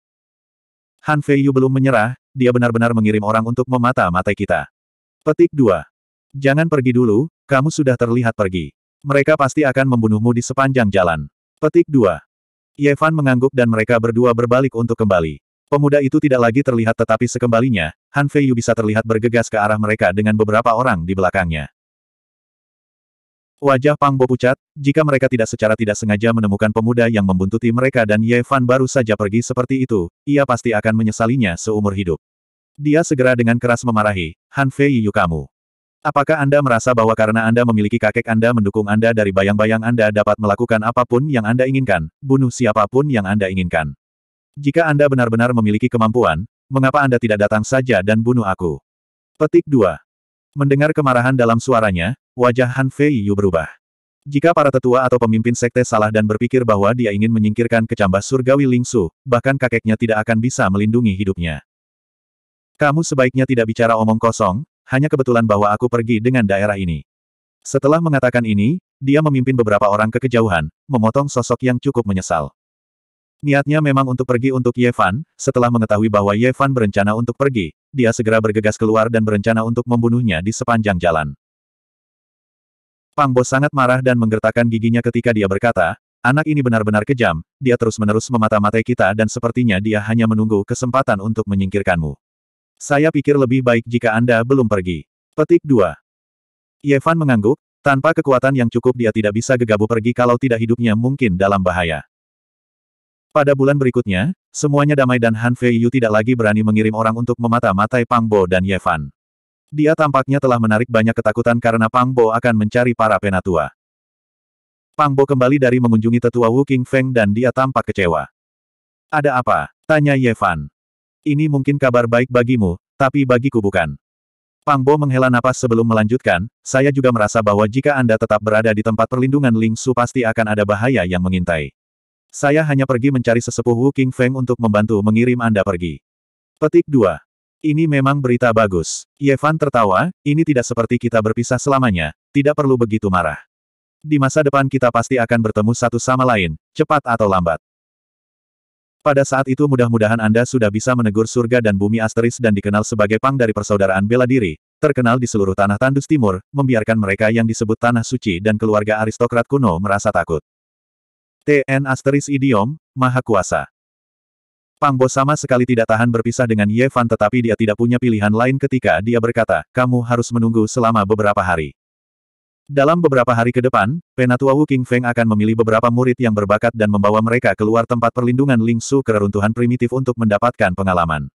Han Feiyu belum menyerah, dia benar-benar mengirim orang untuk memata-matai kita. Petik 2. Jangan pergi dulu, kamu sudah terlihat pergi. Mereka pasti akan membunuhmu di sepanjang jalan. Petik 2. Yevan mengangguk dan mereka berdua berbalik untuk kembali. Pemuda itu tidak lagi terlihat tetapi sekembalinya, Han Feiyu bisa terlihat bergegas ke arah mereka dengan beberapa orang di belakangnya. Wajah Pang Bo pucat, jika mereka tidak secara tidak sengaja menemukan pemuda yang membuntuti mereka dan Ye Fan baru saja pergi seperti itu, ia pasti akan menyesalinya seumur hidup. Dia segera dengan keras memarahi, Han Feiyu kamu. Apakah Anda merasa bahwa karena Anda memiliki kakek Anda mendukung Anda dari bayang-bayang Anda dapat melakukan apapun yang Anda inginkan, bunuh siapapun yang Anda inginkan? Jika Anda benar-benar memiliki kemampuan, Mengapa Anda tidak datang saja dan bunuh aku? Petik 2. Mendengar kemarahan dalam suaranya, wajah Han Yu berubah. Jika para tetua atau pemimpin sekte salah dan berpikir bahwa dia ingin menyingkirkan kecambah surgawi Lingsu, bahkan kakeknya tidak akan bisa melindungi hidupnya. Kamu sebaiknya tidak bicara omong kosong, hanya kebetulan bahwa aku pergi dengan daerah ini. Setelah mengatakan ini, dia memimpin beberapa orang ke kejauhan, memotong sosok yang cukup menyesal. Niatnya memang untuk pergi untuk Yevan. setelah mengetahui bahwa Yevan berencana untuk pergi, dia segera bergegas keluar dan berencana untuk membunuhnya di sepanjang jalan. Pang Bo sangat marah dan menggertakkan giginya ketika dia berkata, anak ini benar-benar kejam, dia terus-menerus memata-matai kita dan sepertinya dia hanya menunggu kesempatan untuk menyingkirkanmu. Saya pikir lebih baik jika Anda belum pergi. Petik 2. Yevan mengangguk, tanpa kekuatan yang cukup dia tidak bisa gegabah pergi kalau tidak hidupnya mungkin dalam bahaya. Pada bulan berikutnya, semuanya damai dan Han Fei Yu tidak lagi berani mengirim orang untuk memata-matai Pang Bo dan Ye Fan. Dia tampaknya telah menarik banyak ketakutan karena Pang Bo akan mencari para penatua. Pang Bo kembali dari mengunjungi tetua Wu King Feng dan dia tampak kecewa. Ada apa? Tanya Ye Fan. Ini mungkin kabar baik bagimu, tapi bagiku bukan. Pang Bo menghela napas sebelum melanjutkan, saya juga merasa bahwa jika Anda tetap berada di tempat perlindungan Ling Su pasti akan ada bahaya yang mengintai. Saya hanya pergi mencari sesepuh Wu King Feng untuk membantu mengirim Anda pergi. Petik 2. Ini memang berita bagus. Yevan tertawa, ini tidak seperti kita berpisah selamanya, tidak perlu begitu marah. Di masa depan kita pasti akan bertemu satu sama lain, cepat atau lambat. Pada saat itu mudah-mudahan Anda sudah bisa menegur surga dan bumi asteris dan dikenal sebagai pang dari persaudaraan bela diri, terkenal di seluruh tanah tandus timur, membiarkan mereka yang disebut tanah suci dan keluarga aristokrat kuno merasa takut. TN asteris idiom, Maha Kuasa. Pang Bo sama sekali tidak tahan berpisah dengan Ye Fan tetapi dia tidak punya pilihan lain ketika dia berkata, kamu harus menunggu selama beberapa hari. Dalam beberapa hari ke depan, Penatua Wu King Feng akan memilih beberapa murid yang berbakat dan membawa mereka keluar tempat perlindungan Ling Su ke reruntuhan primitif untuk mendapatkan pengalaman.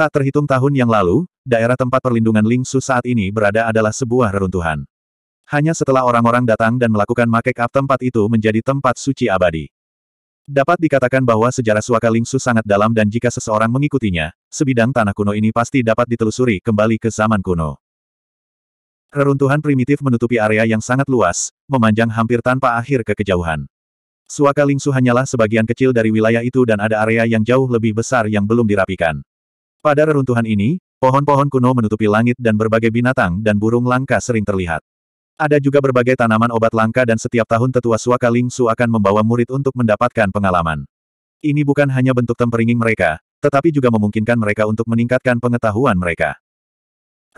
Tak terhitung tahun yang lalu, daerah tempat perlindungan Ling Su saat ini berada adalah sebuah reruntuhan hanya setelah orang-orang datang dan melakukan make up tempat itu menjadi tempat suci abadi. Dapat dikatakan bahwa sejarah Suaka Lingsu sangat dalam dan jika seseorang mengikutinya, sebidang tanah kuno ini pasti dapat ditelusuri kembali ke zaman kuno. Reruntuhan primitif menutupi area yang sangat luas, memanjang hampir tanpa akhir ke kejauhan. Suaka Lingsu hanyalah sebagian kecil dari wilayah itu dan ada area yang jauh lebih besar yang belum dirapikan. Pada reruntuhan ini, pohon-pohon kuno menutupi langit dan berbagai binatang dan burung langka sering terlihat. Ada juga berbagai tanaman obat langka dan setiap tahun tetua suaka Ling Su akan membawa murid untuk mendapatkan pengalaman. Ini bukan hanya bentuk temperinging mereka, tetapi juga memungkinkan mereka untuk meningkatkan pengetahuan mereka.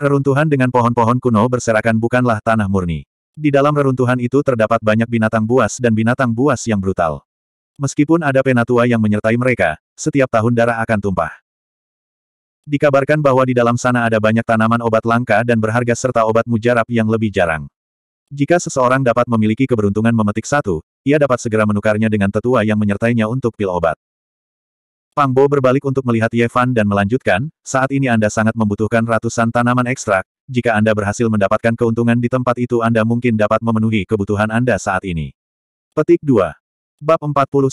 Reruntuhan dengan pohon-pohon kuno berserakan bukanlah tanah murni. Di dalam reruntuhan itu terdapat banyak binatang buas dan binatang buas yang brutal. Meskipun ada penatua yang menyertai mereka, setiap tahun darah akan tumpah. Dikabarkan bahwa di dalam sana ada banyak tanaman obat langka dan berharga serta obat mujarab yang lebih jarang. Jika seseorang dapat memiliki keberuntungan memetik satu, ia dapat segera menukarnya dengan tetua yang menyertainya untuk pil obat. Pang Bo berbalik untuk melihat Ye Fan dan melanjutkan, saat ini Anda sangat membutuhkan ratusan tanaman ekstrak, jika Anda berhasil mendapatkan keuntungan di tempat itu Anda mungkin dapat memenuhi kebutuhan Anda saat ini. Petik 2. Bab 49.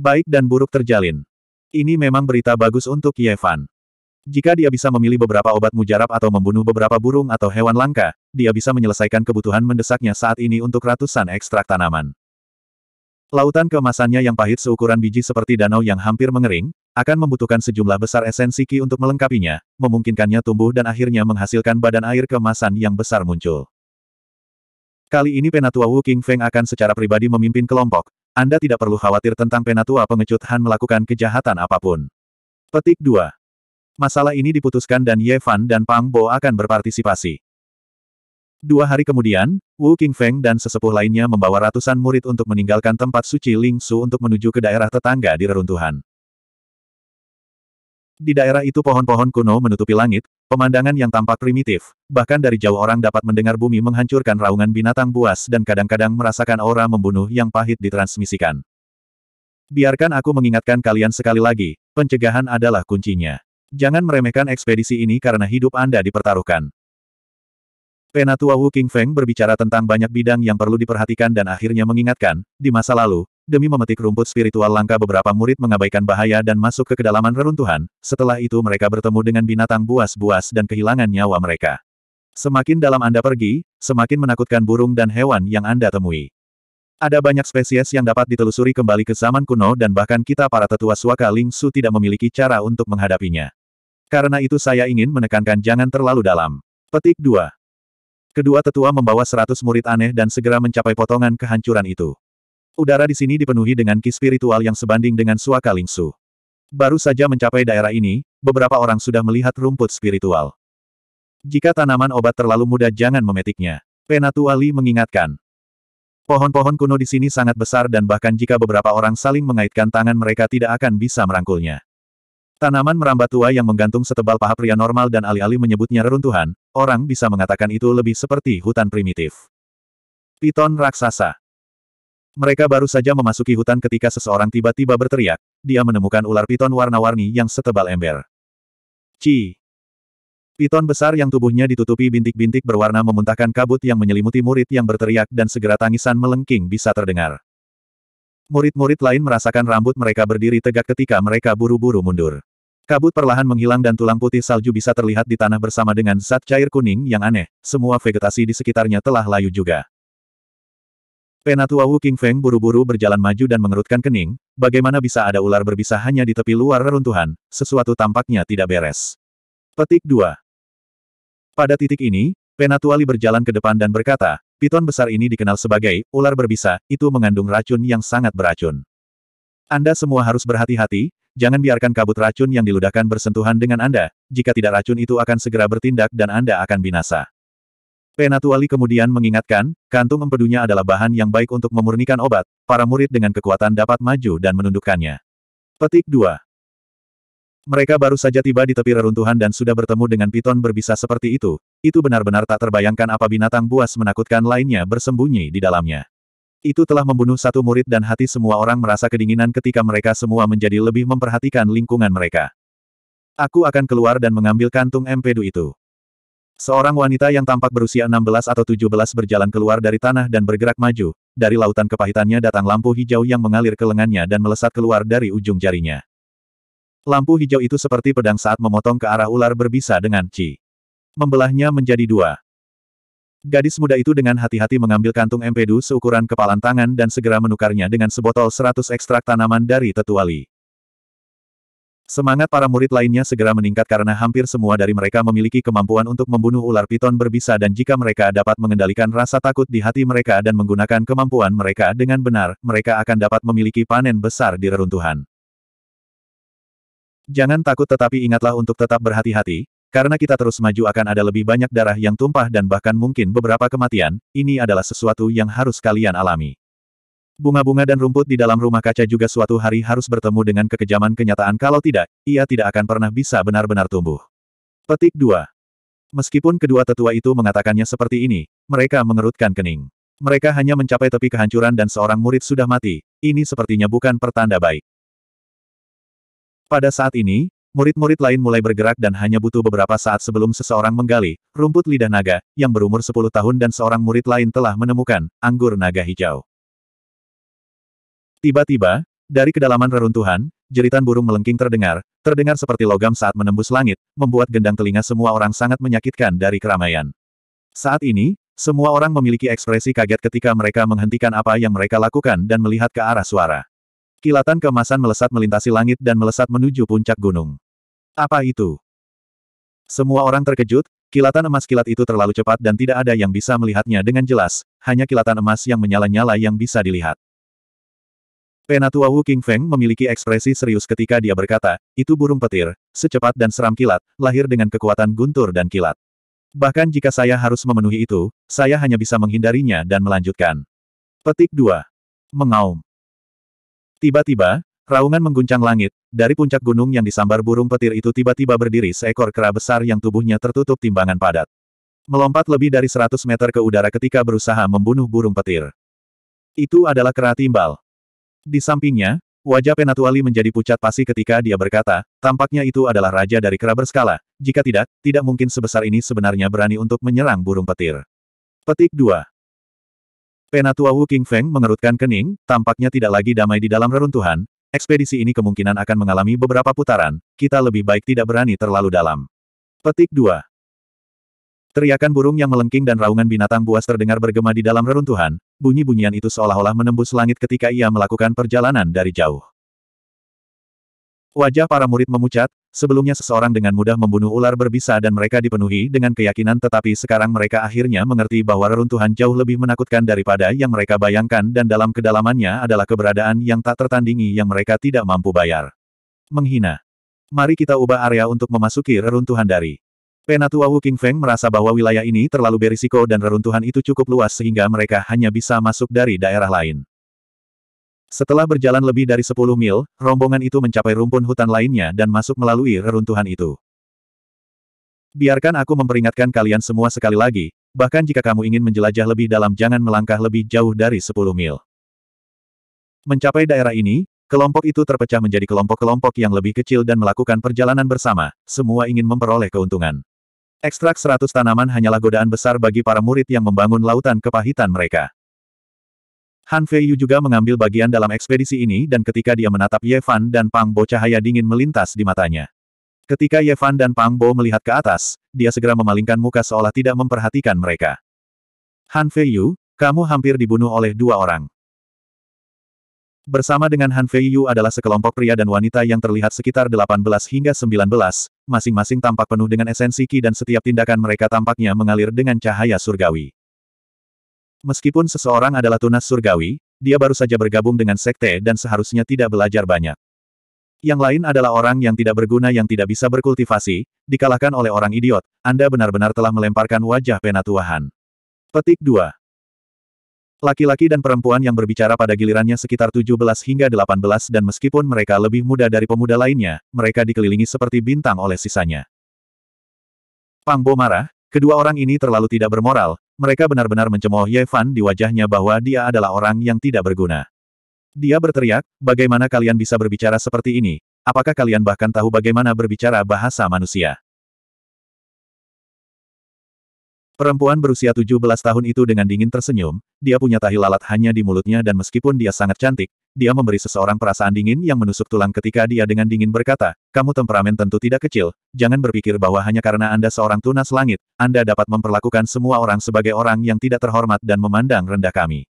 Baik dan buruk terjalin. Ini memang berita bagus untuk Ye Fan. Jika dia bisa memilih beberapa obat mujarab atau membunuh beberapa burung atau hewan langka, dia bisa menyelesaikan kebutuhan mendesaknya saat ini untuk ratusan ekstrak tanaman. Lautan kemasannya yang pahit seukuran biji seperti danau yang hampir mengering, akan membutuhkan sejumlah besar esensi ki untuk melengkapinya, memungkinkannya tumbuh dan akhirnya menghasilkan badan air kemasan yang besar muncul. Kali ini Penatua Wu King Feng akan secara pribadi memimpin kelompok, Anda tidak perlu khawatir tentang Penatua pengecut Han melakukan kejahatan apapun. Petik 2. Masalah ini diputuskan dan Ye Fan dan Pang Bo akan berpartisipasi. Dua hari kemudian, Wu King Feng dan sesepuh lainnya membawa ratusan murid untuk meninggalkan tempat suci Ling Su untuk menuju ke daerah tetangga di reruntuhan. Di daerah itu pohon-pohon kuno menutupi langit, pemandangan yang tampak primitif, bahkan dari jauh orang dapat mendengar bumi menghancurkan raungan binatang buas dan kadang-kadang merasakan aura membunuh yang pahit ditransmisikan. Biarkan aku mengingatkan kalian sekali lagi, pencegahan adalah kuncinya. Jangan meremehkan ekspedisi ini karena hidup Anda dipertaruhkan. Penatua Wu King Feng berbicara tentang banyak bidang yang perlu diperhatikan dan akhirnya mengingatkan, di masa lalu, demi memetik rumput spiritual langka beberapa murid mengabaikan bahaya dan masuk ke kedalaman reruntuhan, setelah itu mereka bertemu dengan binatang buas-buas dan kehilangan nyawa mereka. Semakin dalam Anda pergi, semakin menakutkan burung dan hewan yang Anda temui. Ada banyak spesies yang dapat ditelusuri kembali ke zaman kuno dan bahkan kita para tetua suaka Ling Su tidak memiliki cara untuk menghadapinya. Karena itu saya ingin menekankan jangan terlalu dalam. Petik 2. Kedua tetua membawa seratus murid aneh dan segera mencapai potongan kehancuran itu. Udara di sini dipenuhi dengan ki spiritual yang sebanding dengan suaka lingsu. Baru saja mencapai daerah ini, beberapa orang sudah melihat rumput spiritual. Jika tanaman obat terlalu muda jangan memetiknya. Penatua Li mengingatkan. Pohon-pohon kuno di sini sangat besar dan bahkan jika beberapa orang saling mengaitkan tangan mereka tidak akan bisa merangkulnya. Tanaman merambat tua yang menggantung setebal paha pria normal dan alih-alih menyebutnya reruntuhan, orang bisa mengatakan itu lebih seperti hutan primitif. Piton Raksasa Mereka baru saja memasuki hutan ketika seseorang tiba-tiba berteriak, dia menemukan ular piton warna-warni yang setebal ember. Ci. Piton besar yang tubuhnya ditutupi bintik-bintik berwarna memuntahkan kabut yang menyelimuti murid yang berteriak dan segera tangisan melengking bisa terdengar. Murid-murid lain merasakan rambut mereka berdiri tegak ketika mereka buru-buru mundur. Kabut perlahan menghilang dan tulang putih salju bisa terlihat di tanah bersama dengan zat cair kuning yang aneh, semua vegetasi di sekitarnya telah layu juga. Penatua Wu King Feng buru-buru berjalan maju dan mengerutkan kening, bagaimana bisa ada ular berbisa hanya di tepi luar reruntuhan, sesuatu tampaknya tidak beres. Petik 2 Pada titik ini, Penatua Li berjalan ke depan dan berkata, piton besar ini dikenal sebagai ular berbisa, itu mengandung racun yang sangat beracun. Anda semua harus berhati-hati, jangan biarkan kabut racun yang diludahkan bersentuhan dengan Anda, jika tidak racun itu akan segera bertindak dan Anda akan binasa. Penatuali kemudian mengingatkan, kantung empedunya adalah bahan yang baik untuk memurnikan obat, para murid dengan kekuatan dapat maju dan menundukkannya. Petik 2. Mereka baru saja tiba di tepi reruntuhan dan sudah bertemu dengan piton berbisa seperti itu, itu benar-benar tak terbayangkan apa binatang buas menakutkan lainnya bersembunyi di dalamnya. Itu telah membunuh satu murid dan hati semua orang merasa kedinginan ketika mereka semua menjadi lebih memperhatikan lingkungan mereka. Aku akan keluar dan mengambil kantung empedu itu. Seorang wanita yang tampak berusia 16 atau 17 berjalan keluar dari tanah dan bergerak maju, dari lautan kepahitannya datang lampu hijau yang mengalir ke lengannya dan melesat keluar dari ujung jarinya. Lampu hijau itu seperti pedang saat memotong ke arah ular berbisa dengan ci. Membelahnya menjadi dua. Gadis muda itu dengan hati-hati mengambil kantung empedu seukuran kepalan tangan dan segera menukarnya dengan sebotol 100 ekstrak tanaman dari tetuali. Semangat para murid lainnya segera meningkat karena hampir semua dari mereka memiliki kemampuan untuk membunuh ular piton berbisa dan jika mereka dapat mengendalikan rasa takut di hati mereka dan menggunakan kemampuan mereka dengan benar, mereka akan dapat memiliki panen besar di reruntuhan. Jangan takut tetapi ingatlah untuk tetap berhati-hati, karena kita terus maju akan ada lebih banyak darah yang tumpah dan bahkan mungkin beberapa kematian, ini adalah sesuatu yang harus kalian alami. Bunga-bunga dan rumput di dalam rumah kaca juga suatu hari harus bertemu dengan kekejaman kenyataan kalau tidak, ia tidak akan pernah bisa benar-benar tumbuh. Petik 2. Meskipun kedua tetua itu mengatakannya seperti ini, mereka mengerutkan kening. Mereka hanya mencapai tepi kehancuran dan seorang murid sudah mati, ini sepertinya bukan pertanda baik. Pada saat ini, Murid-murid lain mulai bergerak dan hanya butuh beberapa saat sebelum seseorang menggali, rumput lidah naga, yang berumur 10 tahun dan seorang murid lain telah menemukan, anggur naga hijau. Tiba-tiba, dari kedalaman reruntuhan, jeritan burung melengking terdengar, terdengar seperti logam saat menembus langit, membuat gendang telinga semua orang sangat menyakitkan dari keramaian. Saat ini, semua orang memiliki ekspresi kaget ketika mereka menghentikan apa yang mereka lakukan dan melihat ke arah suara. Kilatan kemasan melesat melintasi langit dan melesat menuju puncak gunung. Apa itu? Semua orang terkejut, kilatan emas kilat itu terlalu cepat dan tidak ada yang bisa melihatnya dengan jelas, hanya kilatan emas yang menyala-nyala yang bisa dilihat. Penatua Wu King Feng memiliki ekspresi serius ketika dia berkata, itu burung petir, secepat dan seram kilat, lahir dengan kekuatan guntur dan kilat. Bahkan jika saya harus memenuhi itu, saya hanya bisa menghindarinya dan melanjutkan. Petik 2. Mengaum. Tiba-tiba, raungan mengguncang langit, dari puncak gunung yang disambar burung petir itu tiba-tiba berdiri seekor kera besar yang tubuhnya tertutup timbangan padat. Melompat lebih dari 100 meter ke udara ketika berusaha membunuh burung petir. Itu adalah kera timbal. Di sampingnya, wajah Penatuali menjadi pucat pasi ketika dia berkata, tampaknya itu adalah raja dari kera berskala, jika tidak, tidak mungkin sebesar ini sebenarnya berani untuk menyerang burung petir. Petik 2. Penatua Wu King Feng mengerutkan kening, tampaknya tidak lagi damai di dalam reruntuhan, Ekspedisi ini kemungkinan akan mengalami beberapa putaran, kita lebih baik tidak berani terlalu dalam. Petik 2. Teriakan burung yang melengking dan raungan binatang buas terdengar bergema di dalam reruntuhan, bunyi-bunyian itu seolah-olah menembus langit ketika ia melakukan perjalanan dari jauh. Wajah para murid memucat, Sebelumnya seseorang dengan mudah membunuh ular berbisa dan mereka dipenuhi dengan keyakinan tetapi sekarang mereka akhirnya mengerti bahwa reruntuhan jauh lebih menakutkan daripada yang mereka bayangkan dan dalam kedalamannya adalah keberadaan yang tak tertandingi yang mereka tidak mampu bayar. Menghina. Mari kita ubah area untuk memasuki reruntuhan dari. Penatua Wu King Feng merasa bahwa wilayah ini terlalu berisiko dan reruntuhan itu cukup luas sehingga mereka hanya bisa masuk dari daerah lain. Setelah berjalan lebih dari 10 mil, rombongan itu mencapai rumpun hutan lainnya dan masuk melalui reruntuhan itu. Biarkan aku memperingatkan kalian semua sekali lagi, bahkan jika kamu ingin menjelajah lebih dalam jangan melangkah lebih jauh dari 10 mil. Mencapai daerah ini, kelompok itu terpecah menjadi kelompok-kelompok yang lebih kecil dan melakukan perjalanan bersama, semua ingin memperoleh keuntungan. Ekstrak seratus tanaman hanyalah godaan besar bagi para murid yang membangun lautan kepahitan mereka. Han Feiyu juga mengambil bagian dalam ekspedisi ini dan ketika dia menatap Ye Fan dan Pang Bo cahaya dingin melintas di matanya. Ketika Ye Fan dan Pang Bo melihat ke atas, dia segera memalingkan muka seolah tidak memperhatikan mereka. Han Feiyu, kamu hampir dibunuh oleh dua orang. Bersama dengan Han Feiyu adalah sekelompok pria dan wanita yang terlihat sekitar 18 hingga 19, masing-masing tampak penuh dengan esensi Qi dan setiap tindakan mereka tampaknya mengalir dengan cahaya surgawi. Meskipun seseorang adalah tunas surgawi, dia baru saja bergabung dengan sekte dan seharusnya tidak belajar banyak. Yang lain adalah orang yang tidak berguna yang tidak bisa berkultivasi, dikalahkan oleh orang idiot, Anda benar-benar telah melemparkan wajah penatuahan. Petik 2. Laki-laki dan perempuan yang berbicara pada gilirannya sekitar 17 hingga 18 dan meskipun mereka lebih muda dari pemuda lainnya, mereka dikelilingi seperti bintang oleh sisanya. Pang Bo marah, kedua orang ini terlalu tidak bermoral, mereka benar-benar mencemooh Ye Fan di wajahnya bahwa dia adalah orang yang tidak berguna. Dia berteriak, bagaimana kalian bisa berbicara seperti ini? Apakah kalian bahkan tahu bagaimana berbicara bahasa manusia? Perempuan berusia 17 tahun itu dengan dingin tersenyum, dia punya tahi lalat hanya di mulutnya dan meskipun dia sangat cantik, dia memberi seseorang perasaan dingin yang menusuk tulang ketika dia dengan dingin berkata, kamu temperamen tentu tidak kecil, jangan berpikir bahwa hanya karena Anda seorang tunas langit, Anda dapat memperlakukan semua orang sebagai orang yang tidak terhormat dan memandang rendah kami.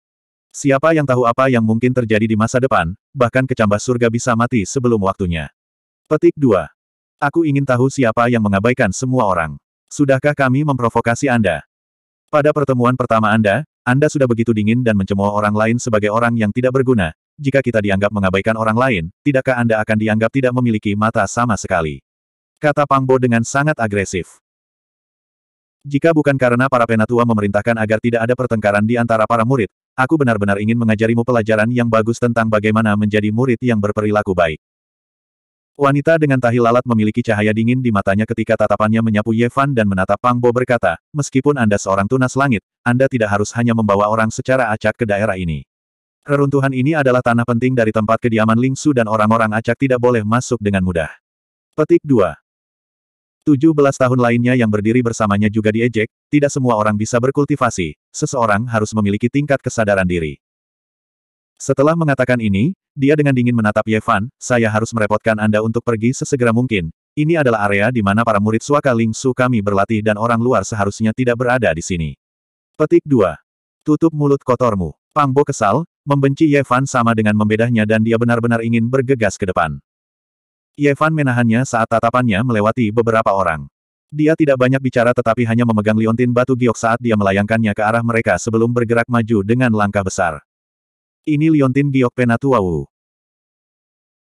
Siapa yang tahu apa yang mungkin terjadi di masa depan, bahkan kecambah surga bisa mati sebelum waktunya. Petik 2. Aku ingin tahu siapa yang mengabaikan semua orang. Sudahkah kami memprovokasi Anda? Pada pertemuan pertama Anda, Anda sudah begitu dingin dan mencemooh orang lain sebagai orang yang tidak berguna. Jika kita dianggap mengabaikan orang lain, tidakkah Anda akan dianggap tidak memiliki mata sama sekali? Kata Pangbo dengan sangat agresif. Jika bukan karena para penatua memerintahkan agar tidak ada pertengkaran di antara para murid, aku benar-benar ingin mengajarimu pelajaran yang bagus tentang bagaimana menjadi murid yang berperilaku baik. Wanita dengan tahi lalat memiliki cahaya dingin di matanya ketika tatapannya menyapu Yevan dan menatap Pangbo berkata, meskipun Anda seorang tunas langit, Anda tidak harus hanya membawa orang secara acak ke daerah ini. Reruntuhan ini adalah tanah penting dari tempat kediaman Ling Su dan orang-orang acak tidak boleh masuk dengan mudah. Petik 2. 17 tahun lainnya yang berdiri bersamanya juga diejek, tidak semua orang bisa berkultivasi, seseorang harus memiliki tingkat kesadaran diri. Setelah mengatakan ini, dia dengan dingin menatap Yevan. saya harus merepotkan Anda untuk pergi sesegera mungkin. Ini adalah area di mana para murid suaka Ling Su kami berlatih dan orang luar seharusnya tidak berada di sini. Petik 2. Tutup mulut kotormu. Pangbo kesal, membenci Yevan sama dengan membedahnya dan dia benar-benar ingin bergegas ke depan. Yevan menahannya saat tatapannya melewati beberapa orang. Dia tidak banyak bicara tetapi hanya memegang liontin batu giok saat dia melayangkannya ke arah mereka sebelum bergerak maju dengan langkah besar. Ini Liontin Giok Penatuawu.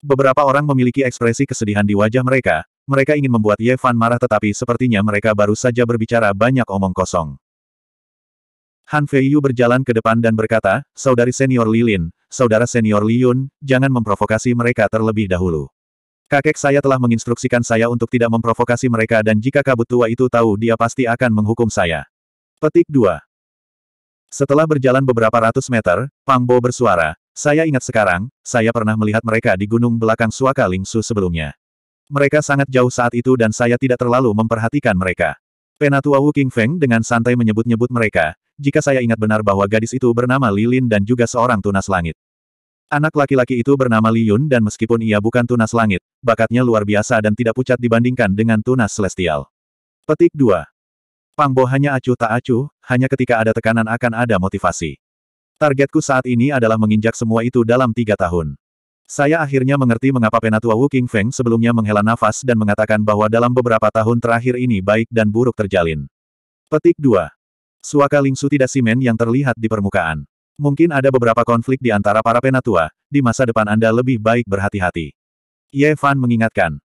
Beberapa orang memiliki ekspresi kesedihan di wajah mereka, mereka ingin membuat Ye Fan marah tetapi sepertinya mereka baru saja berbicara banyak omong kosong. Han Yu berjalan ke depan dan berkata, Saudari senior Lilin, Saudara senior Liyun, jangan memprovokasi mereka terlebih dahulu. Kakek saya telah menginstruksikan saya untuk tidak memprovokasi mereka dan jika kabut tua itu tahu dia pasti akan menghukum saya. Petik 2. Setelah berjalan beberapa ratus meter, Pang Bo bersuara, saya ingat sekarang, saya pernah melihat mereka di gunung belakang Suaka Lingsu sebelumnya. Mereka sangat jauh saat itu dan saya tidak terlalu memperhatikan mereka. Penatua Wu King Feng dengan santai menyebut-nyebut mereka, jika saya ingat benar bahwa gadis itu bernama Lilin dan juga seorang tunas langit. Anak laki-laki itu bernama Li Yun dan meskipun ia bukan tunas langit, bakatnya luar biasa dan tidak pucat dibandingkan dengan tunas celestial. Petik 2. Pangbo hanya acuh tak acuh, hanya ketika ada tekanan akan ada motivasi. Targetku saat ini adalah menginjak semua itu dalam tiga tahun. Saya akhirnya mengerti mengapa Penatua Wu King Feng sebelumnya menghela nafas dan mengatakan bahwa dalam beberapa tahun terakhir ini baik dan buruk terjalin. Petik 2. Suaka Lingsu tidak simen yang terlihat di permukaan. Mungkin ada beberapa konflik di antara para penatua, di masa depan Anda lebih baik berhati-hati. Ye Fan mengingatkan.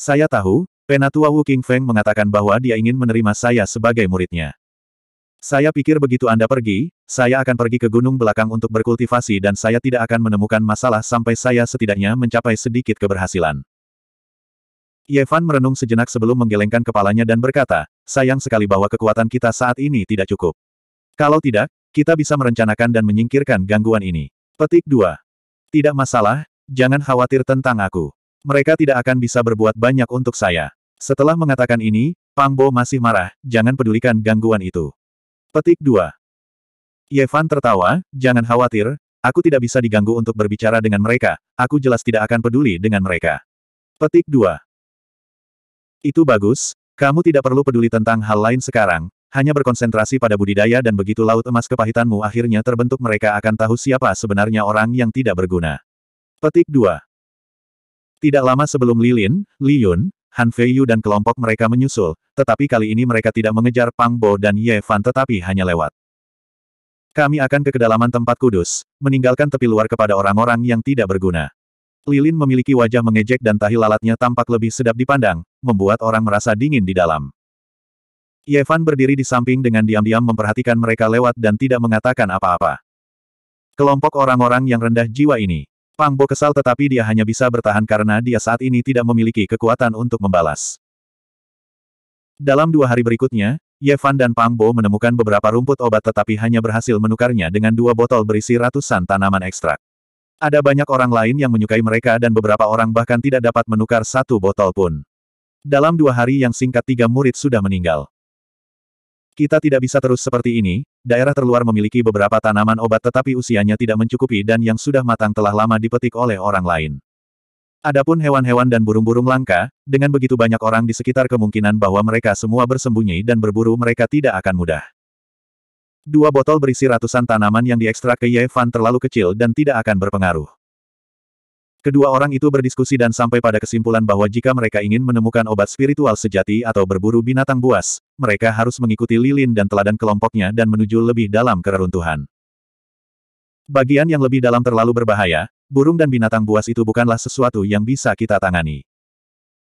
Saya tahu, Penatua Wu King Feng mengatakan bahwa dia ingin menerima saya sebagai muridnya. Saya pikir begitu Anda pergi, saya akan pergi ke gunung belakang untuk berkultivasi dan saya tidak akan menemukan masalah sampai saya setidaknya mencapai sedikit keberhasilan. Yevan merenung sejenak sebelum menggelengkan kepalanya dan berkata, sayang sekali bahwa kekuatan kita saat ini tidak cukup. Kalau tidak, kita bisa merencanakan dan menyingkirkan gangguan ini. Petik 2. Tidak masalah, jangan khawatir tentang aku mereka tidak akan bisa berbuat banyak untuk saya. Setelah mengatakan ini, Pang Bo masih marah, jangan pedulikan gangguan itu. Petik 2. Yevan tertawa, jangan khawatir, aku tidak bisa diganggu untuk berbicara dengan mereka, aku jelas tidak akan peduli dengan mereka. Petik 2. Itu bagus, kamu tidak perlu peduli tentang hal lain sekarang, hanya berkonsentrasi pada budidaya dan begitu laut emas kepahitanmu akhirnya terbentuk mereka akan tahu siapa sebenarnya orang yang tidak berguna. Petik 2. Tidak lama sebelum Lilin, Liyun, Han Feiyu dan kelompok mereka menyusul, tetapi kali ini mereka tidak mengejar Pang Bo dan Ye Fan tetapi hanya lewat. Kami akan ke kedalaman tempat kudus, meninggalkan tepi luar kepada orang-orang yang tidak berguna. Lilin memiliki wajah mengejek dan tahi lalatnya tampak lebih sedap dipandang, membuat orang merasa dingin di dalam. Yevan berdiri di samping dengan diam-diam memperhatikan mereka lewat dan tidak mengatakan apa-apa. Kelompok orang-orang yang rendah jiwa ini. Pang Bo kesal tetapi dia hanya bisa bertahan karena dia saat ini tidak memiliki kekuatan untuk membalas. Dalam dua hari berikutnya, Yevan dan Pang Bo menemukan beberapa rumput obat tetapi hanya berhasil menukarnya dengan dua botol berisi ratusan tanaman ekstrak. Ada banyak orang lain yang menyukai mereka dan beberapa orang bahkan tidak dapat menukar satu botol pun. Dalam dua hari yang singkat tiga murid sudah meninggal. Kita tidak bisa terus seperti ini, daerah terluar memiliki beberapa tanaman obat tetapi usianya tidak mencukupi dan yang sudah matang telah lama dipetik oleh orang lain. Adapun hewan-hewan dan burung-burung langka, dengan begitu banyak orang di sekitar kemungkinan bahwa mereka semua bersembunyi dan berburu mereka tidak akan mudah. Dua botol berisi ratusan tanaman yang diekstrak ke Yevan terlalu kecil dan tidak akan berpengaruh. Kedua orang itu berdiskusi dan sampai pada kesimpulan bahwa jika mereka ingin menemukan obat spiritual sejati atau berburu binatang buas, mereka harus mengikuti lilin dan teladan kelompoknya dan menuju lebih dalam keruntuhan. Bagian yang lebih dalam terlalu berbahaya, burung dan binatang buas itu bukanlah sesuatu yang bisa kita tangani.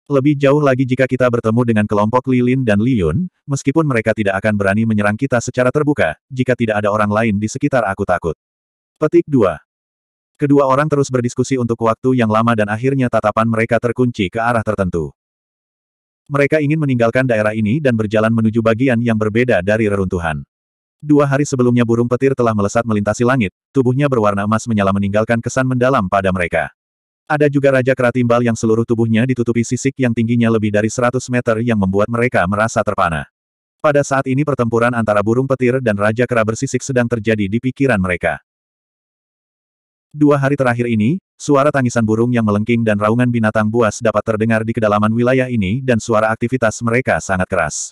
Lebih jauh lagi jika kita bertemu dengan kelompok Lilin dan Liyun, meskipun mereka tidak akan berani menyerang kita secara terbuka, jika tidak ada orang lain di sekitar aku takut. Petik 2. Kedua orang terus berdiskusi untuk waktu yang lama dan akhirnya tatapan mereka terkunci ke arah tertentu. Mereka ingin meninggalkan daerah ini dan berjalan menuju bagian yang berbeda dari reruntuhan. Dua hari sebelumnya burung petir telah melesat melintasi langit, tubuhnya berwarna emas menyala meninggalkan kesan mendalam pada mereka. Ada juga Raja Keratimbal yang seluruh tubuhnya ditutupi sisik yang tingginya lebih dari 100 meter yang membuat mereka merasa terpana. Pada saat ini pertempuran antara burung petir dan Raja Kera bersisik sedang terjadi di pikiran mereka. Dua hari terakhir ini, suara tangisan burung yang melengking dan raungan binatang buas dapat terdengar di kedalaman wilayah ini dan suara aktivitas mereka sangat keras.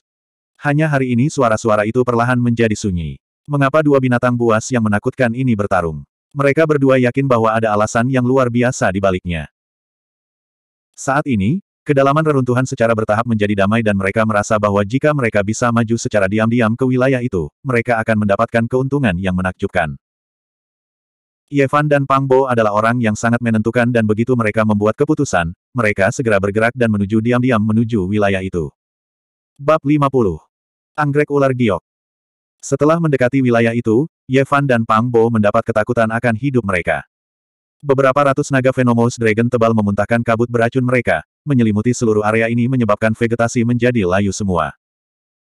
Hanya hari ini suara-suara itu perlahan menjadi sunyi. Mengapa dua binatang buas yang menakutkan ini bertarung? Mereka berdua yakin bahwa ada alasan yang luar biasa di baliknya. Saat ini, kedalaman reruntuhan secara bertahap menjadi damai dan mereka merasa bahwa jika mereka bisa maju secara diam-diam ke wilayah itu, mereka akan mendapatkan keuntungan yang menakjubkan. Yevan dan Pangbo adalah orang yang sangat menentukan dan begitu mereka membuat keputusan, mereka segera bergerak dan menuju diam-diam menuju wilayah itu. Bab 50. Anggrek Ular Giok Setelah mendekati wilayah itu, Yevan dan Pangbo mendapat ketakutan akan hidup mereka. Beberapa ratus naga Venomous Dragon tebal memuntahkan kabut beracun mereka, menyelimuti seluruh area ini menyebabkan vegetasi menjadi layu semua.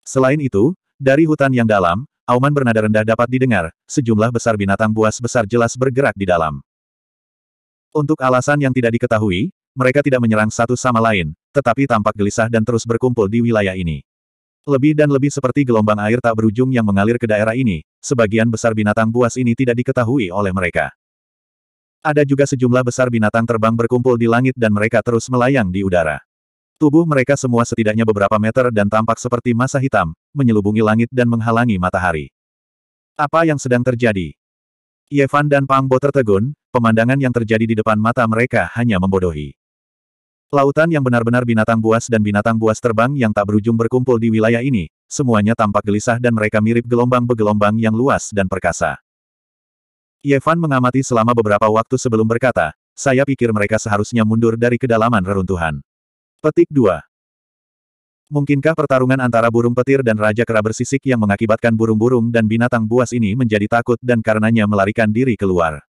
Selain itu, dari hutan yang dalam, auman bernada rendah dapat didengar, sejumlah besar binatang buas besar jelas bergerak di dalam. Untuk alasan yang tidak diketahui, mereka tidak menyerang satu sama lain, tetapi tampak gelisah dan terus berkumpul di wilayah ini. Lebih dan lebih seperti gelombang air tak berujung yang mengalir ke daerah ini, sebagian besar binatang buas ini tidak diketahui oleh mereka. Ada juga sejumlah besar binatang terbang berkumpul di langit dan mereka terus melayang di udara. Tubuh mereka semua setidaknya beberapa meter dan tampak seperti masa hitam, menyelubungi langit dan menghalangi matahari. Apa yang sedang terjadi? Yevan dan Pangbo tertegun, pemandangan yang terjadi di depan mata mereka hanya membodohi. Lautan yang benar-benar binatang buas dan binatang buas terbang yang tak berujung berkumpul di wilayah ini, semuanya tampak gelisah dan mereka mirip gelombang-begelombang yang luas dan perkasa. Yevan mengamati selama beberapa waktu sebelum berkata, saya pikir mereka seharusnya mundur dari kedalaman reruntuhan. Petik 2. Mungkinkah pertarungan antara burung petir dan Raja Kera bersisik yang mengakibatkan burung-burung dan binatang buas ini menjadi takut dan karenanya melarikan diri keluar?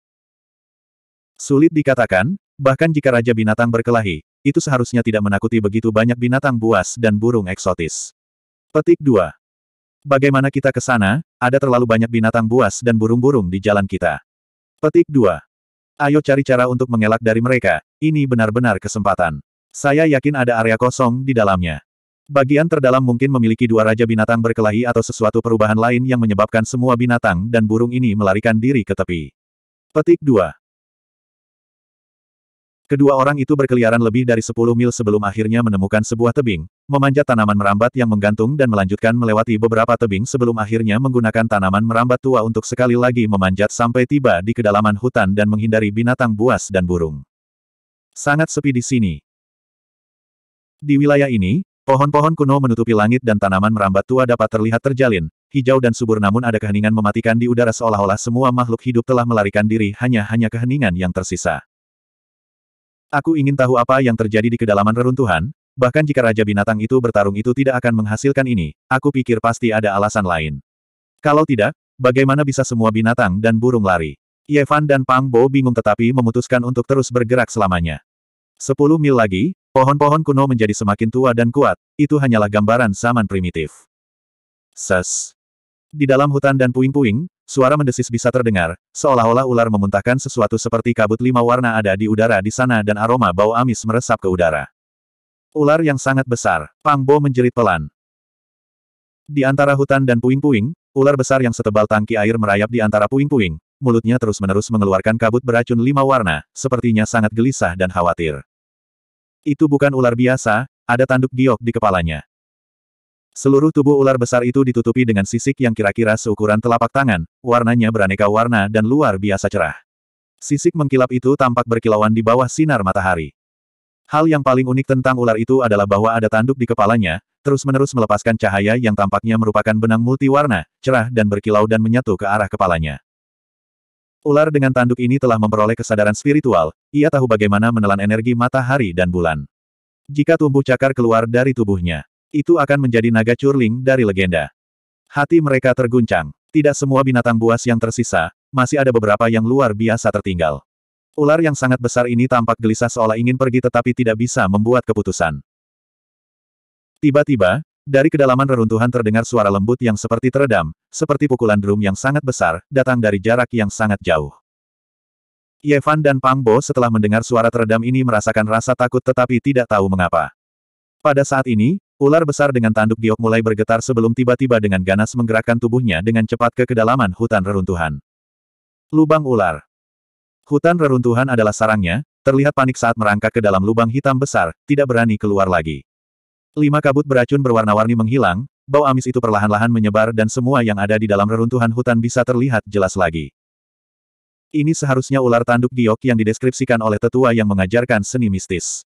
Sulit dikatakan, bahkan jika Raja Binatang berkelahi, itu seharusnya tidak menakuti begitu banyak binatang buas dan burung eksotis. Petik 2. Bagaimana kita ke sana, ada terlalu banyak binatang buas dan burung-burung di jalan kita. Petik 2. Ayo cari cara untuk mengelak dari mereka, ini benar-benar kesempatan. Saya yakin ada area kosong di dalamnya. Bagian terdalam mungkin memiliki dua raja binatang berkelahi atau sesuatu perubahan lain yang menyebabkan semua binatang dan burung ini melarikan diri ke tepi. Petik 2. Kedua orang itu berkeliaran lebih dari 10 mil sebelum akhirnya menemukan sebuah tebing, memanjat tanaman merambat yang menggantung dan melanjutkan melewati beberapa tebing sebelum akhirnya menggunakan tanaman merambat tua untuk sekali lagi memanjat sampai tiba di kedalaman hutan dan menghindari binatang buas dan burung. Sangat sepi di sini, di wilayah ini, pohon-pohon kuno menutupi langit dan tanaman merambat tua dapat terlihat terjalin, hijau dan subur namun ada keheningan mematikan di udara seolah-olah semua makhluk hidup telah melarikan diri hanya-hanya keheningan yang tersisa. Aku ingin tahu apa yang terjadi di kedalaman reruntuhan, bahkan jika Raja Binatang itu bertarung itu tidak akan menghasilkan ini, aku pikir pasti ada alasan lain. Kalau tidak, bagaimana bisa semua binatang dan burung lari? Yevan dan Pang Bo bingung tetapi memutuskan untuk terus bergerak selamanya. Sepuluh mil lagi, Pohon-pohon kuno menjadi semakin tua dan kuat, itu hanyalah gambaran zaman primitif. Ses. Di dalam hutan dan puing-puing, suara mendesis bisa terdengar, seolah-olah ular memuntahkan sesuatu seperti kabut lima warna ada di udara di sana dan aroma bau amis meresap ke udara. Ular yang sangat besar, Pangbo menjerit pelan. Di antara hutan dan puing-puing, ular besar yang setebal tangki air merayap di antara puing-puing, mulutnya terus-menerus mengeluarkan kabut beracun lima warna, sepertinya sangat gelisah dan khawatir. Itu bukan ular biasa, ada tanduk giok di kepalanya. Seluruh tubuh ular besar itu ditutupi dengan sisik yang kira-kira seukuran telapak tangan, warnanya beraneka warna dan luar biasa cerah. Sisik mengkilap itu tampak berkilauan di bawah sinar matahari. Hal yang paling unik tentang ular itu adalah bahwa ada tanduk di kepalanya, terus-menerus melepaskan cahaya yang tampaknya merupakan benang multiwarna, cerah dan berkilau dan menyatu ke arah kepalanya. Ular dengan tanduk ini telah memperoleh kesadaran spiritual, ia tahu bagaimana menelan energi matahari dan bulan. Jika tumbuh cakar keluar dari tubuhnya, itu akan menjadi naga curling dari legenda. Hati mereka terguncang. Tidak semua binatang buas yang tersisa, masih ada beberapa yang luar biasa tertinggal. Ular yang sangat besar ini tampak gelisah seolah ingin pergi tetapi tidak bisa membuat keputusan. Tiba-tiba, dari kedalaman reruntuhan terdengar suara lembut yang seperti teredam, seperti pukulan drum yang sangat besar, datang dari jarak yang sangat jauh. Yevan dan Pangbo setelah mendengar suara teredam ini merasakan rasa takut tetapi tidak tahu mengapa. Pada saat ini, ular besar dengan tanduk giok mulai bergetar sebelum tiba-tiba dengan ganas menggerakkan tubuhnya dengan cepat ke kedalaman hutan reruntuhan. Lubang ular Hutan reruntuhan adalah sarangnya, terlihat panik saat merangkak ke dalam lubang hitam besar, tidak berani keluar lagi. Lima kabut beracun berwarna-warni menghilang, bau amis itu perlahan-lahan menyebar dan semua yang ada di dalam reruntuhan hutan bisa terlihat jelas lagi. Ini seharusnya ular tanduk giok yang dideskripsikan oleh tetua yang mengajarkan seni mistis.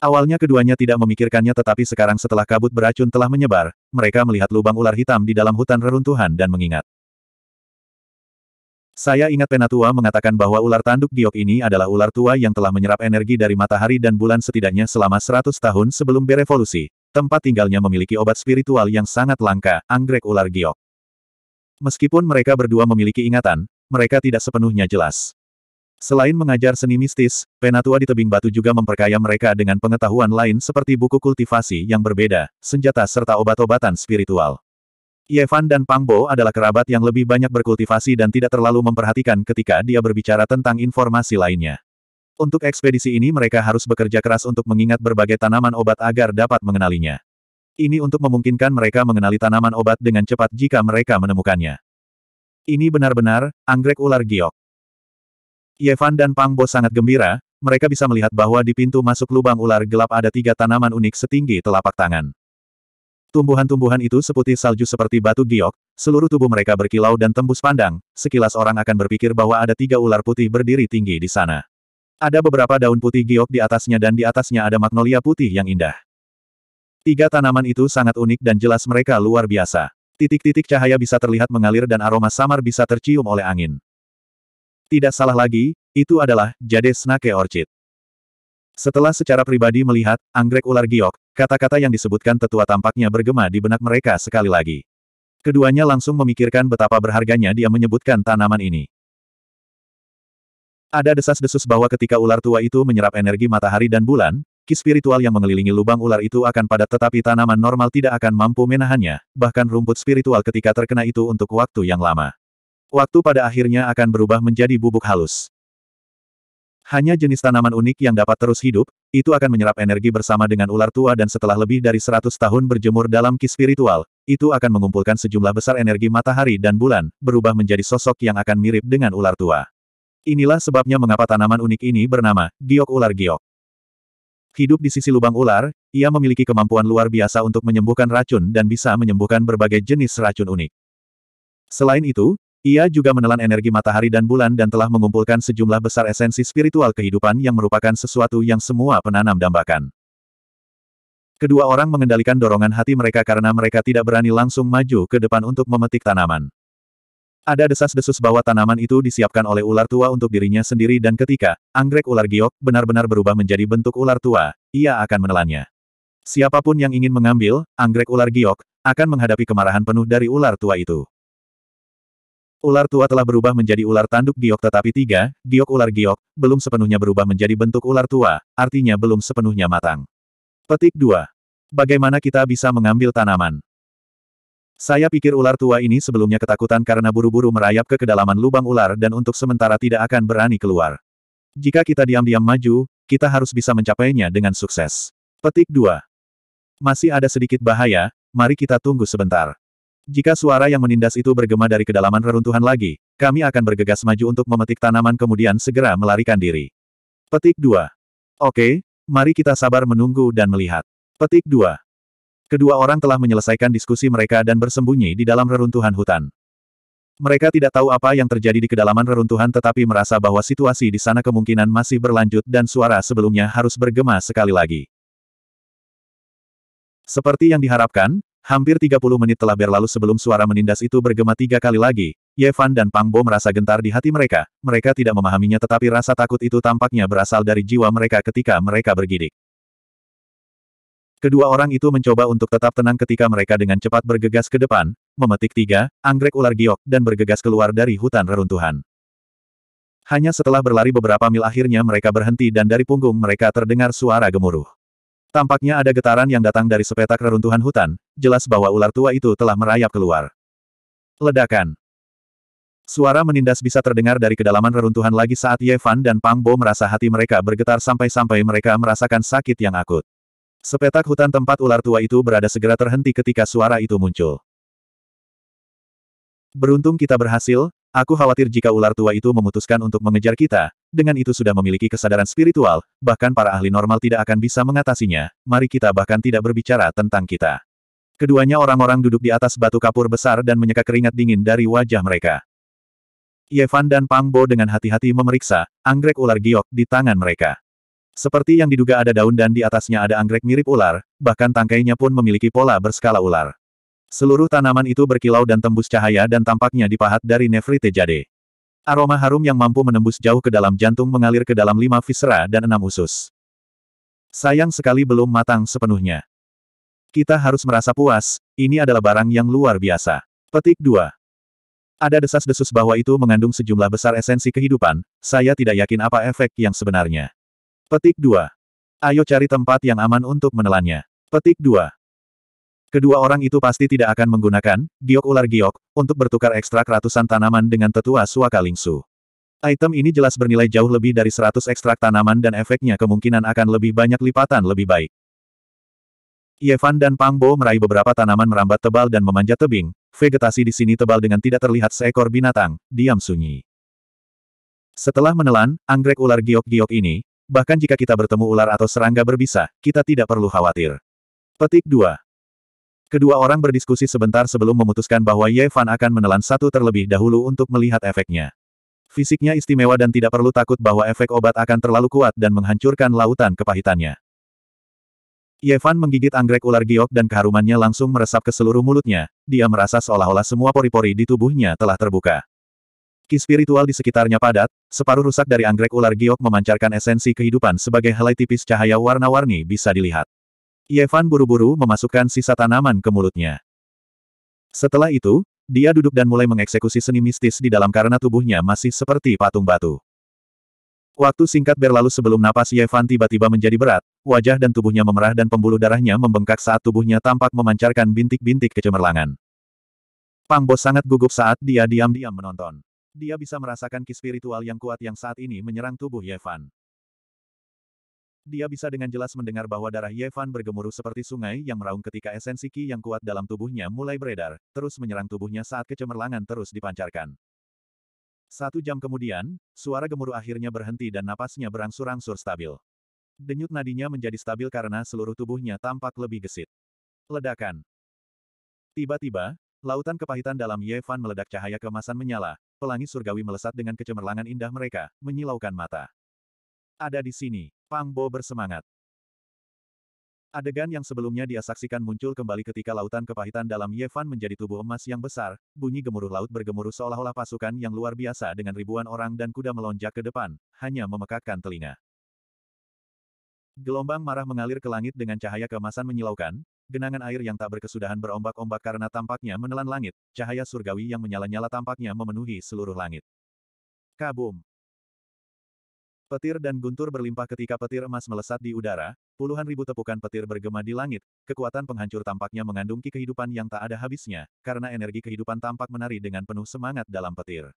Awalnya keduanya tidak memikirkannya tetapi sekarang setelah kabut beracun telah menyebar, mereka melihat lubang ular hitam di dalam hutan reruntuhan dan mengingat. Saya ingat Penatua mengatakan bahwa ular tanduk giok ini adalah ular tua yang telah menyerap energi dari matahari dan bulan setidaknya selama 100 tahun sebelum berevolusi. Tempat tinggalnya memiliki obat spiritual yang sangat langka, anggrek ular giok. Meskipun mereka berdua memiliki ingatan, mereka tidak sepenuhnya jelas. Selain mengajar seni mistis, Penatua di tebing batu juga memperkaya mereka dengan pengetahuan lain seperti buku kultivasi yang berbeda, senjata serta obat-obatan spiritual. Yevan dan Pangbo adalah kerabat yang lebih banyak berkultivasi dan tidak terlalu memperhatikan ketika dia berbicara tentang informasi lainnya. Untuk ekspedisi ini mereka harus bekerja keras untuk mengingat berbagai tanaman obat agar dapat mengenalinya. Ini untuk memungkinkan mereka mengenali tanaman obat dengan cepat jika mereka menemukannya. Ini benar-benar, anggrek ular giok. Yevan dan Pangbo sangat gembira, mereka bisa melihat bahwa di pintu masuk lubang ular gelap ada tiga tanaman unik setinggi telapak tangan. Tumbuhan-tumbuhan itu seputih salju seperti batu giok, seluruh tubuh mereka berkilau dan tembus pandang, sekilas orang akan berpikir bahwa ada tiga ular putih berdiri tinggi di sana. Ada beberapa daun putih giok di atasnya dan di atasnya ada magnolia putih yang indah. Tiga tanaman itu sangat unik dan jelas mereka luar biasa. Titik-titik cahaya bisa terlihat mengalir dan aroma samar bisa tercium oleh angin. Tidak salah lagi, itu adalah Jade Snake Orchid. Setelah secara pribadi melihat, anggrek ular giok, kata-kata yang disebutkan tetua tampaknya bergema di benak mereka sekali lagi. Keduanya langsung memikirkan betapa berharganya dia menyebutkan tanaman ini. Ada desas-desus bahwa ketika ular tua itu menyerap energi matahari dan bulan, ki spiritual yang mengelilingi lubang ular itu akan padat tetapi tanaman normal tidak akan mampu menahannya, bahkan rumput spiritual ketika terkena itu untuk waktu yang lama. Waktu pada akhirnya akan berubah menjadi bubuk halus. Hanya jenis tanaman unik yang dapat terus hidup, itu akan menyerap energi bersama dengan ular tua dan setelah lebih dari 100 tahun berjemur dalam ki spiritual, itu akan mengumpulkan sejumlah besar energi matahari dan bulan, berubah menjadi sosok yang akan mirip dengan ular tua. Inilah sebabnya mengapa tanaman unik ini bernama giok ular giok. Hidup di sisi lubang ular, ia memiliki kemampuan luar biasa untuk menyembuhkan racun dan bisa menyembuhkan berbagai jenis racun unik. Selain itu, ia juga menelan energi matahari dan bulan dan telah mengumpulkan sejumlah besar esensi spiritual kehidupan yang merupakan sesuatu yang semua penanam dambakan. Kedua orang mengendalikan dorongan hati mereka karena mereka tidak berani langsung maju ke depan untuk memetik tanaman. Ada desas-desus bahwa tanaman itu disiapkan oleh ular tua untuk dirinya sendiri dan ketika anggrek ular giok benar-benar berubah menjadi bentuk ular tua, ia akan menelannya. Siapapun yang ingin mengambil anggrek ular giok akan menghadapi kemarahan penuh dari ular tua itu. Ular tua telah berubah menjadi ular tanduk giok tetapi tiga, giok ular giok, belum sepenuhnya berubah menjadi bentuk ular tua, artinya belum sepenuhnya matang. Petik 2. Bagaimana kita bisa mengambil tanaman? Saya pikir ular tua ini sebelumnya ketakutan karena buru-buru merayap ke kedalaman lubang ular dan untuk sementara tidak akan berani keluar. Jika kita diam-diam maju, kita harus bisa mencapainya dengan sukses. Petik 2. Masih ada sedikit bahaya, mari kita tunggu sebentar. Jika suara yang menindas itu bergema dari kedalaman reruntuhan lagi, kami akan bergegas maju untuk memetik tanaman kemudian segera melarikan diri. Petik 2. Oke, mari kita sabar menunggu dan melihat. Petik 2. Kedua orang telah menyelesaikan diskusi mereka dan bersembunyi di dalam reruntuhan hutan. Mereka tidak tahu apa yang terjadi di kedalaman reruntuhan tetapi merasa bahwa situasi di sana kemungkinan masih berlanjut dan suara sebelumnya harus bergema sekali lagi. Seperti yang diharapkan, Hampir 30 menit telah berlalu sebelum suara menindas itu bergema tiga kali lagi, Yevan dan Pangbo merasa gentar di hati mereka, mereka tidak memahaminya tetapi rasa takut itu tampaknya berasal dari jiwa mereka ketika mereka bergidik. Kedua orang itu mencoba untuk tetap tenang ketika mereka dengan cepat bergegas ke depan, memetik tiga, anggrek ular giok, dan bergegas keluar dari hutan reruntuhan. Hanya setelah berlari beberapa mil akhirnya mereka berhenti dan dari punggung mereka terdengar suara gemuruh. Tampaknya ada getaran yang datang dari sepetak reruntuhan hutan, jelas bahwa ular tua itu telah merayap keluar. Ledakan. Suara menindas bisa terdengar dari kedalaman reruntuhan lagi saat Ye Fan dan Pang Bo merasa hati mereka bergetar sampai-sampai mereka merasakan sakit yang akut. Sepetak hutan tempat ular tua itu berada segera terhenti ketika suara itu muncul. Beruntung kita berhasil, aku khawatir jika ular tua itu memutuskan untuk mengejar kita, dengan itu sudah memiliki kesadaran spiritual, bahkan para ahli normal tidak akan bisa mengatasinya, mari kita bahkan tidak berbicara tentang kita. Keduanya orang-orang duduk di atas batu kapur besar dan menyeka keringat dingin dari wajah mereka. Yevan dan Pangbo dengan hati-hati memeriksa, anggrek ular giok di tangan mereka. Seperti yang diduga ada daun dan di atasnya ada anggrek mirip ular, bahkan tangkainya pun memiliki pola berskala ular. Seluruh tanaman itu berkilau dan tembus cahaya dan tampaknya dipahat dari nefrite jade. Aroma harum yang mampu menembus jauh ke dalam jantung mengalir ke dalam lima visera dan enam usus. Sayang sekali belum matang sepenuhnya. Kita harus merasa puas, ini adalah barang yang luar biasa. Petik 2. Ada desas-desus bahwa itu mengandung sejumlah besar esensi kehidupan, saya tidak yakin apa efek yang sebenarnya. Petik 2. Ayo cari tempat yang aman untuk menelannya. Petik 2. Kedua orang itu pasti tidak akan menggunakan giok ular giok untuk bertukar ekstrak ratusan tanaman dengan tetua suaka lingsu. Item ini jelas bernilai jauh lebih dari 100 ekstrak tanaman dan efeknya kemungkinan akan lebih banyak lipatan lebih baik. Yevan dan Pangbo meraih beberapa tanaman merambat tebal dan memanjat tebing, vegetasi di sini tebal dengan tidak terlihat seekor binatang, diam sunyi. Setelah menelan, anggrek ular giok-giok ini, bahkan jika kita bertemu ular atau serangga berbisa, kita tidak perlu khawatir. Petik 2. Kedua orang berdiskusi sebentar sebelum memutuskan bahwa Ye Fan akan menelan satu terlebih dahulu untuk melihat efeknya. Fisiknya istimewa dan tidak perlu takut bahwa efek obat akan terlalu kuat dan menghancurkan lautan kepahitannya. Yevan menggigit anggrek ular giok dan keharumannya langsung meresap ke seluruh mulutnya, dia merasa seolah-olah semua pori-pori di tubuhnya telah terbuka. Ki spiritual di sekitarnya padat, separuh rusak dari anggrek ular giok memancarkan esensi kehidupan sebagai helai tipis cahaya warna-warni bisa dilihat. Yevan buru-buru memasukkan sisa tanaman ke mulutnya. Setelah itu, dia duduk dan mulai mengeksekusi seni mistis di dalam karena tubuhnya masih seperti patung batu. Waktu singkat berlalu sebelum napas Yevan tiba-tiba menjadi berat, wajah dan tubuhnya memerah dan pembuluh darahnya membengkak saat tubuhnya tampak memancarkan bintik-bintik kecemerlangan. Pang Bos sangat gugup saat dia diam-diam menonton. Dia bisa merasakan ki spiritual yang kuat yang saat ini menyerang tubuh Yevan. Dia bisa dengan jelas mendengar bahwa darah Yevan bergemuruh seperti sungai yang meraung ketika esensi Ki yang kuat dalam tubuhnya mulai beredar, terus menyerang tubuhnya saat kecemerlangan terus dipancarkan. Satu jam kemudian, suara gemuruh akhirnya berhenti dan napasnya berangsur-angsur stabil. Denyut nadinya menjadi stabil karena seluruh tubuhnya tampak lebih gesit. Ledakan. Tiba-tiba, lautan kepahitan dalam Yevan meledak cahaya kemasan menyala, pelangi surgawi melesat dengan kecemerlangan indah mereka, menyilaukan mata. Ada di sini. Pang Bo bersemangat. Adegan yang sebelumnya dia saksikan muncul kembali ketika lautan kepahitan dalam Yevan menjadi tubuh emas yang besar, bunyi gemuruh laut bergemuruh seolah-olah pasukan yang luar biasa dengan ribuan orang dan kuda melonjak ke depan, hanya memekakkan telinga. Gelombang marah mengalir ke langit dengan cahaya kemasan menyilaukan, genangan air yang tak berkesudahan berombak-ombak karena tampaknya menelan langit, cahaya surgawi yang menyala-nyala tampaknya memenuhi seluruh langit. Kabum! Petir dan guntur berlimpah ketika petir emas melesat di udara, puluhan ribu tepukan petir bergema di langit, kekuatan penghancur tampaknya mengandung ki kehidupan yang tak ada habisnya, karena energi kehidupan tampak menari dengan penuh semangat dalam petir.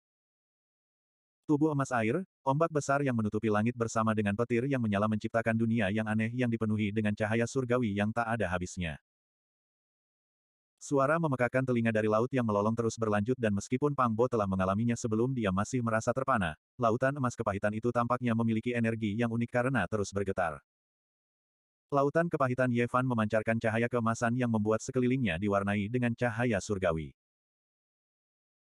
Tubuh emas air, ombak besar yang menutupi langit bersama dengan petir yang menyala menciptakan dunia yang aneh yang dipenuhi dengan cahaya surgawi yang tak ada habisnya. Suara memekakan telinga dari laut yang melolong terus berlanjut dan meskipun Pang telah mengalaminya sebelum dia masih merasa terpana, lautan emas kepahitan itu tampaknya memiliki energi yang unik karena terus bergetar. Lautan kepahitan Yevan memancarkan cahaya keemasan yang membuat sekelilingnya diwarnai dengan cahaya surgawi.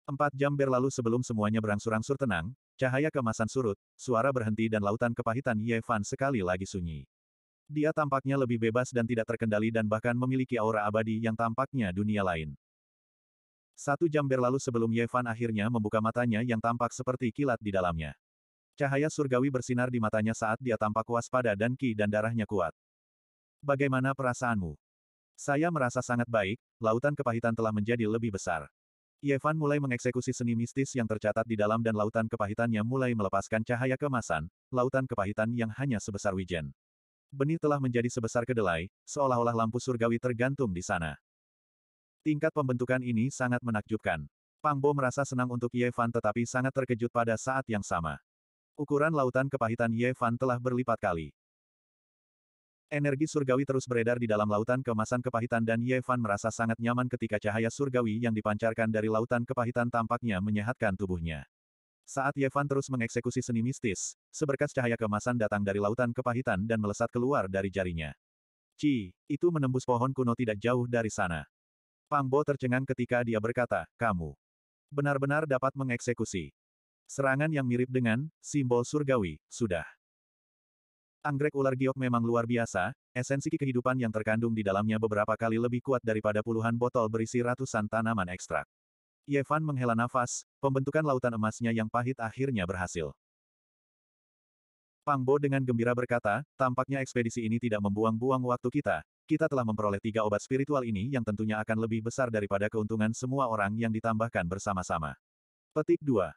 Empat jam berlalu sebelum semuanya berangsur-angsur tenang, cahaya kemasan surut, suara berhenti dan lautan kepahitan Yevan sekali lagi sunyi. Dia tampaknya lebih bebas dan tidak terkendali dan bahkan memiliki aura abadi yang tampaknya dunia lain. Satu jam berlalu sebelum Yevan akhirnya membuka matanya yang tampak seperti kilat di dalamnya. Cahaya surgawi bersinar di matanya saat dia tampak waspada dan ki dan darahnya kuat. Bagaimana perasaanmu? Saya merasa sangat baik, lautan kepahitan telah menjadi lebih besar. Yevan mulai mengeksekusi seni mistis yang tercatat di dalam dan lautan kepahitannya mulai melepaskan cahaya kemasan, lautan kepahitan yang hanya sebesar wijen. Benih telah menjadi sebesar kedelai, seolah-olah lampu surgawi tergantung di sana. Tingkat pembentukan ini sangat menakjubkan. Pang Bo merasa senang untuk Ye Fan tetapi sangat terkejut pada saat yang sama. Ukuran lautan kepahitan Ye Fan telah berlipat kali. Energi surgawi terus beredar di dalam lautan kemasan kepahitan dan Ye Fan merasa sangat nyaman ketika cahaya surgawi yang dipancarkan dari lautan kepahitan tampaknya menyehatkan tubuhnya. Saat Yevan terus mengeksekusi seni mistis, seberkas cahaya kemasan datang dari lautan kepahitan dan melesat keluar dari jarinya. Ci, itu menembus pohon kuno tidak jauh dari sana. Pang Bo tercengang ketika dia berkata, kamu benar-benar dapat mengeksekusi. Serangan yang mirip dengan simbol surgawi, sudah. Anggrek ular giok memang luar biasa, esensi kehidupan yang terkandung di dalamnya beberapa kali lebih kuat daripada puluhan botol berisi ratusan tanaman ekstrak. Yevan menghela nafas, pembentukan lautan emasnya yang pahit akhirnya berhasil. Pang Bo dengan gembira berkata, tampaknya ekspedisi ini tidak membuang-buang waktu kita, kita telah memperoleh tiga obat spiritual ini yang tentunya akan lebih besar daripada keuntungan semua orang yang ditambahkan bersama-sama. Petik 2.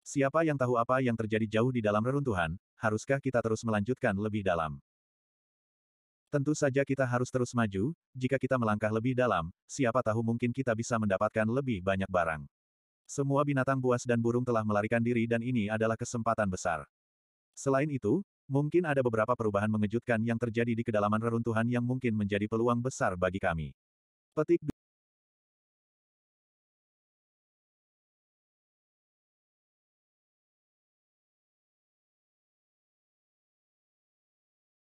Siapa yang tahu apa yang terjadi jauh di dalam reruntuhan, haruskah kita terus melanjutkan lebih dalam? Tentu saja kita harus terus maju, jika kita melangkah lebih dalam, siapa tahu mungkin kita bisa mendapatkan lebih banyak barang. Semua binatang buas dan burung telah melarikan diri dan ini adalah kesempatan besar. Selain itu, mungkin ada beberapa perubahan mengejutkan yang terjadi di kedalaman reruntuhan yang mungkin menjadi peluang besar bagi kami. Petik